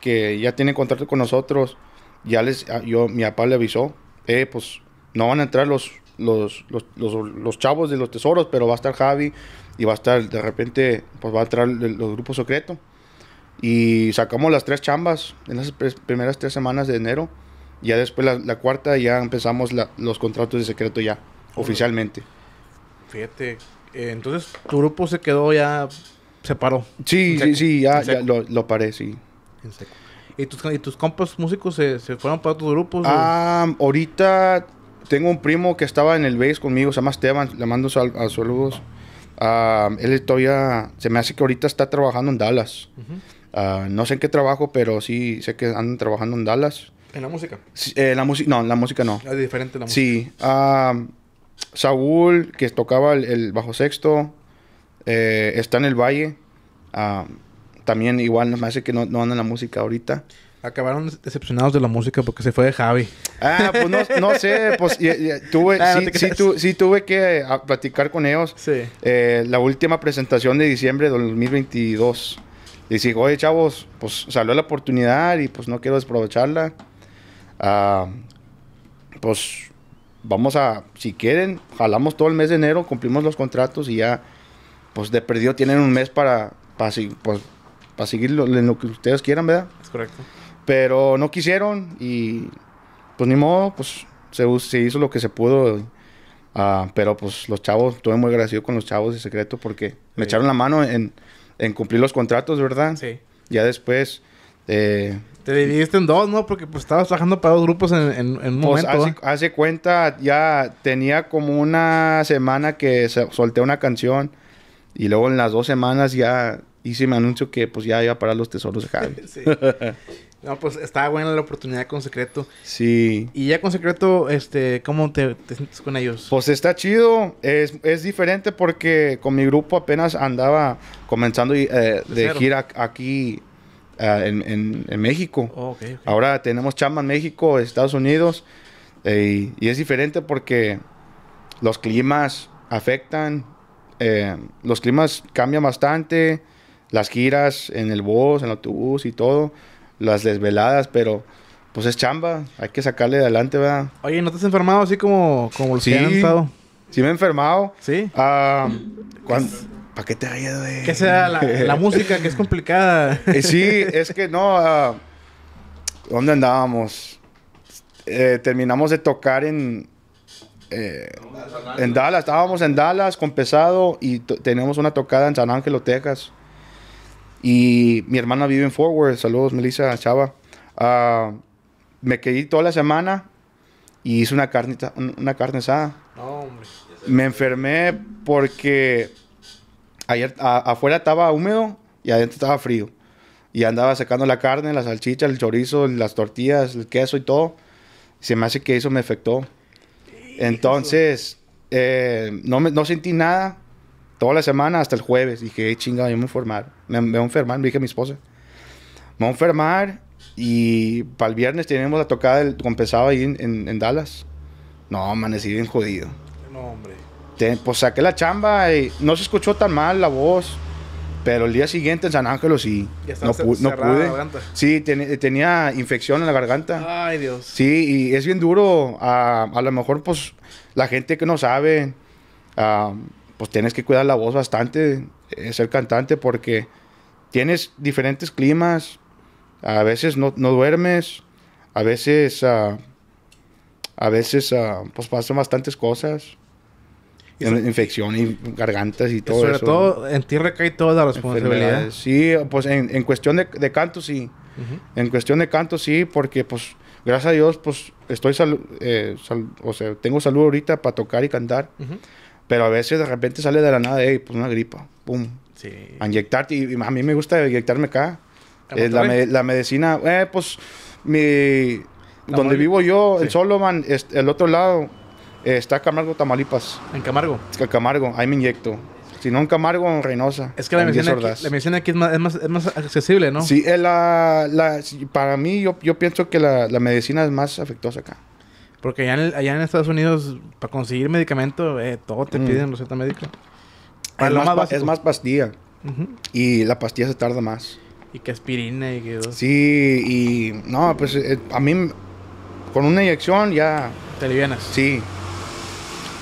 que ya tienen contacto con nosotros, ya les, ah, yo, mi papá le avisó, eh, pues no van a entrar los, los, chavos de los tesoros, pero va a estar Javi y va a estar, de repente, pues va a entrar los grupos secretos. Y sacamos las tres chambas en las primeras tres semanas de enero. Ya después la, cuarta ya empezamos los contratos de secreto ya, oficialmente. Fíjate, eh, entonces tu grupo se quedó ya, se paró. Sí, sí, sí, ya, lo, lo, paré, sí. En seco. ¿Y tus, ¿Y tus compas músicos se, se fueron para otros grupos? Ah, ahorita tengo un primo que estaba en el bass conmigo, se llama Esteban, le mando a saludos. Ah, él todavía, se me hace que ahorita está trabajando en Dallas. Ah, no sé en qué trabajo, pero sí sé que andan trabajando en Dallas. ¿En la música? Eh, la música, no, en la música no. Es diferente la música. Sí. Ah, Saúl, que tocaba el, bajo sexto, eh, está en el Valle. Ah, también igual me hace que no, no anda la música ahorita. Acabaron decepcionados de la música porque se fue de Javi. Ah, pues no, sé, pues tuve, *laughs* sí, tuve que platicar con ellos. Sí. Eh, la última presentación de diciembre de 2022. Y dije, oye, chavos, pues salió la oportunidad y pues no quiero desprovecharla. Ah, pues vamos a, si quieren, jalamos todo el mes de enero, cumplimos los contratos y ya, pues de perdido tienen un mes para, para, pues, para seguir lo, en lo que ustedes quieran, ¿verdad? Es correcto. Pero no quisieron y pues ni modo, pues se, se hizo lo que se pudo. Ah, pero pues los chavos, estuve muy agradecido con los chavos de secreto porque me echaron la mano en, en cumplir los contratos, ¿verdad? Sí. Ya después... Eh, Te dividiste en dos, ¿no? Porque pues estabas trabajando para dos grupos en, un pues, momento. Hace, ¿eh? hace, cuenta, ya tenía como una semana que solté una canción y luego en las dos semanas ya hice mi anuncio que pues ya iba a parar los tesoros de Javi. *laughs* sí. *laughs* No, pues estaba buena la oportunidad con Secreto. Sí. Y ya con Secreto, este, ¿cómo te, sientes con ellos? Pues está chido. Es, diferente porque con mi grupo apenas andaba comenzando eh, de, gira aquí ah, en, México. Oh, Ahora tenemos Chama en México, Estados Unidos. y, es diferente porque los climas afectan. Eh, los climas cambian bastante. Las giras en el bus, en el autobús y todo las desveladas, pero pues es chamba, hay que sacarle de adelante, ¿verdad? Oye, ¿no te has enfermado así como, como los estado? Sí, me he enfermado. ¿Sí? Ah, ¿Para qué te ido, de...? Que sea la, la *laughs* música, que es complicada. Eh, sí, es que no... Ah, ¿Dónde andábamos? Eh, terminamos de tocar en... Eh, en Dallas, estábamos en Dallas con Pesado y tenemos una tocada en San Ángelo, Texas. Y mi hermana vive en Forward. Saludos, Melissa Chava. Ah, me quedé toda la semana y hice una carne, una carne asada. No, me enfermé porque ayer afuera estaba húmedo y adentro estaba frío. Y andaba sacando la carne, la salchicha, el chorizo, las tortillas, el queso y todo. Se me hace que eso me afectó. Entonces, eh, no, me, no sentí nada Toda la semana hasta el jueves. Dije, chingada, yo me voy a enfermar. Me, voy a enfermar, me dije a mi esposa. Me voy a enfermar y para el viernes tenemos la tocada del, con ahí en, Dallas. No, amanecí bien jodido. No, hombre. pues saqué la chamba y no se escuchó tan mal la voz. Pero el día siguiente en San ángelo sí. no, no pude. sí, tenía infección en la garganta. Ay, Dios. Sí, y es bien duro. Ah, a lo mejor, pues, la gente que no sabe. Ah, pues tienes que cuidar la voz bastante, eh, ser cantante, porque tienes diferentes climas, a veces no, duermes, a veces, ah, a veces, ah, pues pasan bastantes cosas. ...infección y gargantas y todo eso. Sobre todo, en ti recae toda la responsabilidad. Sí, pues en, cuestión de, de, canto, sí. En cuestión de canto, sí, porque pues gracias a Dios, pues estoy, eh, o sea, tengo salud ahorita para tocar y cantar. Pero a veces de repente sale de la nada, y, pues una gripa, pum. inyectarte, y, a mí me gusta inyectarme acá. la, la, medicina, eh, pues, mi. donde vivo yo, el el otro lado, eh, está Camargo, Tamalipas. ¿En Camargo? Es Camargo, ahí me inyecto. Si no en Camargo, en Reynosa. Es que la medicina, aquí, es más, accesible, ¿no? Sí, eh, la, para mí yo, yo pienso que la, medicina es más afectuosa acá. Porque allá en, Estados Unidos, para conseguir medicamento, eh, todo te mm. piden receta médica. es, lo más es, más pastilla. Y la pastilla se tarda más. Y que aspirina y que... Sí, y... No, pues eh, a mí... Con una inyección ya... Te alivianas. Sí.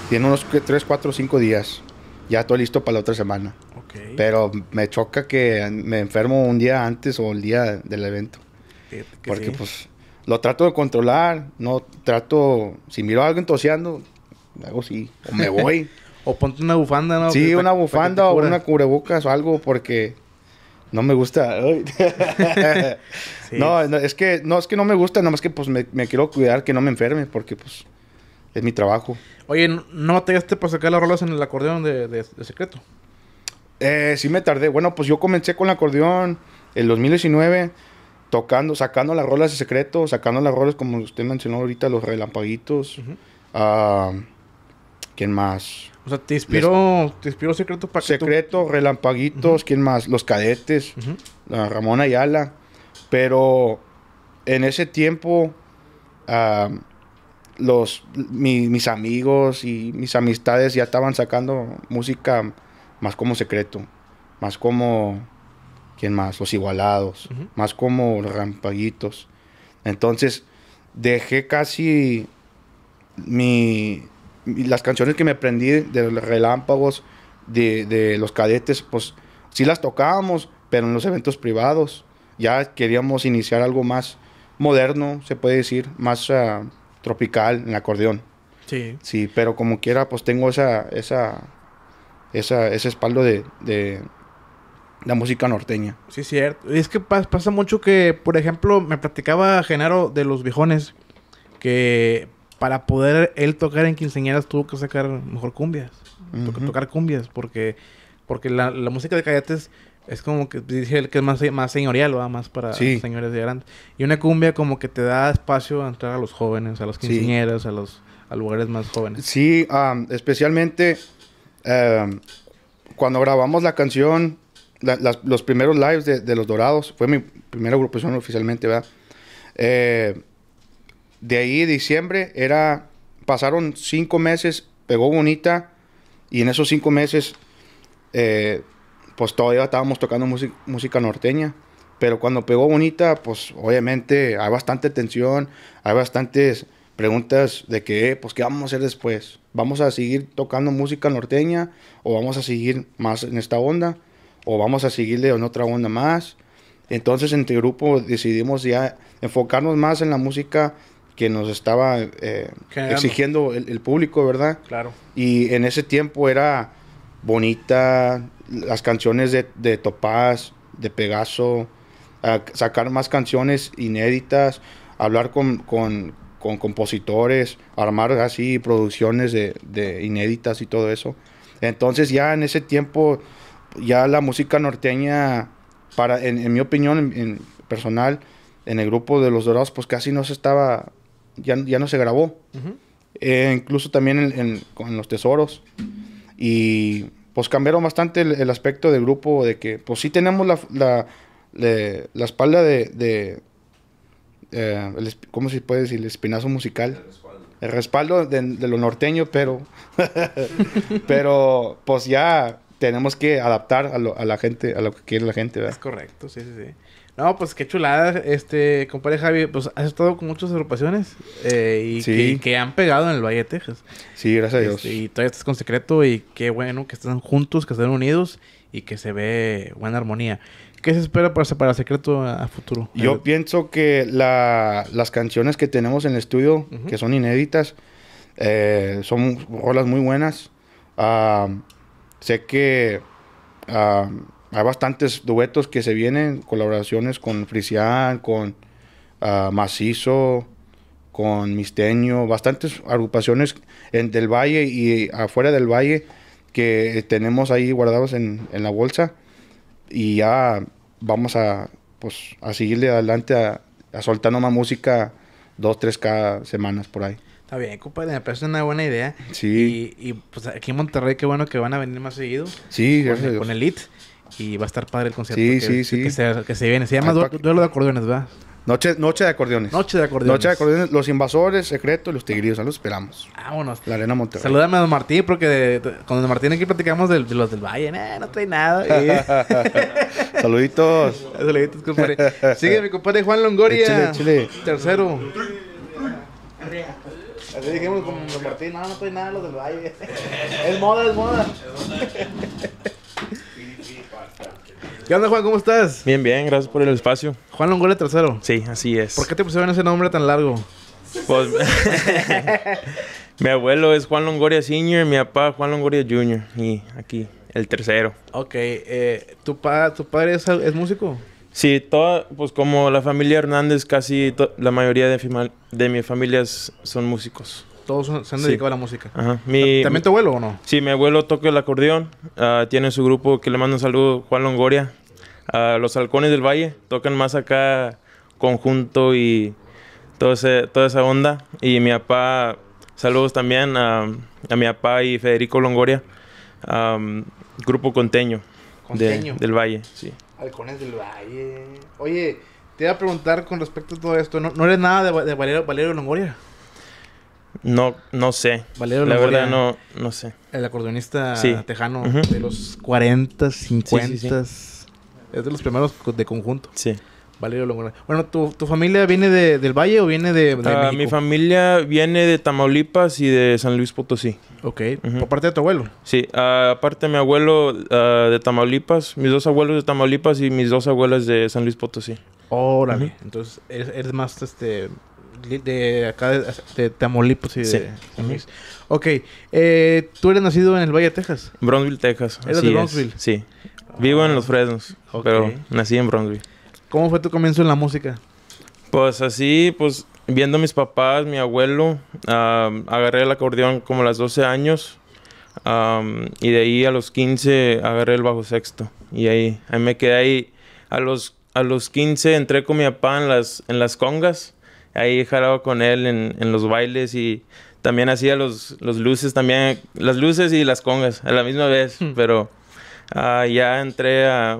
Tiene unos 3, 4, 5 días. Ya todo listo para la otra semana. Ok. Pero me choca que me enfermo un día antes o el día del evento. porque pues lo trato de controlar, no trato, si miro algo alguien algo hago sí, o me voy. *laughs* o ponte una bufanda, ¿no? Sí, una bufanda o una cubrebocas o algo, porque no me gusta. *laughs* *laughs* no, es que, no, es que no me gusta, nada más que pues me, quiero cuidar que no me enferme, porque pues es mi trabajo. Oye, ¿no batallaste para sacar las rolas en el acordeón de, secreto? Eh, sí me tardé. Bueno, pues yo comencé con el acordeón en 2019 tocando, sacando las rolas de secreto, sacando las rolas como usted mencionó ahorita, los relampaguitos. Ah, ¿Quién más? O sea, te inspiró, secreto para Secreto, relampaguitos, ¿quién más? Los cadetes, Ramona y Ayala. Pero en ese tiempo, ah, los, mis amigos y mis amistades ya estaban sacando música más como secreto, más como ¿Quién más? Los igualados. Más como rampaguitos. Entonces, dejé casi mi, las canciones que me aprendí de los relámpagos, de, los cadetes, pues sí las tocábamos, pero en los eventos privados. Ya queríamos iniciar algo más moderno, se puede decir, más ah, tropical en acordeón. Sí. Sí, pero como quiera, pues tengo esa, esa, ese espaldo de, la música norteña. Sí, es cierto. Y es que pasa mucho que, por ejemplo, me platicaba Genaro de los viejones que para poder él tocar en quinceañeras tuvo que sacar mejor cumbias. Tuvo tocar cumbias, porque, porque la, música de Cayates es como que dice él que es más, más señorial, ¿verdad? más para señores de grandes. Y una cumbia como que te da espacio a entrar a los jóvenes, a los quinceañeras, a los a lugares más jóvenes. Sí, especialmente eh, cuando grabamos la canción los primeros lives de, Los Dorados, fue mi primera agrupación oficialmente, ¿verdad? Eh, de ahí, diciembre, era, pasaron cinco meses, pegó bonita, y en esos cinco meses, eh, pues todavía estábamos tocando música norteña, pero cuando pegó bonita, pues obviamente hay bastante tensión, hay bastantes preguntas de que, pues, ¿qué vamos a hacer después? ¿Vamos a seguir tocando música norteña o vamos a seguir más en esta onda? o vamos a seguirle en otra onda más. Entonces entre grupo decidimos ya enfocarnos más en la música que nos estaba eh, exigiendo el, público, ¿verdad? Claro. Y en ese tiempo era bonita, las canciones de, Topaz, de Pegaso, sacar más canciones inéditas, hablar con, con, compositores, armar así producciones de, de, inéditas y todo eso. Entonces ya en ese tiempo ya la música norteña, para, en, mi opinión en, personal, en el grupo de Los Dorados, pues casi no se estaba, ya, no se grabó. Eh, incluso también en, Los Tesoros. Y pues cambiaron bastante el, aspecto del grupo, de que pues sí tenemos la, espalda de... de eh, ¿Cómo se puede decir? El espinazo musical. El respaldo, el respaldo de, de, lo norteño, pero... *laughs* pero pues ya tenemos que adaptar a, a, la gente, a lo que quiere la gente, ¿verdad? Es correcto, sí, sí, sí. No, pues qué chulada, este, compadre Javi, pues has estado con muchas agrupaciones eh, y que, que, han pegado en el Valle de Texas. Sí, gracias a Dios. Este, y todavía estás con secreto y qué bueno que están juntos, que están unidos y que se ve buena armonía. ¿Qué se espera para, para secreto a, futuro? Yo pienso que la, las canciones que tenemos en el estudio, que son inéditas, eh, son rolas muy buenas. Ah, Sé que ah, hay bastantes duetos que se vienen, colaboraciones con Frisian, con ah, Macizo, con Misteño, bastantes agrupaciones en, del Valle y afuera del Valle que tenemos ahí guardados en, la bolsa. Y ya vamos a, pues, seguirle adelante a, a soltar música dos, tres cada semanas por ahí. Está bien, compadre, me parece una buena idea. Sí. Y, y, pues aquí en Monterrey, qué bueno que van a venir más seguido. Sí, gracias. Con, el Dios. Y va a estar padre el concierto. Sí, que, sí, sí. Que se, viene. Se llama Duelo de Acordeones, ¿verdad? Noche, noche de acordeones. Noche de acordeones. Noche de acordeones. Los invasores, secreto y los tigrillos. los esperamos. Vámonos. La Arena Monterrey. Salúdame a Don Martín, porque con Don Martín aquí platicamos de, los del Valle. Eh, no trae nada. *laughs* Saluditos. *laughs* Saluditos, compadre. Sigue mi compadre Juan Longoria. Tercero. Así dijimos con Don Martín, no, ah, no estoy nada los del valle. *laughs* *laughs* es moda, es moda. ¿Qué onda, Juan? ¿Cómo estás? Bien, bien, gracias por el espacio. Juan Longoria tercero. Sí, así es. ¿Por qué te pusieron ese nombre tan largo? Pues, *laughs* mi abuelo es Juan Longoria Sr., mi papá Juan Longoria Jr. y aquí, el tercero. Ok, eh, ¿tu, pa, ¿tu padre es, es músico? Sí, toda, pues como la familia Hernández, casi la mayoría de, de mi familia son músicos. Todos se han dedicado a la música. Ajá. Mi, ¿También tu abuelo o no? Sí, mi abuelo toca el acordeón, ah, tiene su grupo que le mando un saludo, Juan Longoria. los Halcones del Valle tocan más acá conjunto y toda esa onda. Y mi papá, saludos también a, mi papá y Federico Longoria, grupo conteño, del Valle, sí. Halcones del Valle. Oye, te iba a preguntar con respecto a todo esto. ¿No, no eres nada de, de Valero, Longoria? No, no sé. Valero La Longoria, verdad, no, no sé. El acordeonista tejano de los 40, 50. es de los primeros de conjunto. Sí. Valerio Bueno, ¿tu, familia viene de, del Valle o viene de, ah, Mi familia viene de Tamaulipas y de San Luis Potosí. Ok. ¿aparte parte de tu abuelo? Sí. aparte aparte, mi abuelo ah, de Tamaulipas, mis dos abuelos de Tamaulipas y mis dos abuelas de San Luis Potosí. Órale. Entonces, eres, más, este... De acá, de, Tamaulipas y de San Luis. Ok. Eh, ¿Tú eres nacido en el Valle de Texas? Brownsville, Texas. ¿Eres de Brownsville? Sí. Vivo en Los Fresnos, pero nací en Brownsville ¿Cómo fue tu comienzo en la música? Pues así, pues viendo a mis papás, mi abuelo, agarré el acordeón como a los 12 años. y de ahí a los 15 agarré el bajo sexto. Y ahí, me quedé ahí. A los, a los 15 entré con mi papá en las, en las congas. Ahí jalaba con él en, en los bailes y también hacía los, los, luces, también las luces y las congas a la misma vez. Hmm. Pero ah, ya entré a,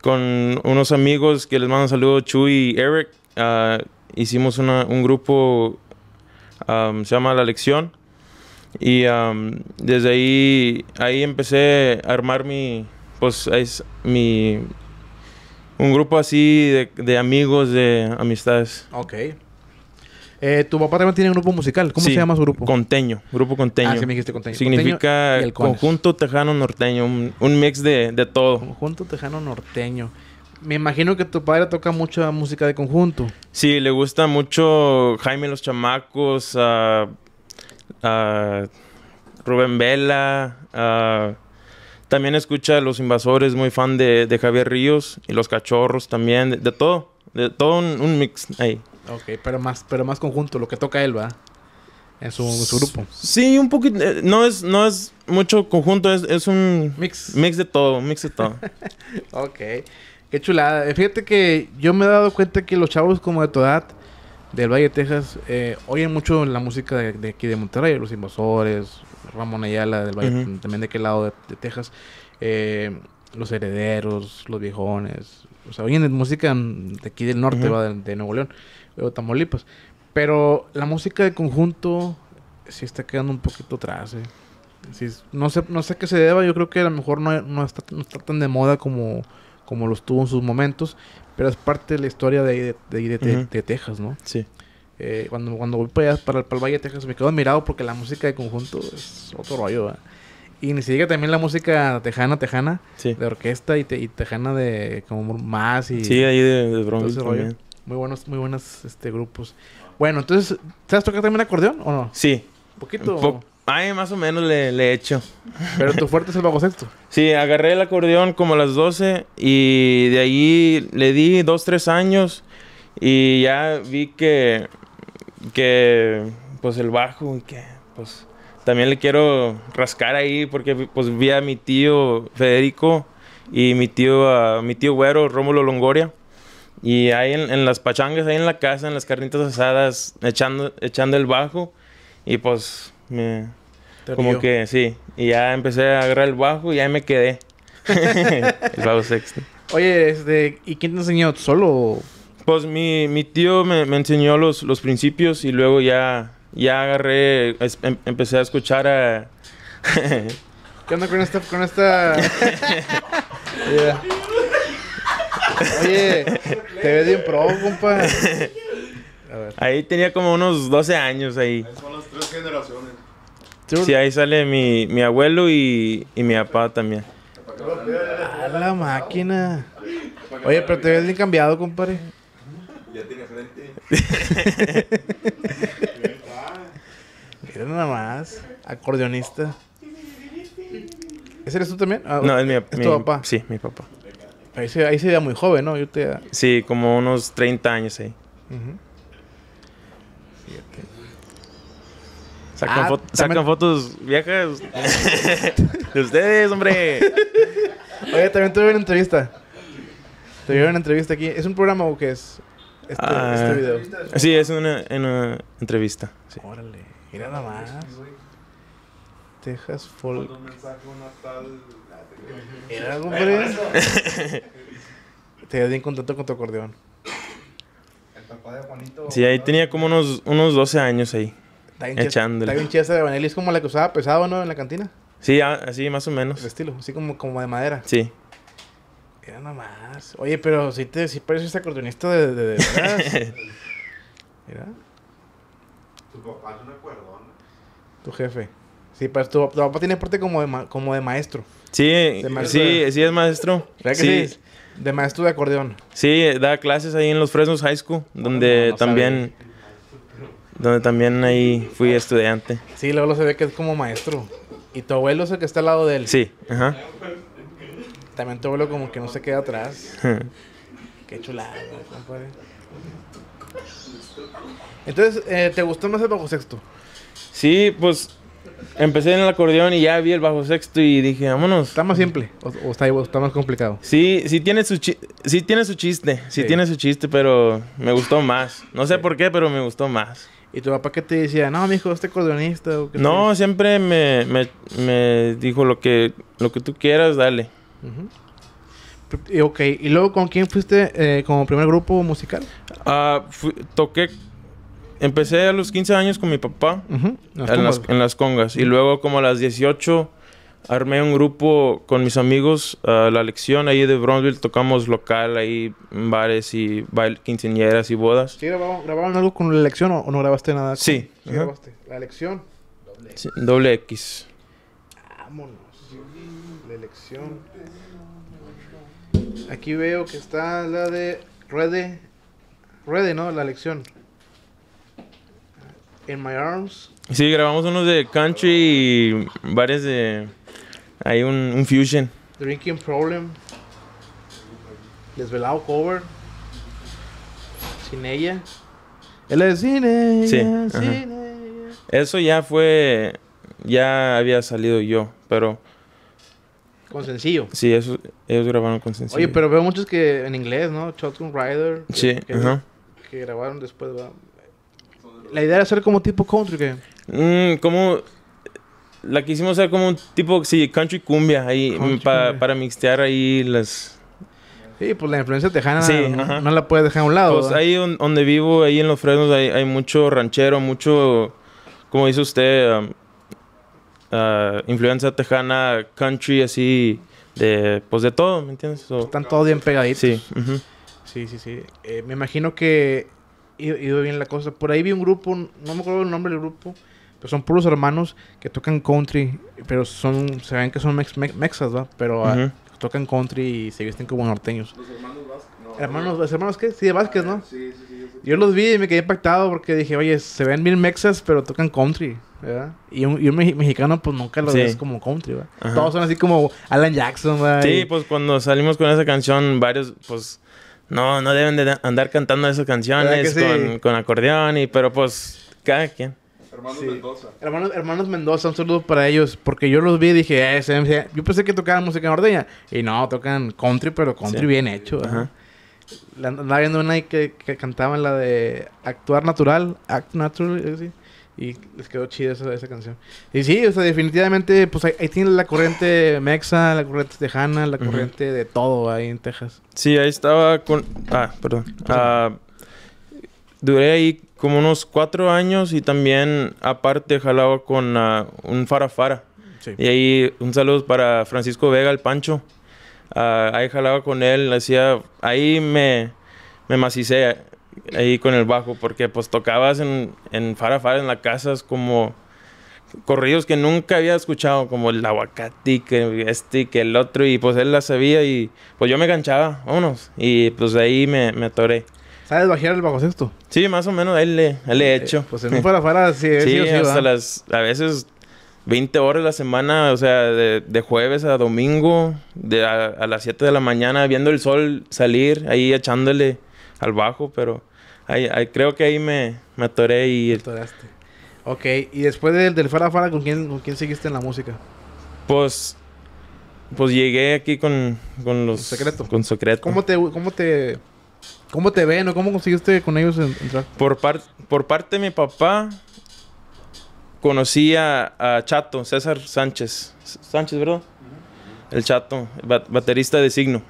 con unos amigos que les mando saludos saludo, Chuy y Eric. Ah, hicimos un grupo, se llama La Lección. Y desde ahí, ahí empecé a armar mi, pues mi, un grupo así de, de amigos, de amistades. Ok. Eh, tu papá también tiene un grupo musical. ¿Cómo se llama su grupo? Conteño. Grupo Conteño. Ah, me dijiste Conteño. Significa conjunto tejano norteño. Un, mix de, de, todo. Conjunto tejano norteño. Me imagino que tu padre toca mucha música de conjunto. Sí, le gusta mucho Jaime Los Chamacos, Rubén Vela, también escucha a Los Invasores, muy fan de, Javier Ríos y Los Cachorros también, de, todo, de todo un, mix ahí. Ok, pero más, pero más conjunto, lo que toca él, va. En su, grupo. Sí, un poquito. Eh, no, es, no es mucho conjunto, es, es un. Mix. Mix de todo, mix de todo. *laughs* ok. Qué chulada. Eh, fíjate que yo me he dado cuenta que los chavos como de tu edad del Valle de Texas eh, oyen mucho la música de, aquí de Monterrey, Los Invasores, Ramón Ayala del Valle, también de aquel lado de, Texas, Los Herederos, Los Viejones, o sea, oyen música de aquí del norte, va, de, Nuevo León o Tamaulipas. Pero la música de conjunto sí está quedando un poquito atrás. Eh. no, sé, no sé qué se deba, yo creo que a lo mejor no, está, tan de moda como, como lo estuvo en sus momentos, pero es parte de la historia de, de, de, Texas, ¿no? Sí. Eh, cuando, cuando voy para, el Valle de Texas me quedo admirado porque la música de conjunto es otro rollo. Y ni siquiera también la música tejana, tejana, de orquesta y, tejana de como más y... Sí, ahí de, Bronx. Muy buenos, muy este, grupos. Bueno, entonces, has tocar también acordeón o no? Sí. ¿Un poquito? más o menos le, he hecho. Pero tu fuerte es el bajo sexto. *laughs* Sí, agarré el acordeón como a las 12 y de ahí le di dos, tres años y ya vi que, que, pues el bajo y que, pues, también le quiero rascar ahí porque, pues, vi a mi tío Federico y mi tío, mi tío Güero, Rómulo Longoria. Y ahí en, en, las pachangas, ahí en la casa, en las carnitas asadas, echando, echando el bajo. Y pues, me, como que sí. Y ya empecé a agarrar el bajo y ahí me quedé. *laughs* *laughs* el bajo sexto. Oye, este, ¿y quién te enseñó? ¿Solo? Pues mi, mi tío me, me enseñó los, los principios y luego ya, ya agarré, em, empecé a escuchar a... *laughs* ¿Qué onda con esta... Con Oye, te ves bien pro, compa. *laughs* Ahí tenía como unos 12 años ahí. son las tres generaciones. Sí, ahí sale mi, mi abuelo y, y mi papá también. A la máquina. Oye, pero te ves bien cambiado, compadre. Ya tiene frente. *laughs* Mira nada más. Acordeonista. ¿Ese eres tú también? Ah, no, es mi, tu papá. Sí, mi papá. Ahí se, ahí se veía muy joven, ¿no? Sí, como unos 30 años ahí. Sacan, ah, fotos viejas *laughs* de ustedes, hombre. Oye, también tuve una entrevista. Tuve una entrevista aquí. ¿Es un programa o qué es? Este, este ah, video. Sí, es una, entrevista. Órale, mira nada más. Texas Folk. saco una tal era, compadre. *laughs* Te di en contacto con tu acordeón. El papá de Juanito. Sí, ahí tenía como unos, unos 12 años ahí. Está echándole. Está bien chida de Vanelli. Es como la que usaba pesado, ¿no? En la cantina. Sí, ah, así más o menos. de estilo, así como, como de madera. Sí. Era nomás. Oye, pero si te si pareces este acordeonista de, de, de verdad. *laughs* Mira. Tu papá es un acordeón. Tu jefe. Sí, pero tu, tu papá tiene parte como de, ma, como de maestro. Sí, sí, sí es maestro. sí? De maestro de acordeón. Sí, da clases ahí en los Fresnos High School, ah, donde también... Donde también ahí fui estudiante. Sí, luego lo se ve que es como maestro. ¿Y tu abuelo es el que está al lado de él? Sí, ajá. También tu abuelo como que no se queda atrás. Qué chulada, Entonces, eh, ¿te gustó más el bajo sexto? Sí, pues Empecé en el acordeón y ya vi el bajo sexto y dije, vámonos. ¿Está más simple o, está, más complicado? Sí, sí tiene su, tiene su chiste, sí, tiene su chiste, pero me gustó más. No sé por qué, pero me gustó más. ¿Y tu papá qué te decía? No, mi hijo, este acordeonista. no, siempre me, dijo lo que, lo que tú quieras, dale. ok, ¿y luego con quién fuiste eh, como primer grupo musical? Uh, toqué Empecé a los 15 años con mi papá en, las, congas. Y luego como a las 18 armé un grupo con mis amigos a la lección ahí de Bronzeville. Tocamos local ahí en bares y bailes quinceañeras y bodas. ¿Sí grabamos, grabaron, algo con la lección o, no grabaste nada? Sí. grabaste? ¿La lección? Doble X. Vámonos. La elección. Aquí veo que está la de Rede. Rede, ¿no? La lección. In My Arms. Sí, grabamos unos de country y varios de. Hay un, fusion. Drinking Problem. Desvelado cover. Sin ella. Él es sin ella. Sí, Eso ya fue. Ya había salido yo, pero. Con sencillo. Sí, eso, ellos grabaron con sencillo. Oye, pero veo muchos que en inglés, ¿no? Shotgun Rider. sí, que, que grabaron después, ¿verdad? La idea era hacer como tipo country game. Mm, como. La quisimos hacer como un tipo, sí, country cumbia ahí, mm, para mixtear ahí las. Sí, pues la influencia tejana sí, no, la puedes dejar a un lado. Pues ahí donde vivo, ahí en Los Fresnos, hay, hay mucho ranchero, mucho, como dice usted, um, uh, influencia tejana, country, así, de, pues de todo, ¿me entiendes? Están todos bien pegaditos. Sí, sí, sí. Eh, me imagino que iba bien la cosa. Por ahí vi un grupo, no me acuerdo el nombre del grupo, pero son puros hermanos que tocan country, pero son, se ven que son mexas, ¿va? Pero ah, tocan country y se visten como norteños. Los hermanos Vázquez, Hermanos, ¿Los hermanos qué? Sí, de Vázquez, ¿no? Sí, sí, sí. Yo los vi y me quedé impactado porque dije, oye, se ven mil mexas, pero tocan country, ¿verdad? Y un, mexicano, pues nunca lo ves como country, ¿verdad? Todos son así como Alan Jackson, ¿verdad? Sí, pues cuando salimos con esa canción, varios, pues no, no deben de andar cantando esas canciones con, acordeón y, pero pues, cada quien. Hermanos Mendoza. Hermanos, Mendoza, un saludo para ellos. Porque yo los vi y dije, eh, yo pensé que tocaban música norteña. Y no, tocan country, pero country bien hecho. andaba viendo una que, que cantaban la de actuar natural, act natural, ¿sí? Y les quedó chida esa, esa canción. Y sí, o sea, definitivamente, pues ahí, tiene la corriente mexa, la corriente tejana, la corriente de todo ahí en Texas. Sí, ahí estaba con... Ah, perdón. Ah, duré ahí como unos cuatro años y también aparte jalaba con ah, un farafara. Y ahí un saludo para Francisco Vega, el Pancho. Ah, ahí jalaba con él, hacía... Ahí me, me macicé ahí con el bajo, porque pues tocabas en, en Farafar, en la casa, es como corridos que nunca había escuchado, como el aguacate, que este, que el otro, y pues él la sabía y pues yo me ganchaba, vámonos, y pues ahí me, me atoré. ¿Sabes bajar el bajo sexto? Sí, más o menos, él le, él le he eh, hecho. pues en un *laughs* eh, sí, sí, hasta las, a veces 20 horas la semana, o sea, de, jueves a domingo, de a, a, las 7 de la mañana, viendo el sol salir, ahí echándole al bajo, pero creo que ahí me, me atoré y... atoraste. Ok, y después del, del Fara ¿con quién, ¿con seguiste en la música? Pues... Pues llegué aquí con, con los... Secreto. Con Secreto. ¿Cómo te... Cómo te... ¿Cómo te ven o cómo conseguiste con ellos entrar? Por, por parte de mi papá, conocí a, Chato, César Sánchez. Sánchez, ¿verdad? El Chato, baterista de signo.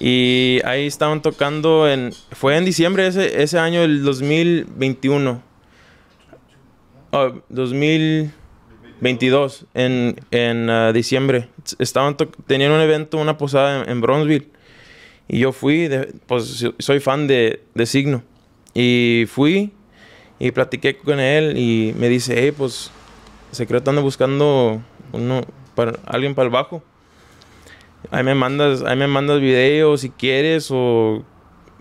Y ahí estaban tocando en... Fue en diciembre ese, ese año, el 2021. 2022, ah, en, en ah, diciembre. Estaban tenían un evento, una posada en, en Bronzeville. Y yo fui, pues soy fan de, de Signo. Y fui y platiqué con él y me dice, hey, pues Secreto anda buscando uno para, alguien para el bajo. Ahí me mandas, ahí me mandas videos si quieres o...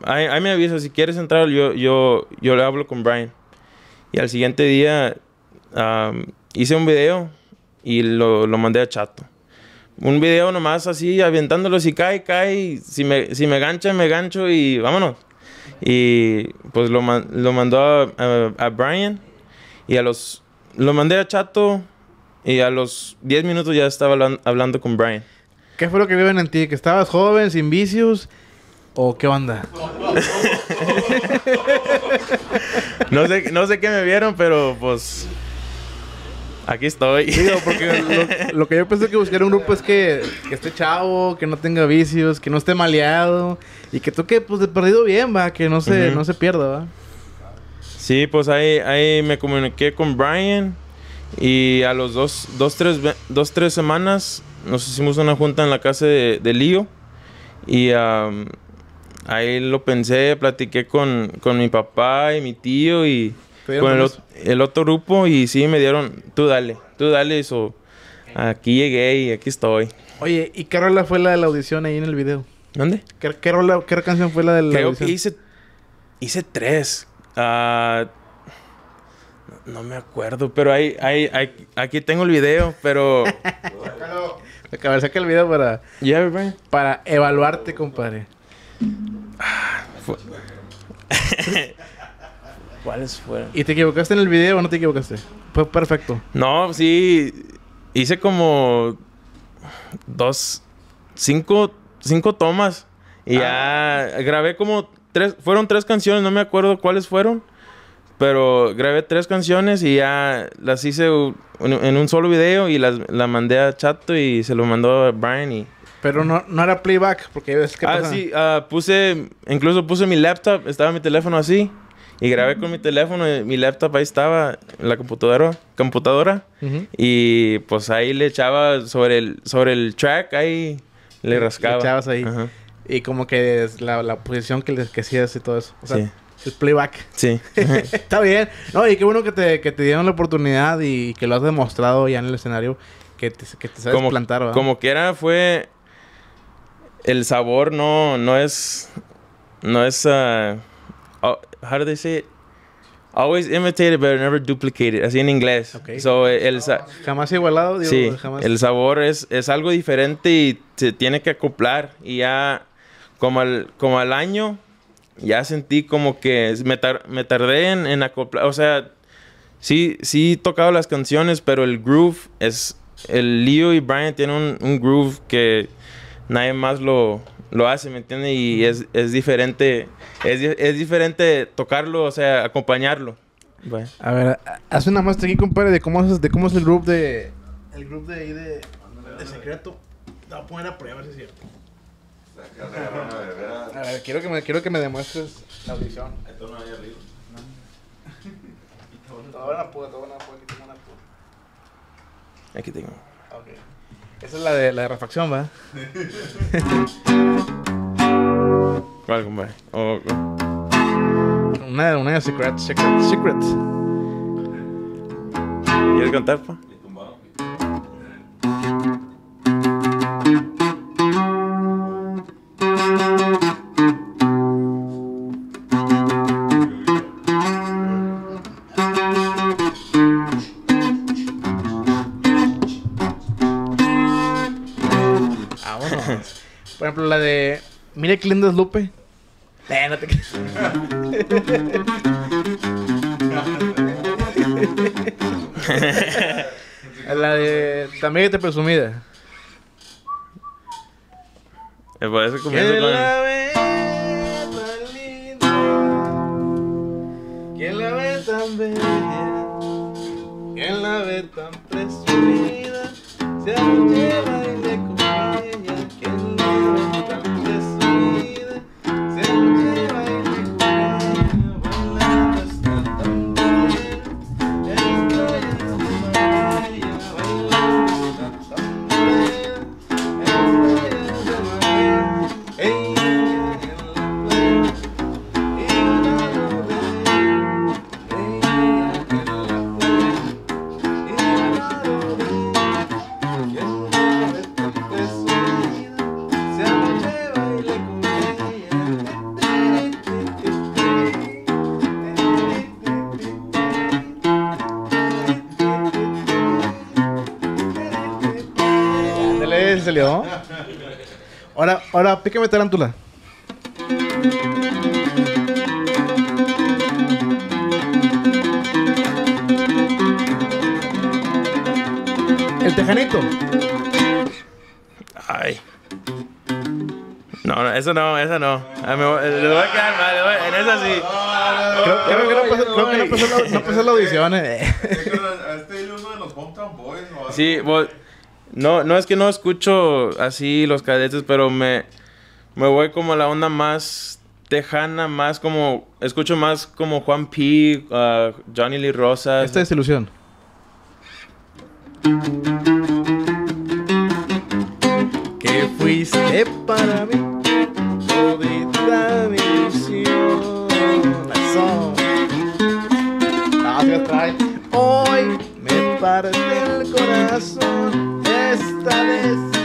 Ahí, me avisas, si quieres entrar, yo, yo, yo le hablo con Brian. Y al siguiente día hice un video y lo, lo, mandé a Chato. Un video nomás así, aventándolo, si cae, cae, si me, si me gancha, me gancho y vámonos. Y pues lo, lo mandó a, a Brian y a los... Lo mandé a Chato y a los 10 minutos ya estaba hablando con Brian. ¿Qué fue lo que viven en ti? ¿Que estabas joven, sin vicios? ¿O qué onda? *laughs* no, sé, no sé qué me vieron, pero pues. Aquí estoy. lo, que yo pensé que buscar un grupo es que, esté chavo, que no tenga vicios, que no esté maleado y que toque pues de perdido bien, va, que no se, no se pierda, va. Sí, pues ahí, ahí me comuniqué con Brian y a los dos, tres semanas nos hicimos una junta en la casa de, de Lío y ahí lo pensé, platiqué con, con, mi papá y mi tío y con el, otro grupo y sí me dieron, tú dale, tú dale eso. Aquí llegué y aquí estoy. Oye, ¿y qué rola fue la de la audición ahí en el video? ¿Dónde? ¿Qué, rola, qué canción fue la de la Creo que hice, hice tres. Ah, no me acuerdo, pero ahí... hay, hay, aquí tengo el video, pero... *laughs* a ver, saca el video para. Para evaluarte, compadre. *laughs* ¿Cuáles fueron? ¿Y te equivocaste en el video o no te equivocaste? Fue perfecto. No, sí. Hice como. Dos. Cinco. Cinco tomas. Y ah. ya grabé como tres. Fueron tres canciones, no me acuerdo cuáles fueron. Pero grabé tres canciones y ya las hice en un solo video y las, mandé a Chato y se lo mandó a Brian y... Pero no, no era playback, porque es que... Ah, sí, ah, puse, incluso puse mi laptop, estaba mi teléfono así, y grabé con mi teléfono, y mi laptop ahí estaba, la computadora, computadora, y pues ahí le echaba sobre el, sobre el track, ahí le rascaba. echabas ahí. Y como que la, la posición que, le que hacías y todo eso. O sea, sí. El playback. Sí. *laughs* Está bien. No, y qué bueno que te, que te dieron la oportunidad y que lo has demostrado ya en el escenario que te, que sabes como, plantar, Como quiera fue... El sabor no, no es... No es... Uh, oh, how they say Always imitated but never duplicated. Así en inglés. Okay. So, el jamás igualado. sí, el sabor es, es algo diferente y se tiene que acoplar. Y ya como como al año ya sentí como que me, me tardé en, en acoplar, o sea, sí, sí he tocado las canciones, pero el groove es, el Leo y Brian tienen un, un groove que nadie más lo, lo hace, ¿me entiendes? Y es, diferente, es, diferente tocarlo, o sea, acompañarlo. A ver, haz una muestra aquí, compadre, de cómo es, de cómo es el groove de, el groove de ahí de, secreto. Da voy a poner a prueba, si es cierto. A ver, quiero que me, quiero que me demuestres la audición. Esto no hay arriba. No. Toda una púa, toda una púa, aquí tengo una púa. Aquí tengo. Ok. Esa es la de, la refacción, ¿va? *laughs* ¿Cuál, compadre? Oh, oh. Una, una de Secret, Secret, Secret. ¿Quieres contar, pa? Mire qué linda es Lupe. Eh, no te *laughs* La de. También te presumida. Me parece como. ¿Quién con... la ve tan linda? ¿Quién la ve tan bella? ¿Quién la ve tan presumida? Se Ahora, ahora, pícame tarántula. El tejanito. Ay. No, no, eso no, eso no. Ay, ah, me voy- eh, voy a quedar mal, en eso sí. Creo, creo que no pasó, creo no pasó la, no la audición. eh. Este es uno de los Hometown Boys. Sí, vos- no, no es que no escucho así los cadetes, pero me, me voy como a la onda más tejana, más como. Escucho más como Juan P., uh, Johnny Lee Rosa. Esta es ilusión. Que fuiste para mí, todita ah, Hoy parte el corazón esta vez.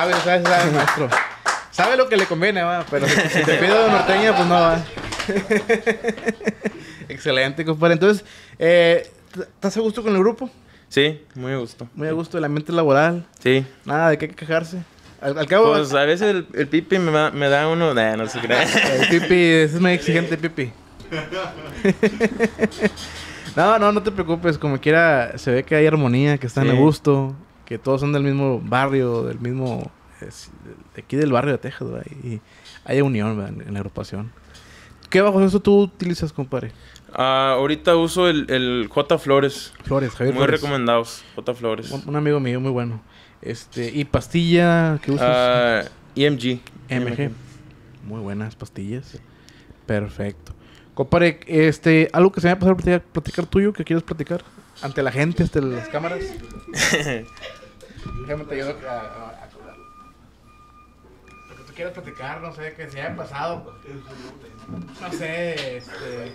sabe, sabe, maestro. Sabe lo que le conviene, va. Pero si, te *laughs* pido norteña, pues no va. Excelente, compadre. Entonces, eh, ¿estás a gusto con el grupo? Sí, muy a gusto. Muy a gusto, la ambiente laboral. Sí. Nada de qué quejarse. Al, cabo. Pues a veces el, pipi me, da uno. no se cree. *laughs* El pipi, es muy exigente, pipi. *laughs* no, no, no te preocupes. Como quiera, se ve que hay armonía, que están a gusto que todos son del mismo barrio, del mismo. aquí del barrio de Texas, ¿verdad? Y hay unión, En, la agrupación. ¿Qué bajo eso tú utilizas, compadre? Ah, ahorita uso el, el, J Flores. Flores, Javier. Muy recomendados, J Flores. Un, amigo mío muy bueno. Este, ¿y pastilla ¿Qué usas? IMG. Ah, e EMG. E MG. Muy buenas pastillas. Perfecto. Compadre, este, algo que se me ha pasado a platicar, platicar tuyo que quieres platicar ante la gente, ante las cámaras. *laughs* Déjame te ayudo a, a, Lo que tú quieras platicar, no sé, que se haya pasado. No sé, este.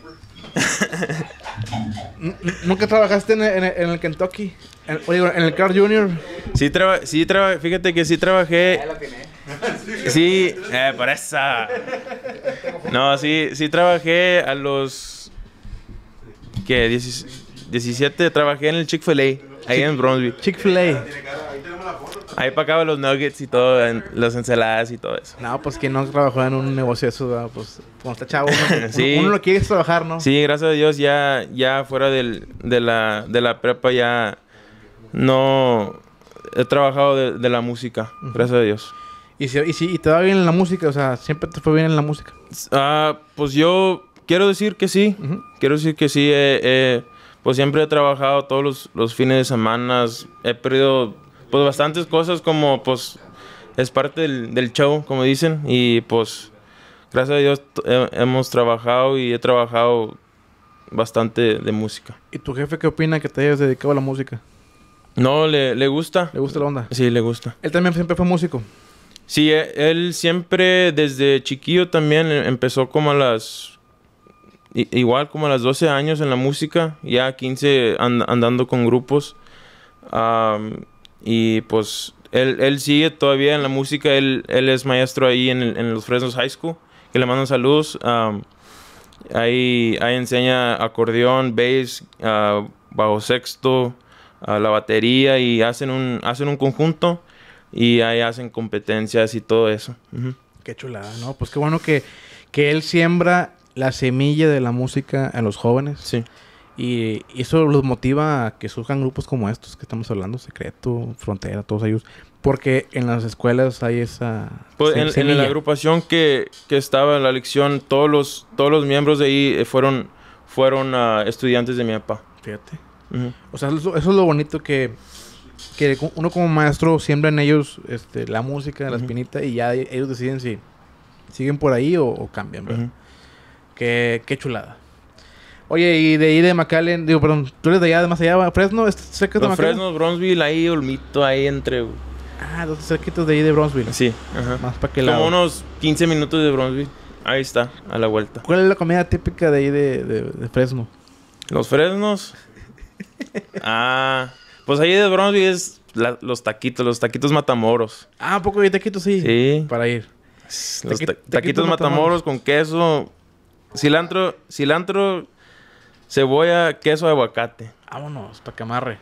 *laughs* ¿Nunca trabajaste en, el Kentucky? En, en el Carl Jr. Sí, sí fíjate que sí trabajé. Ya tiene. *laughs* Sí, eh, por esa. No, sí, sí trabajé a los. ¿Qué? 17. Trabajé en el Chick-fil-A, ahí en Bronzeville. Chick-fil-A. Ahí para acá los nuggets y todo, las ensaladas y todo eso. No, pues que no trabajó en un negocio de eso, ah? pues cuando está chavo, *laughs* uno, lo quiere trabajar, ¿no? Sí, gracias a Dios ya, ya fuera de, la, de la prepa ya no he trabajado de, la música, gracias a Dios. ¿Y, si, y, te va bien en la música? O sea, ¿siempre te fue bien en la música? Ah, pues yo quiero decir que sí. Quiero decir que sí. pues siempre he trabajado todos los, los fines de semana. He perdido pues bastantes cosas como pues es parte del, show, como dicen, y pues gracias a Dios hemos trabajado y he trabajado bastante de música. ¿Y tu jefe qué opina que te hayas dedicado a la música? No, le, le gusta. ¿Le gusta la onda? Sí, le gusta. ¿Él también siempre fue músico? Sí, e, él, siempre desde chiquillo también em, empezó como a las... Igual como a las 12 años en la música, ya 15 andando con grupos. Um, y pues él, él sigue todavía en la música, él, él es maestro ahí en, en los Fresnos High School, que le mandan saludos. ahí, ahí enseña acordeón, bass, ah, bajo sexto, a ah, la batería y hacen un, hacen un conjunto y ahí hacen competencias y todo eso. Qué chulada, ¿no? Pues qué bueno que, que él siembra la semilla de la música a los jóvenes. Sí. Y eso los motiva a que surjan grupos como estos que estamos hablando, Secreto, Frontera, todos ellos. Porque en las escuelas hay esa... Pues, en, la agrupación que, que, estaba en la lección todos los, todos los miembros de ahí eh, fueron, fueron ah, estudiantes de mi papá. Fíjate. O sea, eso, es lo bonito que, que uno como maestro siembra en ellos este, la música, la espinita, y ya ellos deciden si siguen por ahí o, cambian, qué chulada. Oye, y de ahí de McAllen, digo, perdón, tú eres de allá, de más allá, Fresno, cerca de McAllen. Fresno, Bronzeville, ahí, Olmito, ahí entre. Ah, dos cerquitos de ahí de Bronzeville. Sí, Más para que Como unos 15 minutos de Bronzeville. Ahí está, a la vuelta. ¿Cuál es la comida típica de ahí de, de, Fresno? Los Fresnos. *laughs* ah, pues ahí de Bronzeville es los taquitos, los taquitos matamoros. Ah, ¿un poco de taquitos, sí. Sí. Para ir. Los taquitos, matamoros, matamoros con queso, cilantro, cilantro cebolla, queso, aguacate. Vámonos, para que amarre.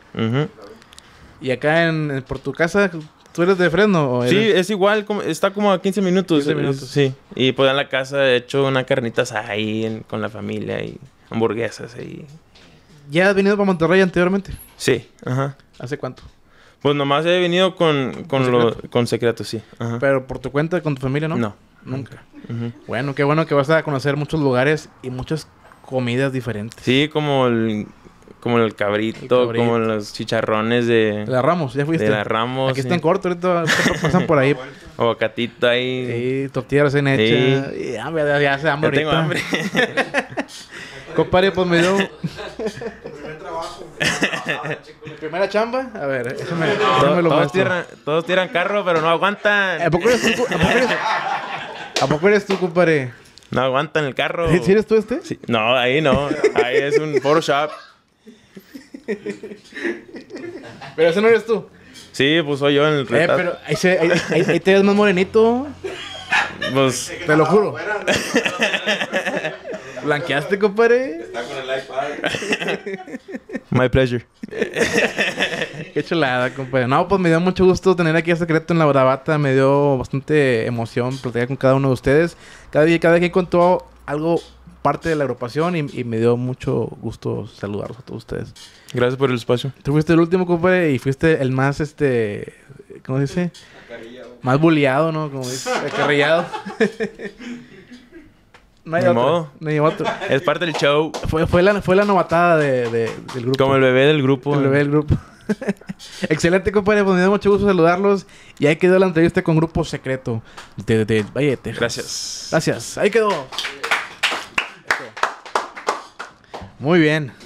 Y acá en, por tu casa, ¿tú eres de freno Sí, es igual, está como a 15 minutos. minutos. sí. Y pues en la casa he hecho una carnitas ahí con la familia y hamburguesas ahí. ¿Ya has venido para Monterrey anteriormente? Sí, ajá. ¿Hace cuánto? Pues nomás he venido con, con, con Secretos sí. Pero por tu cuenta, con tu familia, ¿no? No. Nunca. Bueno, qué bueno que vas a conocer muchos lugares y muchas comidas diferentes. Sí, como el como el cabrito, como los chicharrones de... La Ramos, ya fuiste. De la Ramos. Aquí están cortos, ahorita *laughs* pasan por ahí. Avocatito ahí. Sí, tortillas recién hechas. Ah, ya, ya, ya, se hambre ya tengo hambre. *laughs* Compadre, pues me dio... primer trabajo. ¿La primera chamba? A ver, eso me, *laughs* lo todos tiran, todos tiran carro, pero no aguantan. ¿A poco eres tú, ¿A poco eres, ¿a poco eres tú compadre? No en el carro. *laughs* ¿Sí eres tú este? No, ahí no. Ahí es un Photoshop. Pero ese no eres tú. Sí, pues soy yo en el retrato. Eh, pero ahí, ahí te ves más morenito. Pues, te lo juro. *laughs* Blanqueaste, compadre. Está con el iPad. My pleasure. Qué chulada, compadre. No, pues me dio mucho gusto tener aquí a Secreto en la Bravata. Me dio bastante emoción platicar con cada uno de ustedes. Cada día, cada quien contó algo parte de la agrupación y, me dio mucho gusto saludarlos a todos ustedes. Gracias por el espacio. Tú fuiste el último, compadre, y fuiste el más, este, ¿cómo se dice? Más buleado, ¿no? Como dice, acarrillado. *laughs* No Es parte del show. Fue, fue, la, novatada de, del grupo. Como el bebé del grupo. El bebé del grupo. *laughs* Excelente, compañero pues, me mucho gusto saludarlos. Y ahí quedó la entrevista con Grupo Secreto de, de, Gracias. Gracias. Ahí quedó. Muy bien.